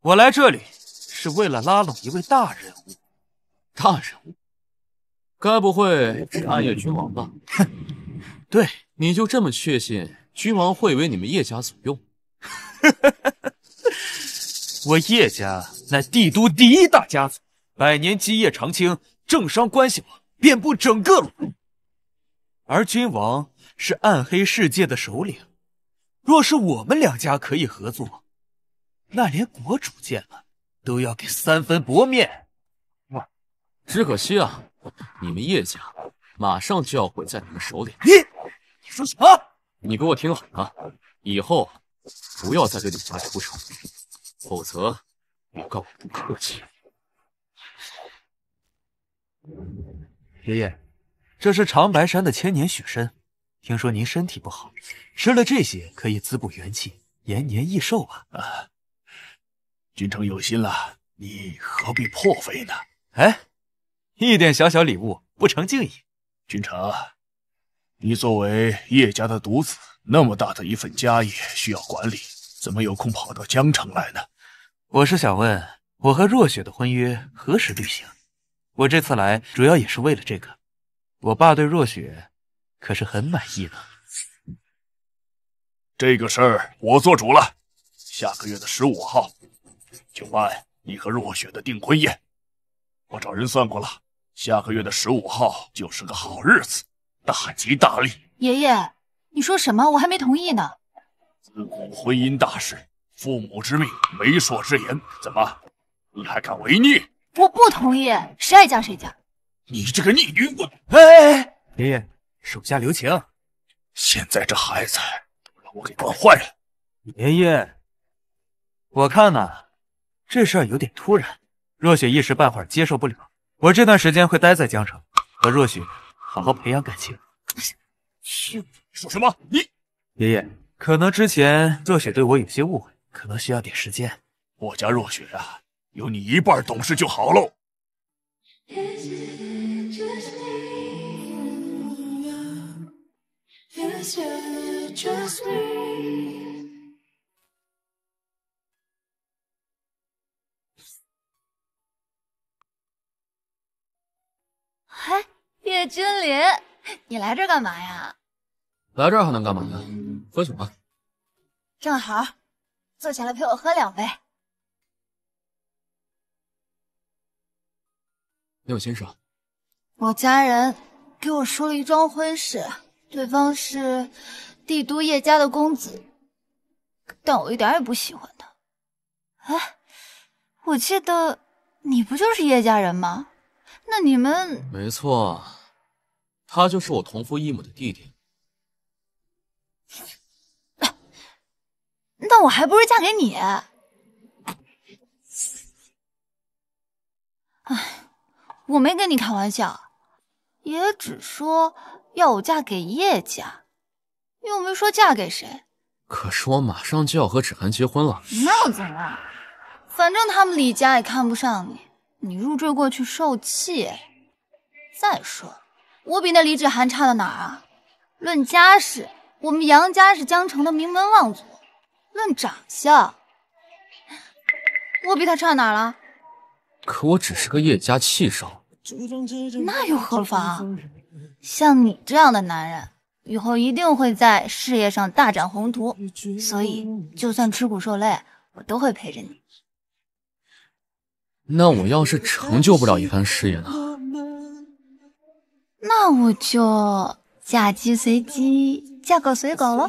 S3: 我来这里是为了拉拢一位大人物。大人物，该不会是暗夜君王吧？哼，对，你就这么确信君王会为你们叶家所用？哈哈哈哈我叶家乃帝都第一大家族，百年基业长青，政商关系网遍布整个鲁。而君王是暗黑世界的首领，若是我们两家可以合作，那连国主见了都要给三分薄面。只可惜啊，你们叶家马上就要毁在你们手里。你，你说什么？你给我听好了，以后不要再对李家出手，否则我告我不客气。爷爷，这是长白山的千年雪参，听说您身体不好，吃了这些可以滋补元气，延年益寿啊！啊，君城有心了，你何必破费呢？哎。一点小小礼物，不成敬意。君城，你作为叶家的独子，那么大的一份家业需要管理，怎么有空跑到江城来呢？我是想问，我和若雪的婚约何时履行？我这次来主要也是为了这个。我爸对若雪可是很满意的，这个事儿我做主了，下个月的十五号就办你和若雪的订婚宴。我找人算过了。下个月的十五号就是个好日子，大吉大利。
S2: 爷爷，
S1: 你说什么？我还没同意呢。
S3: 自古婚姻大事，父母之命，媒妁之言，怎么？你还敢违逆？
S1: 我不同意，谁爱嫁谁嫁。
S3: 你这个逆女我哎，哎哎，爷爷，手下留情。现在这孩子都让我给惯坏了。爷爷，我看呢，这事儿有点突然，若雪一时半会儿接受不了。我这段时间会待在江城，和若雪好好培养感情。
S2: 是，说
S3: 什么？你爷爷可能之前若雪对我有些误会，可能需要点时间。我家若雪啊，有你一半懂事就好了。
S1: 哎，叶君临，你来这干嘛呀？
S2: 来这
S3: 儿还能干嘛呀？喝酒啊。
S1: 正好，坐下来陪我喝两杯。有先生。我家人给我说了一桩婚事，对方是帝都叶家的公子，但我一点也不喜欢他。哎，我记得你不就是叶家人吗？那你们
S3: 没错，他就是我同父异母的弟弟。
S1: 那我还不如嫁给你。哎，我没跟你开玩笑，也只说要我嫁给叶家，又没说嫁给谁。
S3: 可是我马上就要和芷涵结婚了，
S1: 那又怎么了？反正他们李家也看不上你。你入赘过去受气。再说，我比那李芷涵差到哪儿啊？论家世，我们杨家是江城的名门望族；论长相，我比他差哪儿了？
S3: 可我只是个叶家弃少，
S2: 那又何妨？
S1: 像你这样的男人，以后一定会在事业上大展宏图，所以就算吃苦受累，我都会陪着你。
S3: 那我要是成就不了一番事业呢？
S1: 那我就嫁鸡随鸡，嫁狗随狗了。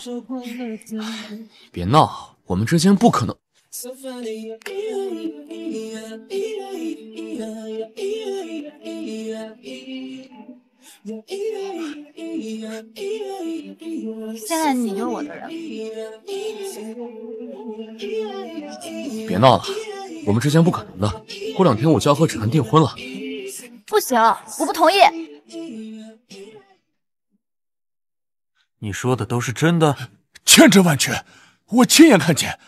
S3: 别闹，我们之间不可能。
S2: 现在你就是我的人了，
S3: 别闹了。我们之间不可能的。过两天我就要和芷兰订婚了。
S1: 不行，我不同意。
S3: 你说的都是真的？千真万确，我亲眼看见。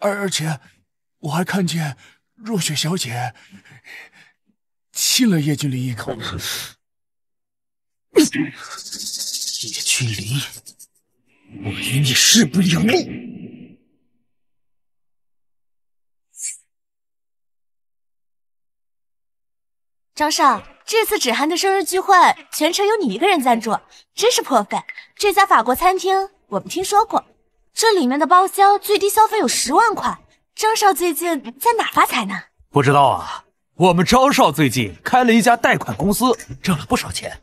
S3: 而而且我还看见若雪小姐亲了
S2: 叶君离一口。叶君离，我与你势不两立。张
S1: 少，这次芷涵的生日聚会，全程由你一个人赞助，真是破费。这家法国餐厅我们听说过，这里面的包厢最低消费有十万块。张少最近在哪发财呢？
S3: 不知道啊，我们张少最近开了一家贷款公司，挣了不少钱。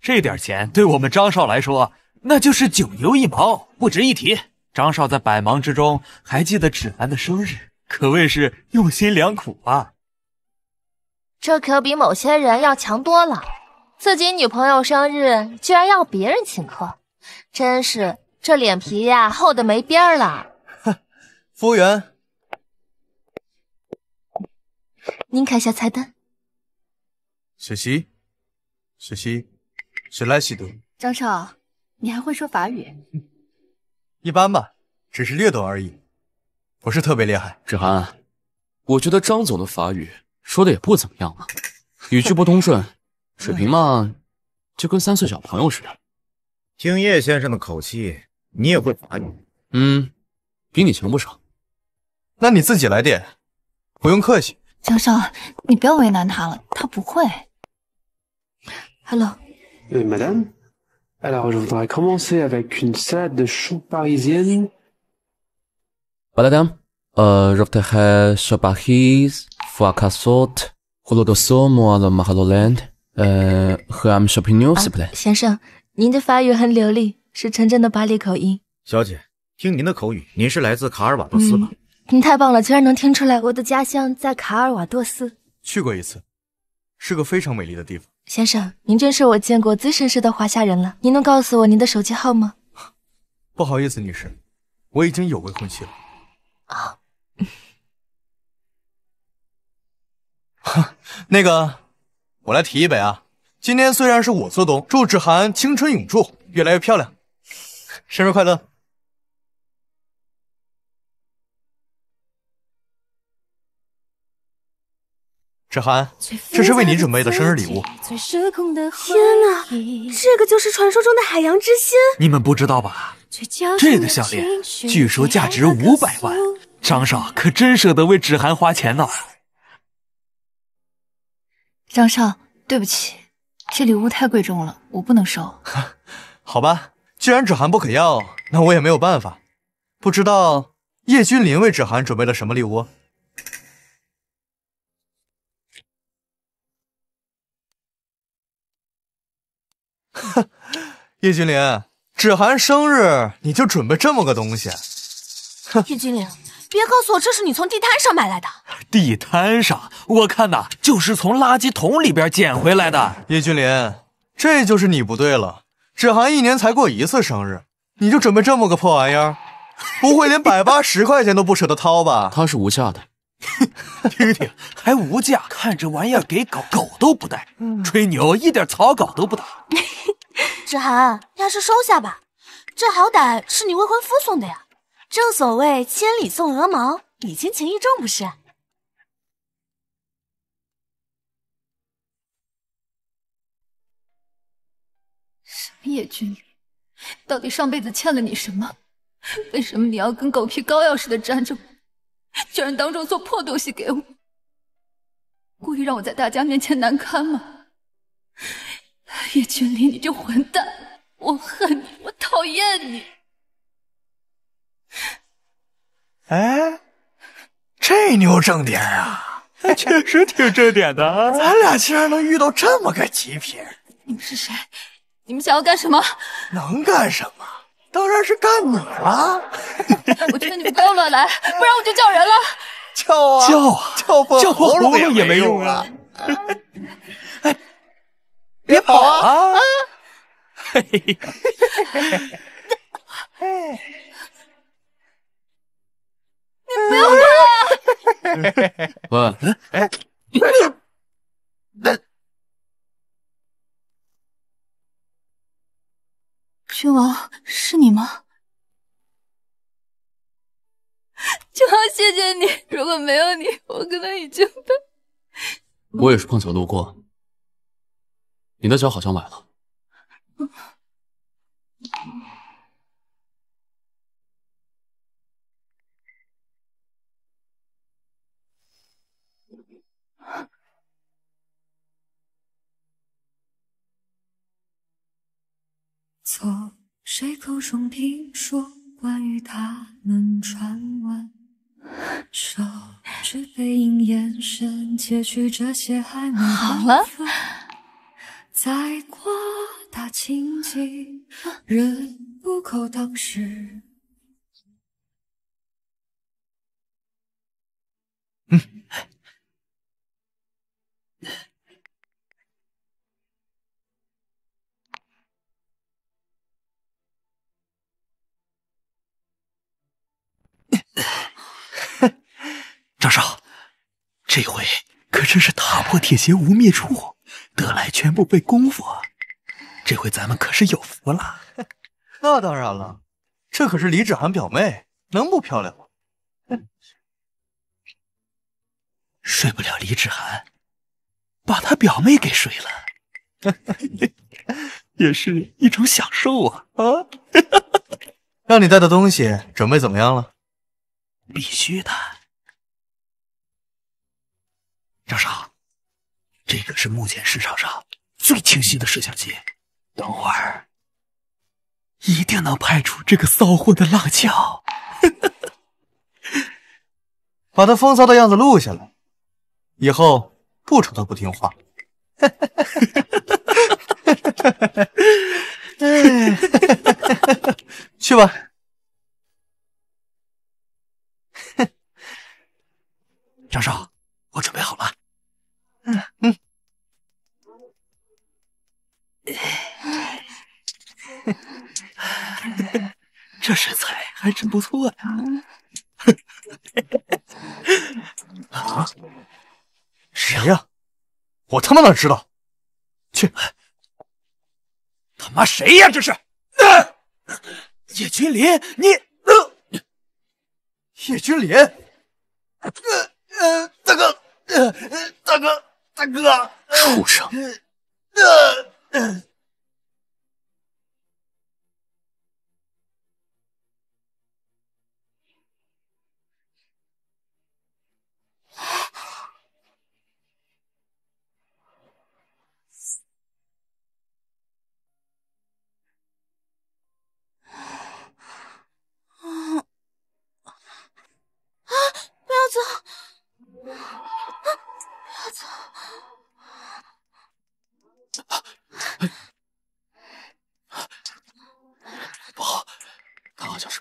S3: 这点钱对我们张少来说，那就是九牛一毛，不值一提。张少在百忙之中还记得芷涵的生日，可谓是用心良苦啊。
S1: 这可比某些人要强多了。自己女朋友生日，居然要别人请客，真是这脸皮呀厚的没边儿了。哼，服务员，您看下菜单。
S3: 雪溪，雪溪，雪莱西多。
S1: 张少，你还会说法语？
S3: 一般吧，只是略懂而已，不是特别厉害。芷涵，我觉得张总的法语。说的也不怎么样嘛，语句不通顺，水平嘛，就跟三岁小朋友似的。听叶先生的口气，你也会法语？嗯，比你强不少。那你自己来点，不用客气。
S1: 江少，你不要为难他了，他不会。
S3: Hello，Madame，alors je voudrais commencer
S2: avec une salade de chou parisien。
S3: Madame，呃，roquette shabahiz。
S1: 先生，您的法语很流利，是纯正的巴黎口音。
S3: 小姐，听您的口语，您是来自卡尔瓦多斯
S1: 吧？您太棒了，居然能听出来我的家乡在卡尔瓦多斯。
S3: 去过一次，是个非常美丽的地方。
S1: 先生，您真是我见过最绅士的华夏人了。您能告诉我您的手机号
S2: 吗？
S3: 不好意思，女士，我已经有未婚妻了。啊。那个，我来提一杯啊。今天虽然是我做东，祝芷涵青春永驻，越来越漂亮，
S2: 生日快乐，芷涵。这是为你准备的
S1: 生日礼物。天哪，这个就是传说中的海洋之心？你
S3: 们不知道吧？
S1: 这个项链据说
S3: 价值五百万，张少可真舍得为芷涵花钱呢。
S1: 张少，对不起，这礼物太贵重了，我不能收。
S3: 好吧，既然芷涵不肯要，那我也没有办法。不知道叶君临为芷涵准备了什么礼物？哼，叶君临，芷涵生日你就准备这么个东西？
S1: 哼，叶君临。别告诉我这是你从地摊上买来的。
S3: 地摊上，我看呐，就是从垃圾桶里边捡回来的。叶君林，这就是你不对了。芷涵一年才过一次生日，你就准备这么个破玩意儿，不会连百八十块钱都不舍得掏吧？它 是无价的，听听还无价。看这玩意儿给狗狗都不带，吹牛一点草稿都不打。
S1: 芷涵，你还是收下吧，这好歹是你未婚夫送的呀。正所谓千里送鹅毛，礼
S2: 轻情意重，不是？什么叶君礼？
S1: 到底上辈子欠了你什么？为什么你要跟狗皮膏药似的粘着我？居然当众做破东西给我，故意让我在大家面前难堪吗？叶君礼，你这混蛋！我恨你，我讨厌你！
S2: 哎，
S3: 这妞正点
S1: 啊，
S3: 确实挺正点的。咱俩竟然能遇到这么个极品！
S1: 你们是谁？你们想要干什么？能干什么？当然是干你了！我劝你们不要乱来，不然我就叫人了。
S2: 叫啊！叫啊！叫破喉咙也没用啊！哎，别跑啊！啊！嘿嘿嘿！哎。不要过来啊！喂，君王，是你吗？君王，谢谢
S1: 你。如果没有你，我跟他已经被……
S3: 我也是碰巧路过，你的脚好像崴了。
S2: 说谁口中听说关于他们传闻
S1: 手持背影眼神窃取这些还门好了
S2: 再夸大清景人不够当时
S3: 这回可真是踏破铁鞋无觅处，得来全不费功夫。这回咱们可是有福了。那当然了，这可是李芷涵表妹，能不漂亮吗？睡不了李芷涵，把她表妹给睡了，也是一种享受啊啊！让你带的东西准备怎么样了？必须的。
S2: 张少，这个是目前市场上最清晰的摄像机，等会儿一
S3: 定能拍出这个骚货的浪叫，把他风骚的样子录下来，以后不愁他不听话。
S2: 去吧，张少，我准备好了。嗯嗯，这身材还真不错呀！啊，
S3: 谁呀？我他妈哪知道？去，他妈谁呀？这是？叶君临，你，叶君临，呃
S2: 呃，大哥，呃，大哥。大哥，畜生！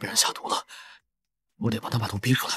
S2: 被人下毒了，我得帮他把毒逼出来。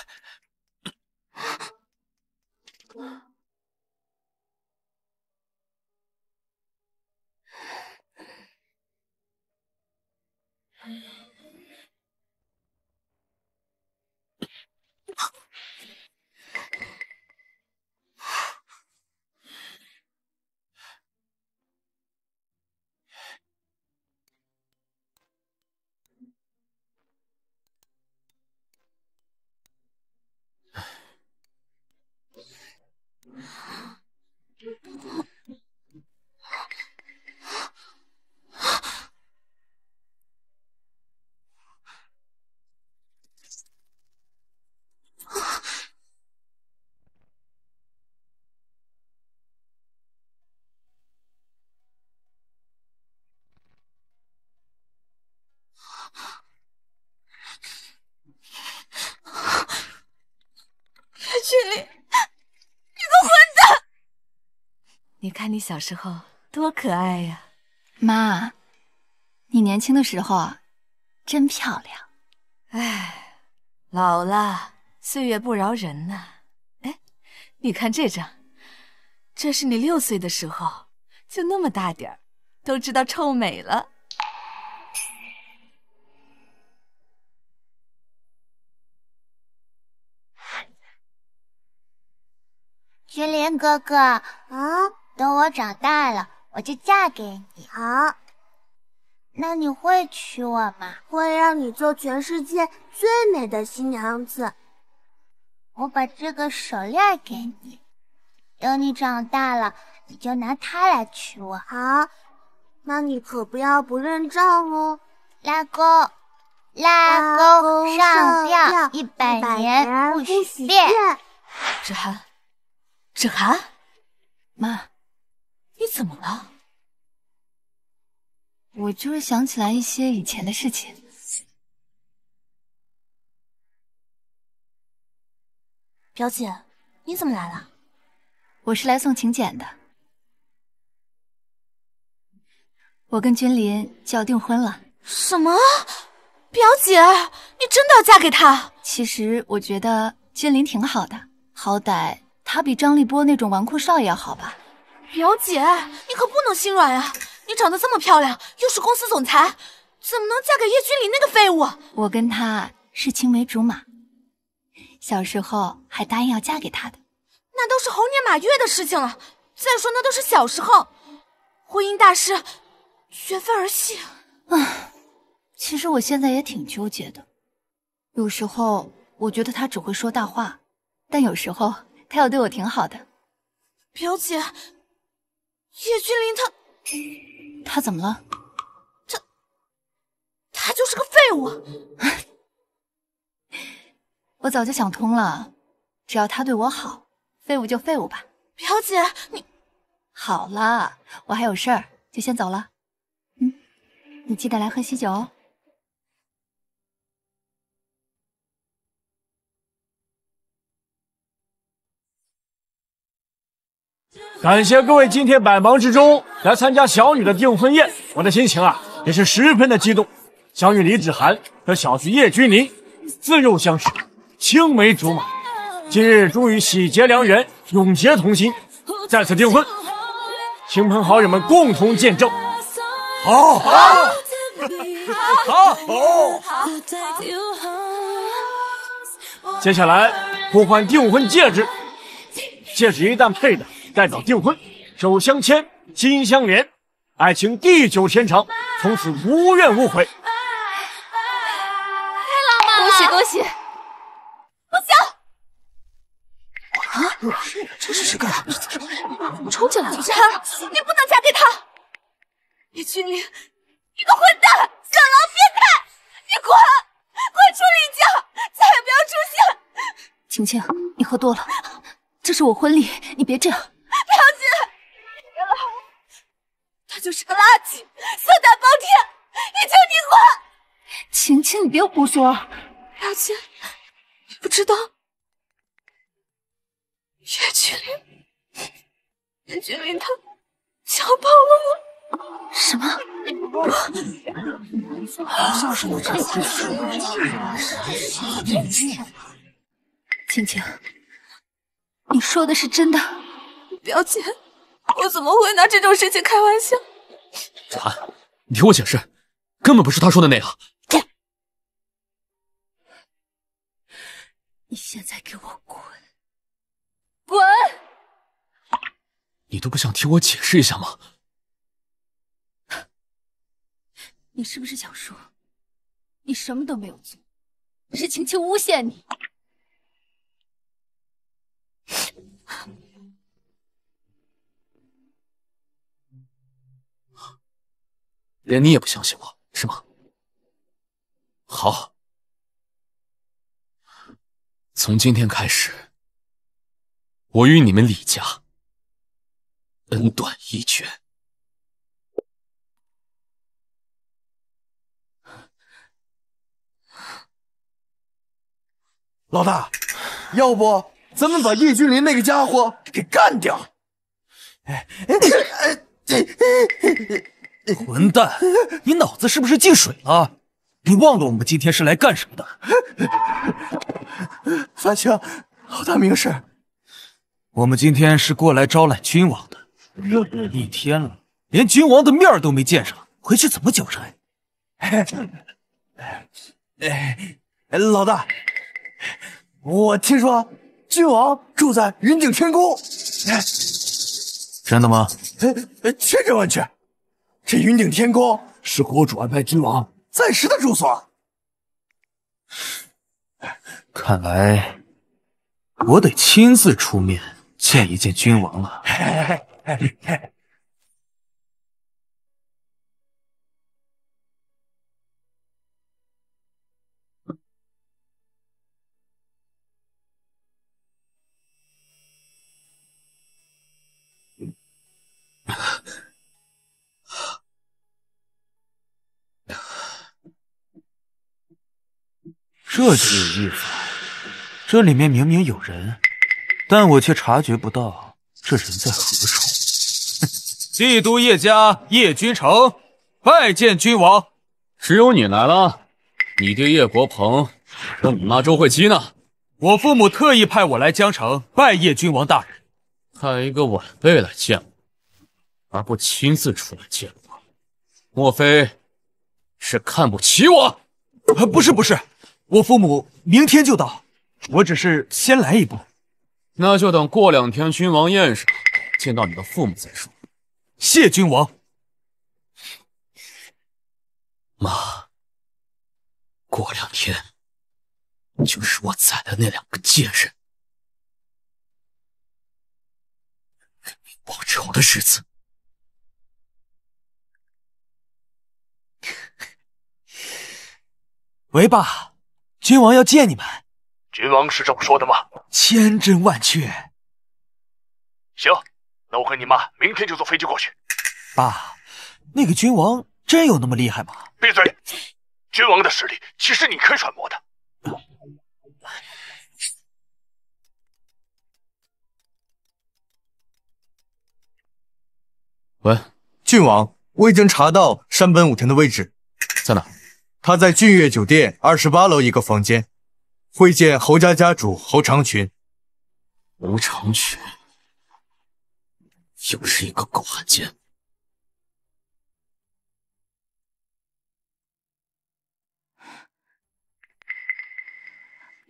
S1: 看你小时候多可爱呀，妈，你年轻的时候啊，真漂亮。哎，老了，岁月不饶人呐。哎，你看这张，这是你六岁的时候，就那么大点儿，都知道臭美了。君临哥哥，啊？等我长大了，我就嫁给你。好，那你会娶我吗？会，让你做全世界最美的新娘子。我把这个手链给你，等你长大了，你就拿它来娶我。好，那你可不要不认账哦。拉钩，拉钩上吊一百年不许变。芷涵，芷涵，妈。你怎么了？我就是想起来一些以前的事情。表姐，你怎么来了？我是来送请柬的。我跟君临就要订婚了。什么？表姐，你真的要嫁给他？其实我觉得君临挺好的，好歹他比张立波那种纨绔少爷好吧？表姐，你可不能心软啊！你长得这么漂亮，又是公司总裁，怎么能嫁给叶君礼那个废物？我跟他是青梅竹马，小时候还答应要嫁给他的，那都是猴年马月的事情了。再说那都是小时候，婚姻大事，绝非儿戏。啊，其实我现在也挺纠结的。有时候我觉得他只会说大话，但有时候他要对我挺好的。表姐。
S2: 叶君临，
S1: 他他怎么了？他
S2: 他就是个废物。
S1: 我早就想通了，只要他对我好，废物就废物吧。表姐，你好了，我还有事儿，就先走了。嗯，你记得来喝喜酒哦。
S2: 感谢各位今天百忙之
S3: 中来参加小女的订婚宴，我的心情啊也是十分的激动。小女李芷涵和小婿叶君离自幼相识，青梅竹马，今日终于喜结良缘，永结同心，在此订婚，亲朋好友们共同见证。
S2: 好，好，好！
S3: 接下来互换订婚戒指，戒指一旦配的。代表订婚，手相牵，心相连，爱情地久天长，从此无怨无悔。太
S2: 浪漫了！恭喜恭喜！不行！啊！这是谁干的？冲进来了！李你不能嫁给他！李俊林，你个混蛋，小狼变态！你滚，滚出林家，再也不要出现！
S1: 晴晴，你喝多了，这是我婚礼，你别这样。
S2: 表姐，别他就是个垃圾，色胆包天！你救你哥！
S1: 晴晴，你别胡说！
S2: 表姐，你不知道？岳君临，岳君临他，抢跑了我。什么？不，好像是真的。晴晴，
S1: 你说的是真的？表姐，我怎么会拿这种
S2: 事情开玩笑？
S3: 子涵，你听我解释，根本不是他说的那样。
S2: 你现在给我滚！滚！
S3: 你都不想听我解释一下吗？
S1: 你是不是想说，你什么都没有做，是晴晴诬陷你？
S2: 连你也不相信我是吗？好，从今天开始，我与你们李家恩断义绝。
S3: 老大，要不咱们把叶君临那个家伙给干掉？混蛋！你脑子是不是进水了？你忘了我们今天是来干什么的？凡清，老大明示，我们今天是过来招揽君王的。一天了，连君王的面都没见上，回去怎么交差？哎，老大，我听说君王住在云顶天宫。真的吗？千真万确。这云顶天宫是国主安排君王暂时的住所，
S2: 看来
S3: 我得亲自出面见一见君王了。这就有意思了。这里面明明有人，但我却察觉不到这人在何处。
S2: 帝
S3: 都叶家叶君成，拜见君王。只有你来了。你爹叶国鹏和你妈周慧姬呢？我父母特意派我来江城拜叶君王大人。派一个晚辈来见我，而不亲自出来见我，莫非是看不起我？不是，不是。我父母明天就到，我只是先来一步。那就等过两天君王宴上见到你的父母再说。谢
S2: 君王。妈，过两天就是我宰了那两个贱人报仇的日子。
S3: 喂，爸。君王要见你们，君王是这么说的吗？千真万确。行，那我和你妈明天就坐飞机过去。爸，那个君王真有那么厉害吗？
S2: 闭嘴！君王的实力岂是你可以揣摩的？喂，
S3: 郡王，我已经查到山本武田的位置，在哪？他在君悦酒店二十八楼一个房间，会见侯家家主侯长群。
S2: 侯长群又是一个狗汉奸。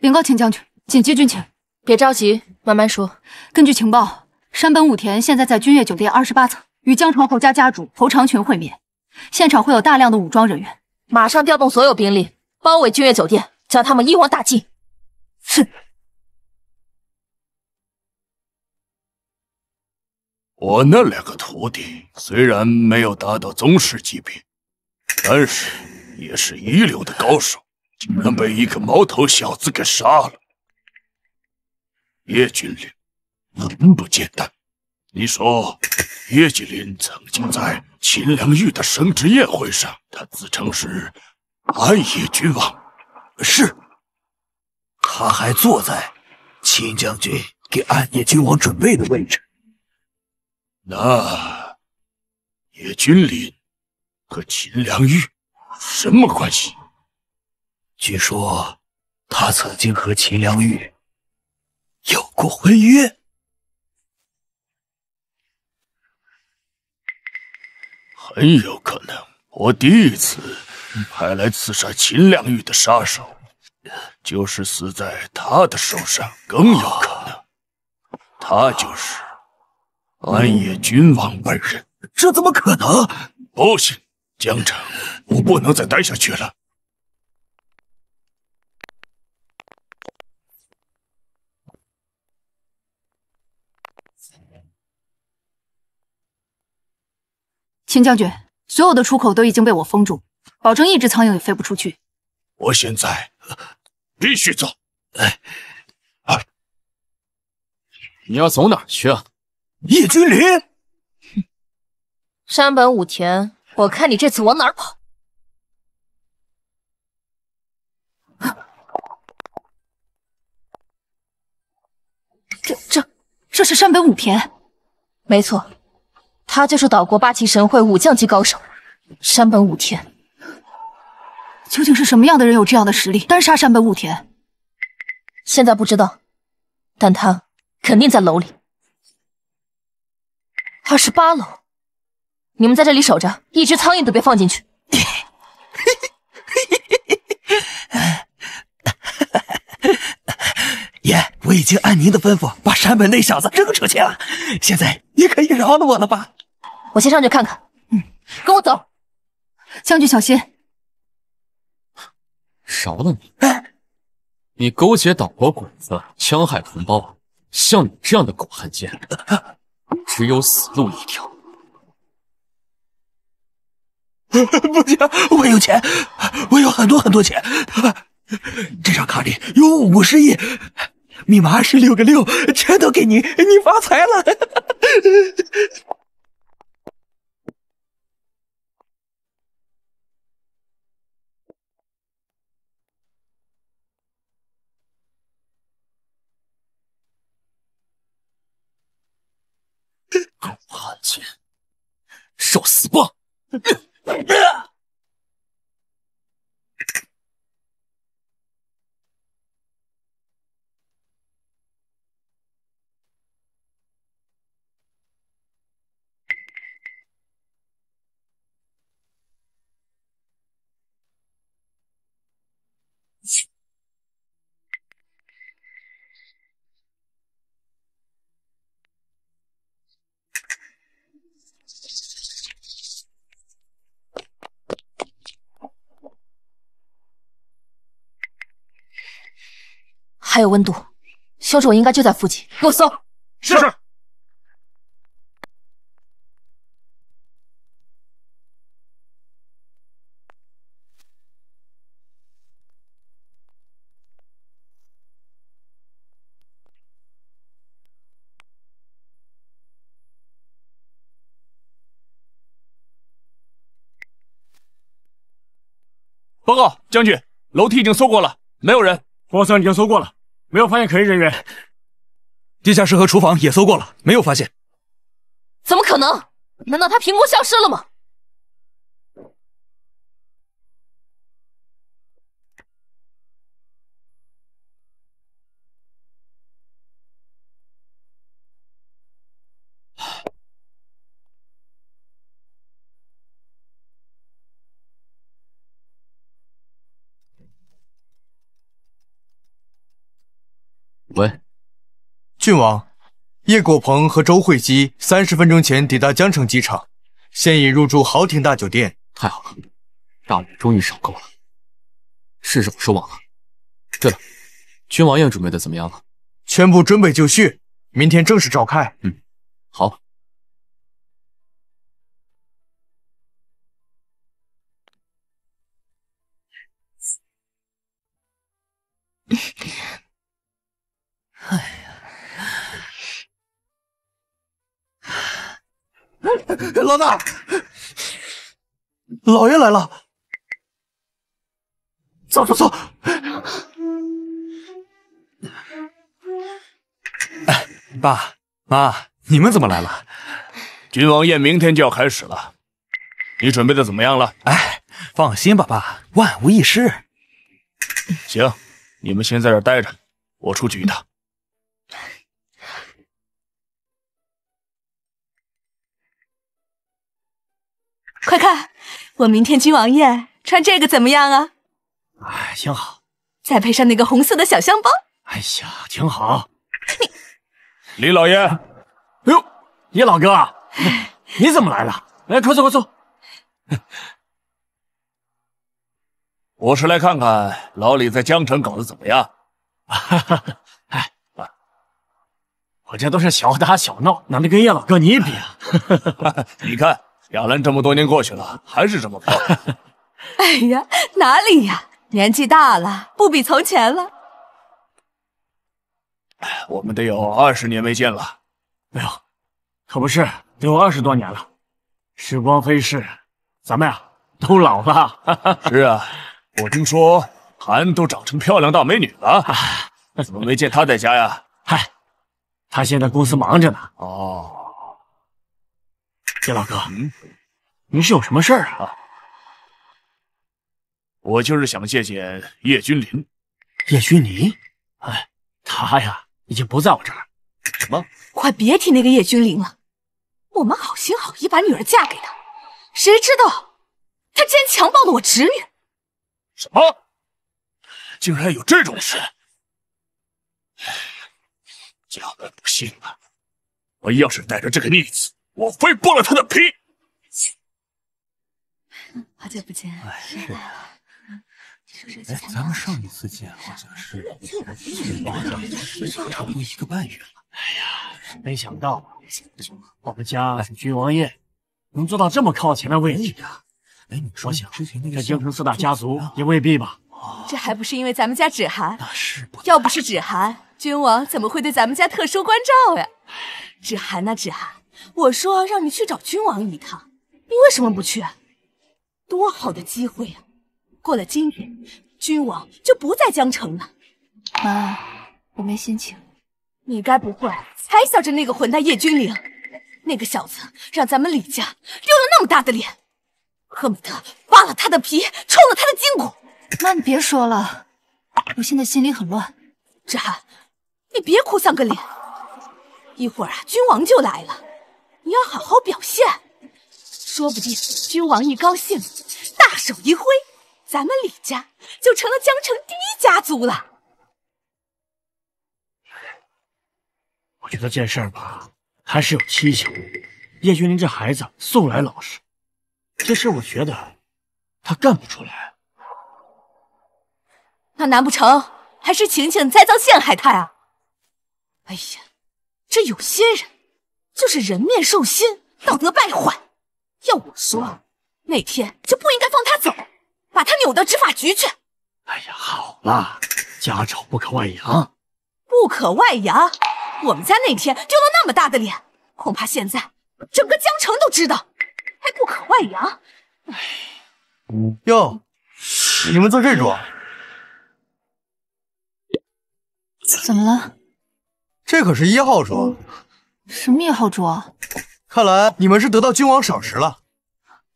S1: 禀告秦将军，紧急军情。别着急，慢慢说。根据情报，山本武田现在在君悦酒店二十八层，与江城侯家家主侯长群会面，现场会有大量的武装人员。马上调动所有兵力，包围君悦酒店，将他们一网打尽。哼！
S3: 我那两个徒弟虽然没有达到宗师级别，但是也是一流的高手，竟然被一个毛头小子给杀了。叶军令
S2: 很不简单。
S3: 你说，叶君临曾经在秦良玉的升职宴会上，他自称是暗夜君王，是。他还坐在秦将军给暗夜君王准备的位置。那叶君临和秦良玉什么关系？
S2: 据说他曾经和秦良玉有过婚约。
S3: 很有可能，我第一次派来刺杀秦良玉的杀手，就是死在他的手上。更有可能，他就是暗夜君王本人。这
S2: 怎么可能？不行，江城，我不能再待下去了。
S1: 秦将军，所有的出口都已经被我封住，保证一只苍蝇也飞不出去。
S3: 我现在必须走。哎，啊！你要走哪去啊？
S1: 叶君临，哼，山本武田，我看你这次往哪儿跑？这这这是山本武田？没错。他就是岛国八旗神会武将级高手山本武田，究竟是什么样的人有这样的实力？单杀山本武田，现在不知道，但他肯定在楼里。二十八楼，你们在这里守着，一只苍蝇都别放进去。
S3: 爷，我已经按您的吩咐把山本那小子扔出去了，现在
S1: 您可以饶了我了吧？我先上去看看，嗯，跟我走。将军小心，
S3: 饶了你！你勾结岛国鬼子，戕害同胞，像你这样的狗汉奸，只有死路一条。不行，我有钱，我有很多很多钱，这张卡里有五十亿，密码是六个六，
S2: 全都给你，你发财了！叛军，受死吧！
S1: 还有温度，凶手应该就在附
S2: 近，给我搜！是。报告将军，
S3: 楼梯已经搜过了，没有人。方向已经搜过了。没有发现可疑人员，地下室和厨房也搜过了，没有发现。
S1: 怎么可能？难道他凭空
S2: 消失了吗？喂，
S3: 郡王，叶果鹏和周慧姬三十分钟前抵达江城机场，现已入住豪庭大酒店。太好了，大雨终于上钩了，是时候收网了。对了，君王宴准备的怎么样了？全部准备就绪，明天正式召开。嗯，好。
S2: 哎呀！老大，老爷来了，走走走！
S3: 哎，爸妈，你们怎么来了？君王宴明天就要开始了，你准备的怎么样了？哎，放心吧，爸，万无一失。行，你们先在这待着，我出去一趟。
S1: 快看，我明天君王宴穿这个怎么样啊？
S3: 哎，挺好。
S1: 再配上那个红色的小香包。
S3: 哎呀，挺好。你，李老爷。哎呦，叶老哥，你怎么来了？哎，快坐，快坐。我是来看看老李在江城搞得怎么样。哈 哈，哎，我这都是小打小闹，哪能跟叶老哥你比啊？哈哈哈，你看。亚兰，这么多年过去了，还是这么漂亮。
S1: 哎呀，哪里呀，年纪大了，不比从前了。
S3: 哎，我们得有二十年没见了，没有，可不是，得有二十多年了。时光飞逝，咱们呀，都老了。是啊，我听说韩都长成漂亮大美女了，那怎么没见她在家呀？嗨，她现在公司忙着呢。哦。叶老哥，你是有什么事儿啊？我就是想见见叶君临。叶君临？哎，他呀，已经不在我这儿。
S1: 什么？快别提那个叶君临了！我们好心好意把女儿嫁给他，
S2: 谁知道他竟然强暴了我侄女！
S1: 什么？
S3: 竟然有这种事！家门不幸啊！我要是带着这个逆子！我非剥了他的皮！
S2: 好久不见，谁
S3: 来了？哎，咱们上一次见好像是差不多一个半月了。哎呀，没想到我们家君王爷能做到这么靠前的位置哎，你说行吗？在京城四大家族也未必吧？
S1: 这还不是因为咱们家芷涵？那是。要不是芷涵，君王怎么会对咱们家特殊关照呀？芷涵呐，芷涵，我说让你去找君王一趟，你为什么不去？多好的机会啊！过了今天，君王就不在江城了。妈，我没心情。你该不会还想着那个混蛋叶君凌？那个小子让咱们李家丢了那么大的脸，赫不特扒了他的皮，抽了他的筋骨。妈，你别说了，我现在心里很乱。之涵，你别哭丧个脸，一会儿啊，君王就来了。你要好好表现，说不定君王一高兴，大手一挥，咱们李家就成
S2: 了江城第一家族了。
S3: 我觉得这事儿吧，还是有蹊跷。叶君临这孩子素来老实，这事我觉得他干不出来。
S1: 那难不成还是晴晴栽赃陷害他呀？哎呀，这有些人。就是人面兽心，道德败坏。要我说，那天就不应该放他走，把他扭到执法局去。哎
S3: 呀，好了，家丑不可外扬。
S1: 不可外扬，我们家那天丢了那么大的脸，恐怕现在整个江城都知道，还不可外扬。哎。
S3: 哟，你们坐这桌？怎么了？这可是一号桌。
S1: 什么一号主？
S3: 看来你们是得到君王赏识了，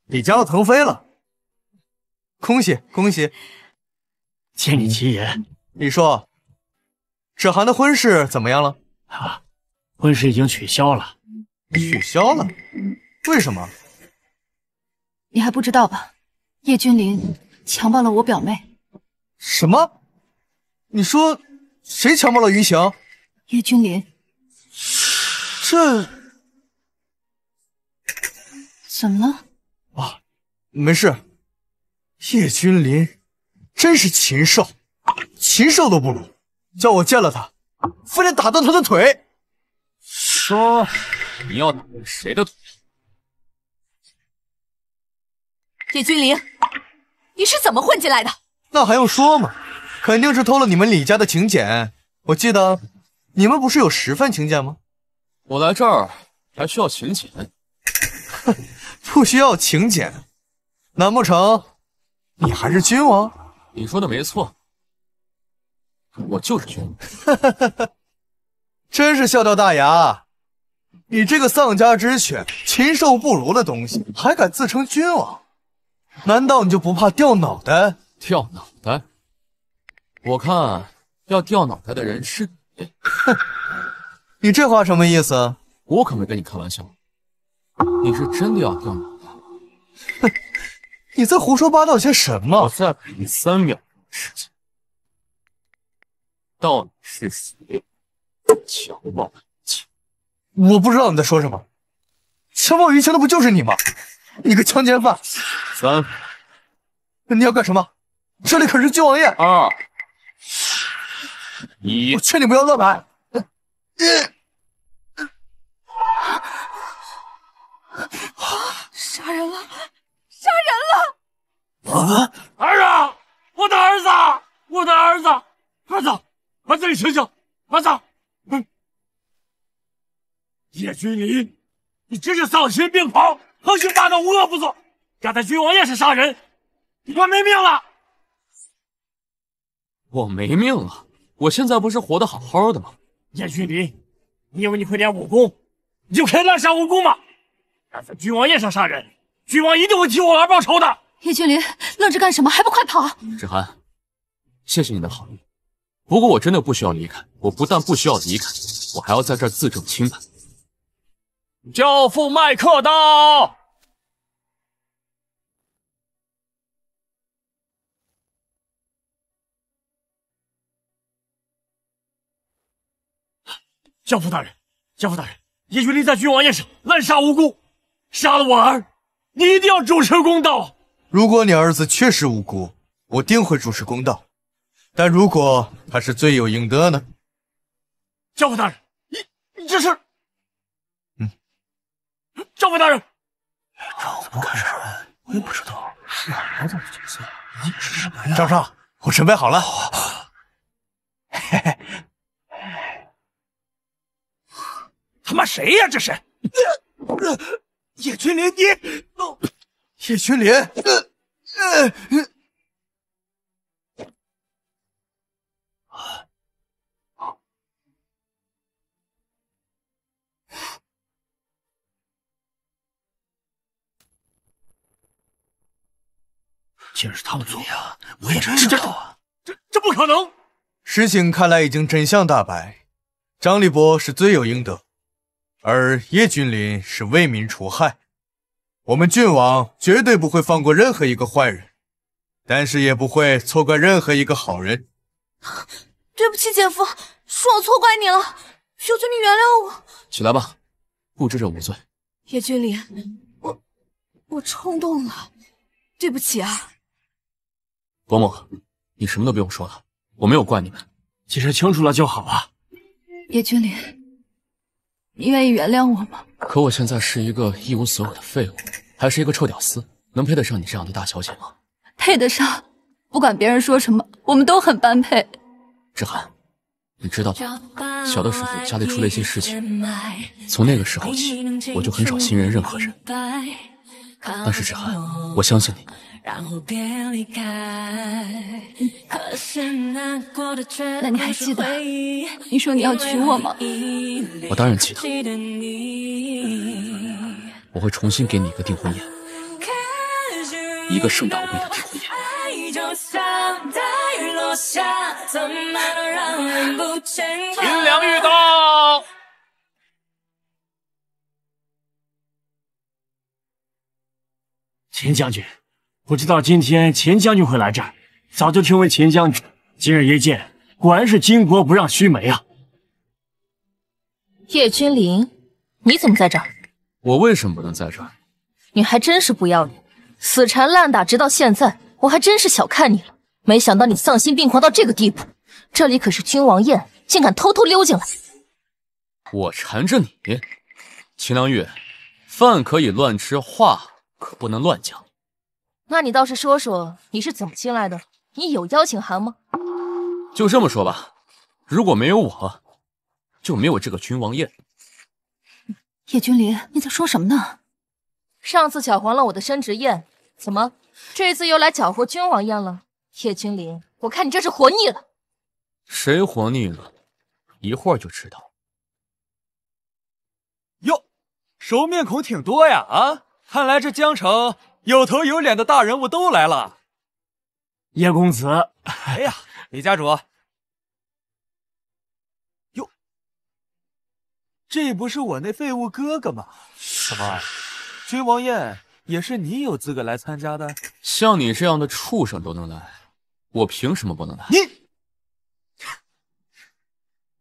S3: 李家要腾飞了，恭喜恭喜！借你吉言，李叔，芷涵的婚事怎么样了？啊，婚事已经取消了，取消了？为什么？
S1: 你还不知道吧？叶君临强暴了我表妹。
S3: 什么？你说谁强暴了云翔？叶君临。
S1: 这怎么
S3: 了？啊，没事。叶君临，真是禽兽，禽兽都不如。叫我见了他，非得打断他的腿。说，你要打断谁的腿？
S1: 叶君临，你是怎么混进来的？那还用说
S3: 吗？肯定是偷了你们李家的请柬。我记得你们不是有十份请柬吗？我来这儿还需要请柬？哼，不需要请柬，难不成你还是君王？你说的没错，我就是君王。真是笑掉大牙！你这个丧家之犬、禽兽不如的东西，还敢自称君王？难道你就不怕掉脑袋？掉脑袋？我看要掉脑袋的人是你。哼！你这话什么意思？我可没跟你开玩笑，你是真的要掉脑袋。哼，你在胡说八道些什么？我再给你三秒钟时间，到底是谁强暴于谦？我不知道你在说什么，强暴于谦的不就是你吗？你个强奸犯！三，你要干什么？这里可是郡王爷。二，一，我劝你不要乱来。
S2: 杀人了！杀人了！儿子，我的儿子，
S3: 我的儿子，儿子，儿自己醒醒，儿子。叶君临，你真是丧心病狂，横行霸道，无恶不作，敢在君王宴上杀人，你快没命了！我没命了？我现在不是活得好好的吗？叶君临，你以为你会点武功，你就可以滥杀无辜吗？敢在君王宴上杀人，君王一定会替我儿报仇的。
S1: 叶君临，愣着干什么？还不快跑！
S3: 芷涵，谢谢你的好意，不过我真的不需要离开。我不但不需要离开，我还要在这儿自证清白。教父麦克到。教父大人，教父大人，叶全力在君王宴上滥杀无辜，杀了我儿，你一定要主持公道。如果你儿子确实无辜，我定会主持公道。但如果他是罪有应得呢？
S2: 教父大人，你你这是……嗯，教父大人，赵不看么，我也不知道，是哪来的角色，你是什么呀？赵少，我准备好了。谁呀？这是？叶君莲，你，叶君莲，竟然是他们做的我也知道啊，
S3: 这这不可能！事情看来已经真相大白，张立波是罪有应得。而叶君临是为民除害，我们郡王绝对不会放过任何一个坏人，但是也不会错怪任何一个好人。
S1: 对不起，姐夫，是我错怪你了，求求你原谅
S3: 我。起来吧，不知者无罪。
S1: 叶君临，我我冲动了，对不起啊。
S3: 伯母，你什么都不用说了，我没有怪你们，解释清楚了就好啊。
S1: 叶君临。你愿意原谅我吗？
S3: 可我现在是一个一无所有的废物，还是一个臭屌丝，能配得上你这样的大小姐吗？
S1: 配得上，不管别人说什么，我们都很般配。
S3: 志涵，你知道吗？小的时候家里出了一些事情，从那个时候起，我就很少信任任何
S1: 人。但是志涵，我相信你。然后别离开。那你还记得你说你要娶我吗？我当
S3: 然记得。我会重新给你一个订婚宴，一个盛大无比的订婚
S2: 宴。秦良玉到。
S3: 秦将军。不知道今天钱将军会来这儿，早就听闻钱将军，今日一见，果然是巾帼不让须眉啊！
S1: 叶君临，你怎么在这？
S3: 我为什么不能在这？
S1: 你还真是不要脸，死缠烂打，直到现在，我还真是小看你了。没想到你丧心病狂到这个地步，这里可是君王宴，竟敢偷偷溜进来！
S3: 我缠着你，秦良玉，饭可以乱吃，话可不能乱讲。
S1: 那你倒是说说你是怎么进来的？你有邀请函吗？
S3: 就这么说吧，如果没有我，就没有这个君王
S1: 宴。叶君临，你在说什么呢？上次搅黄了我的升职宴，怎么这次又来搅和君王宴了？叶君临，我看你这是活腻了。
S3: 谁活腻了？一会儿就知道。哟，熟面孔挺多呀！啊，看来这江城。有头有脸的大人物都来了，叶公子。哎呀，李家主，哟，这不是我那废物哥哥吗？什么，君王宴也是你有资格来参加的？像你这样的畜生都能来，我凭什么不能来？你，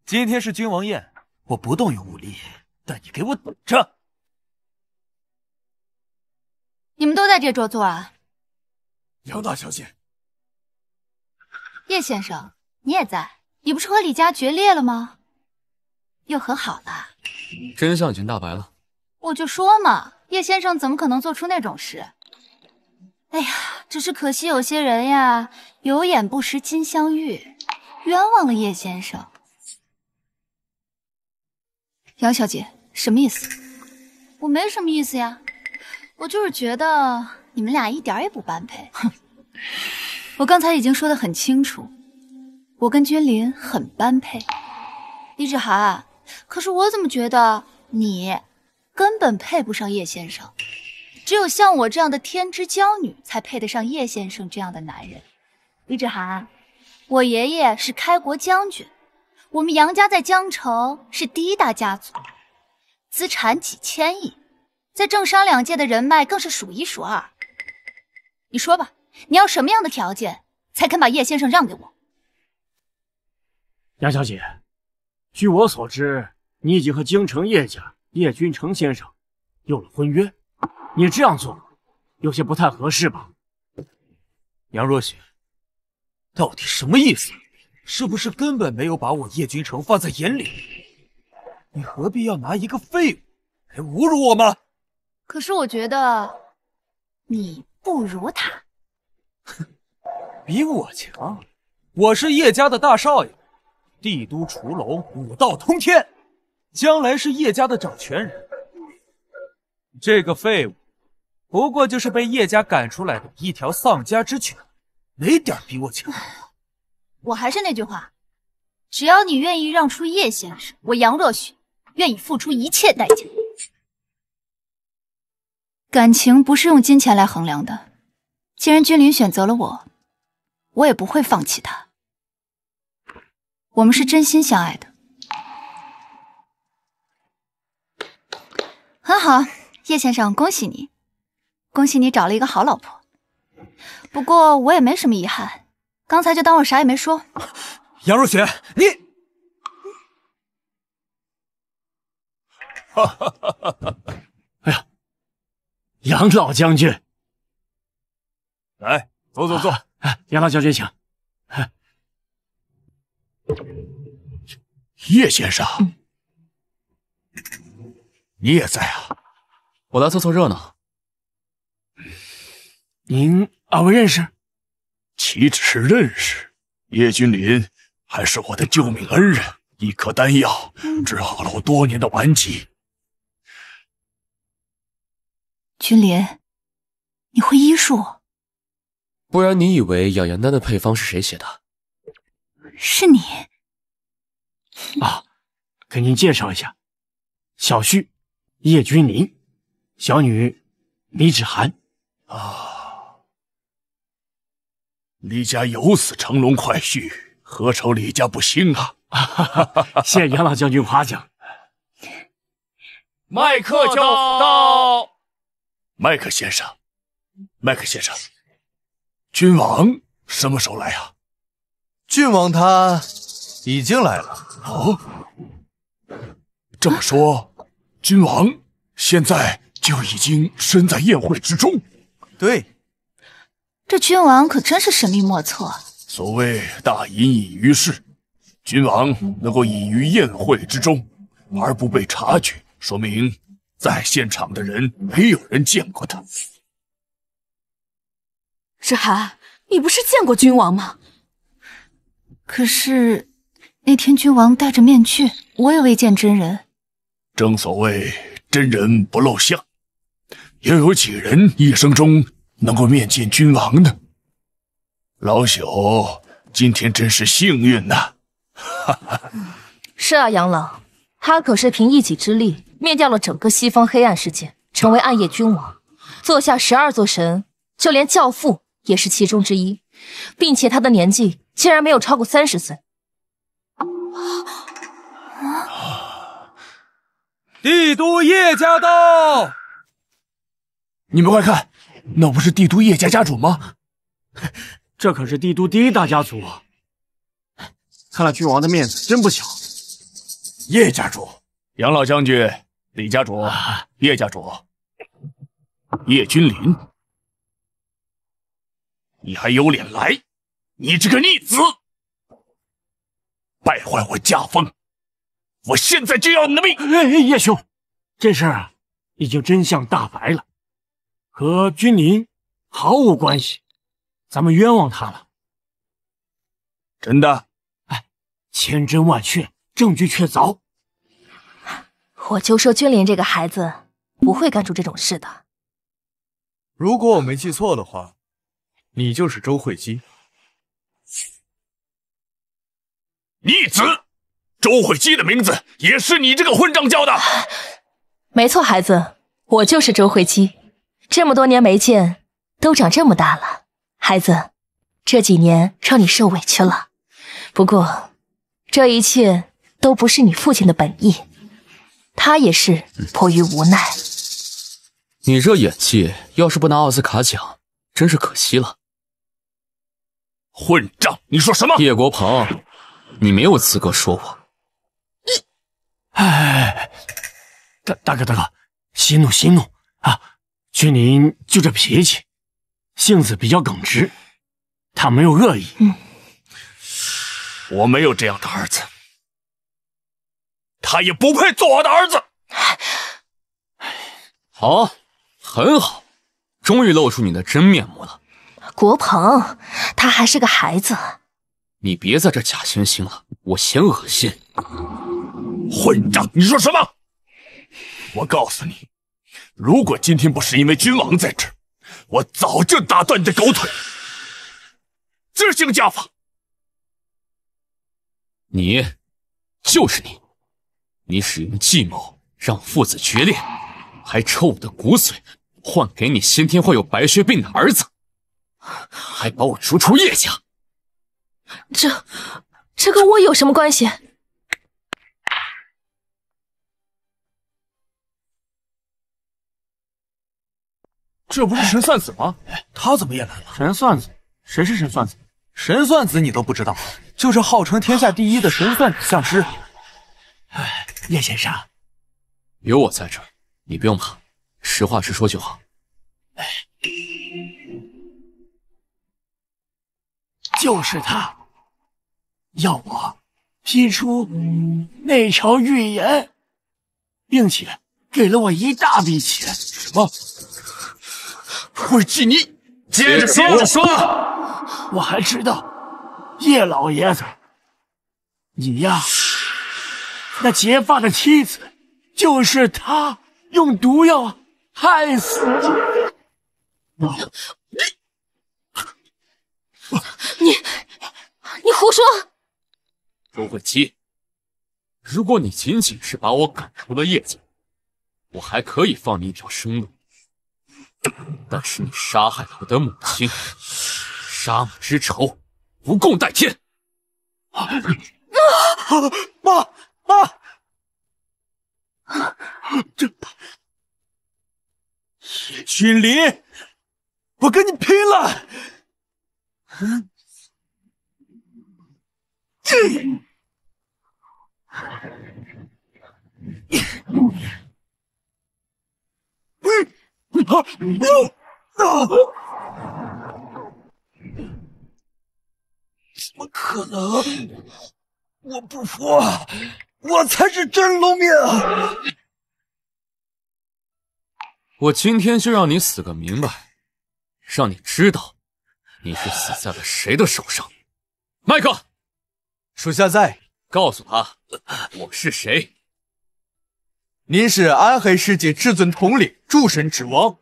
S3: 今天是君王宴，我不动用武力，但你给我等着。
S1: 你们都在这桌坐啊，
S3: 杨大小姐，
S1: 叶先生，你也在，你不是和李家决裂了吗？又和好了？
S3: 真相已经大白了，
S1: 我就说嘛，叶先生怎么可能做出那种事？哎呀，只是可惜有些人呀，有眼不识金镶玉，冤枉了叶先生。杨小姐，什么意思？我没什么意思呀。我就是觉得你们俩一点也不般配。哼，我刚才已经说得很清楚，我跟君临很般配。李芷涵，可是我怎么觉得你根本配不上叶先生？只有像我这样的天之骄女才配得上叶先生这样的男人。李芷涵，我爷爷是开国将军，我们杨家在江城是第一大家族，资产几千亿。在政商两界的人脉更是数一数二。你说吧，你要什么样的条件才肯把叶先生让给我？
S3: 杨小姐，据我所知，你已经和京城叶家叶君成先生有了婚约，你这样做有些不太合适吧？杨若雪，到底什么意思？是不是根本没有把我叶君成放在眼里？你何必要拿一个废物来侮辱我吗？
S1: 可是我觉得你不如他，
S3: 哼，比我强？我是叶家的大少爷，帝都除龙，武道通天，将来是叶家的掌权人。这个废物，不过就是被叶家赶出来的一条丧家之犬，哪点比我强？
S1: 我还是那句话，只要你愿意让出叶先生，我杨若雪愿意付出一切代价。感情不是用金钱来衡量的。既然君临选择了我，我也不会放弃他。我们是真心相爱的。很好，叶先生，恭喜你，恭喜你找了一个好老婆。不过我也没什么遗憾，刚才就当我啥也没说。杨若雪，你。
S2: 哈。杨老将军，来，坐坐坐。杨老将军，请。叶先生，
S3: 你也在啊？我来凑凑热闹。您二位认识？岂止是认识，叶君临还是我的救命恩人，一颗丹药治好了我多年的顽疾。
S1: 君临，
S2: 你会医术？
S3: 不然你以为养颜丹的配方是谁写的？
S2: 是你啊！
S3: 给您介绍一下，小婿叶君临，小女李芷涵。啊！李家有此乘龙快婿，何愁李家不兴啊！哈哈哈！谢杨老将军夸奖。迈克教到。麦克先生，麦克先生，君王什么时候来啊？君王他已经来了。哦，这么说，君王现在就已经身在宴会之中。对，
S1: 这君王可真是神秘莫测。
S3: 所谓大隐隐于世，君王能够隐于宴会之中而不被察觉，说明。在现场的人，没有人见过他。
S1: 芷涵，你不是见过君王吗？可是那天君王戴着面具，我也未见真人。
S3: 正所谓真人不露相，又有几人一生中能够面见君王呢？老朽今天真是幸运呐！哈
S1: 哈。是啊，杨老，他可是凭一己之力。灭掉了整个西方黑暗世界，成为暗夜君王，座下十二座神，就连教父也是其中之一，并且他的年纪竟然没有超过三十岁。
S3: 帝都叶家到，你们快看，那不是帝都叶家家主吗？这可是帝都第一大家族，看来君王的面子真不小。叶家主，杨老将军。李家主，叶家主，叶君临，你还有脸来？你这个逆子，败坏我家风！我现在就要你的命！哎，叶兄，这事儿啊，已经真相大白了，和君临毫无关系，咱们冤枉他了，真的？哎，千真万确，证据确凿。
S1: 我就说君临这个孩子不会干出这种事的。
S3: 如果我没记错的话，你就是周慧姬。逆子，周慧姬的名字也是你这个混账
S2: 教的。
S1: 没错，孩子，我就是周慧姬。这么多年没见，都长这么大了。孩子，这几年让你受委屈了。不过，这一切都不是你父亲的本意。他也是迫于无奈。
S3: 你这演技要是不拿奥斯卡奖，真是可惜了。混账！你说什么？叶国鹏，你没有资格说我。
S2: 你哎，
S3: 大大哥大哥，息怒息怒啊！君临就这脾气，性子比较耿直，他没有恶意。嗯，我没有这样的儿子。他也不配做我的儿子。好，很好，终于露出你的真面目了。
S1: 国鹏，他还是个孩子。
S3: 你别在这假惺惺了，我嫌恶心。混账！你说什么？我告诉你，如果今天不是因为君王在这，我早就打断你的狗腿，执行家法。你，就是你。你使用计谋让父子决裂，还抽我的骨髓换给你先天患有白血病的儿子，还把我逐出叶家。
S1: 这这跟我有什么关系？
S2: 这不是神
S3: 算子吗？他怎么也来了？神算子？谁是神算子？神算子你都不知道？就是号称天下第一的神算子相师。哎。叶先生，有我在这儿，你不用怕，实话实说就好。
S2: 哎，就是他
S3: 要我批出那条预言，并且给了我一大笔钱。什么？会记你？
S2: 接着说，说，
S3: 我还知道叶老爷子，你呀。那结发的妻子就是他用毒药害死的。
S2: 你你你胡说！
S3: 周慧妻，如果你仅仅是把我赶出了叶家，我还可以放你一条生路。但是你杀害了我的母亲，杀母之仇，不共戴天。
S2: 啊！妈。啊！真他！叶君临，我跟你拼了！你你你你你啊！怎么可能？我不服！啊！我才是真龙面啊！
S3: 我今天就让你死个明白，让你知道你是死在了谁的手上。麦克，属下在。告诉他我是谁。您是暗黑世界至尊统领，诸神之王，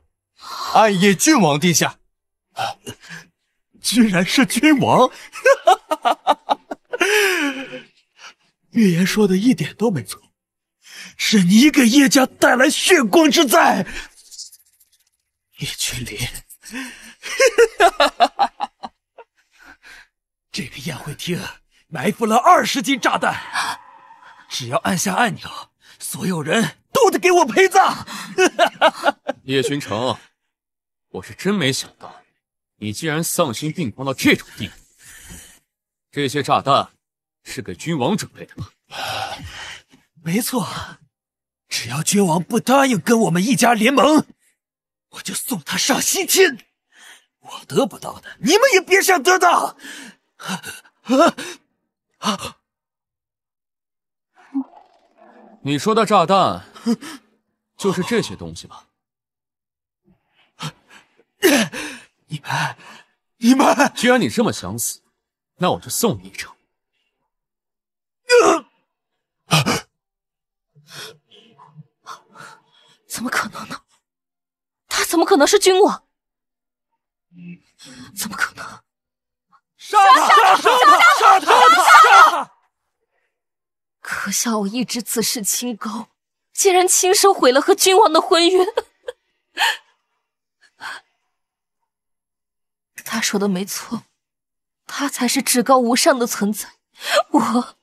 S3: 暗夜郡王殿下。居然是君王！哈哈哈哈哈！预言说的一点都没错，是你给叶家带来血光之灾，
S2: 叶君临。
S3: 这个宴会厅埋伏了二十斤炸弹，只要按下按钮，所有人都得给我陪葬。叶君成，我是真没想到，你竟然丧心病狂到这种地步。这些炸弹。是给君王准备的吧？没错，只要君王不答应跟我们一家联盟，我就送他上西天。我得不到的，你们也别想得到。啊啊啊！你说的炸弹，就是这些东西吧？你们、你们……既然你这么想死，那我就送你一程。
S1: 怎么可能呢？他怎么可能是君王？怎么可能？杀他！杀他！杀他！杀他！阁我一直自视清高，竟然亲手毁了和君王的婚约。他说的没错，他才是至高无上的存在，我。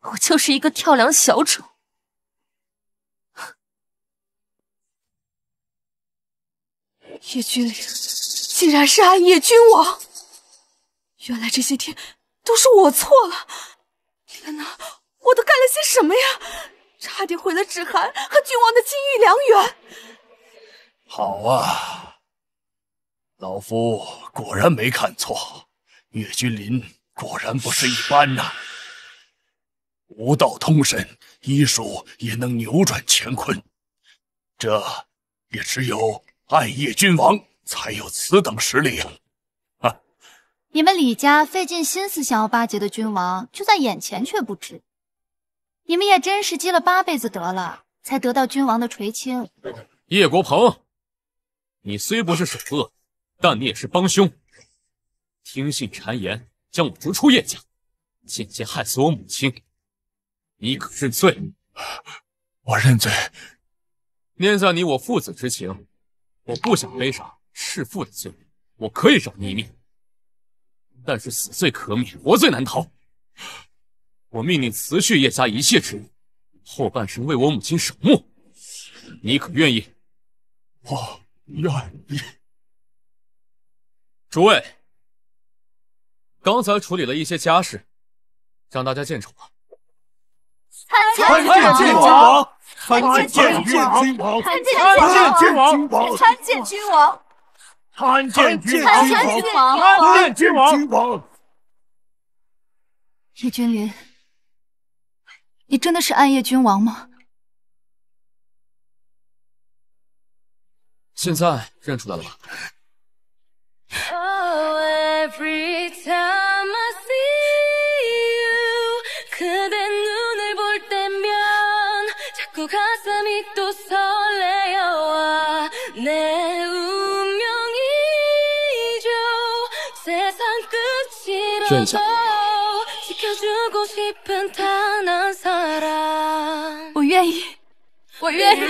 S1: 我就是一个跳梁小丑。
S2: 叶君临竟然是暗夜君王，原来这些天都是
S1: 我错了！天哪，我都干了些什么呀？差点毁了芷涵和君王的金玉良缘。
S2: 好啊，
S3: 老夫果然没看错，岳君临果然不是一般呐。无道通神，医术也能扭转乾坤，这也只有暗夜君王才有此等实力啊！啊！
S1: 你们李家费尽心思想要巴结的君王就在眼前，却不知，你们也真是积了八辈子德了，才得到君王的垂青。
S3: 叶国鹏，你虽不是首恶，但你也是帮凶，听信谗言将我逐出叶家，间接害死我母亲。你可认罪？我认罪。念在你我父子之情，我不想背上弑父的罪，名，我可以饶你一命。但是死罪可免，活罪难逃。我命令辞去叶家一切职务，后半生为我母亲守墓。你可愿意？我愿意。诸位，刚才处理了一些家事，让大家见丑了。
S2: 参见君王，
S1: 参见君王，
S2: 参见君王，参见君王，
S1: 参见君王，参见君王，参见君王，参见君王。叶君临，你真的是暗夜君王吗？
S3: 现在认出来了吧？
S1: 炫一下。我愿意，
S2: 我愿意。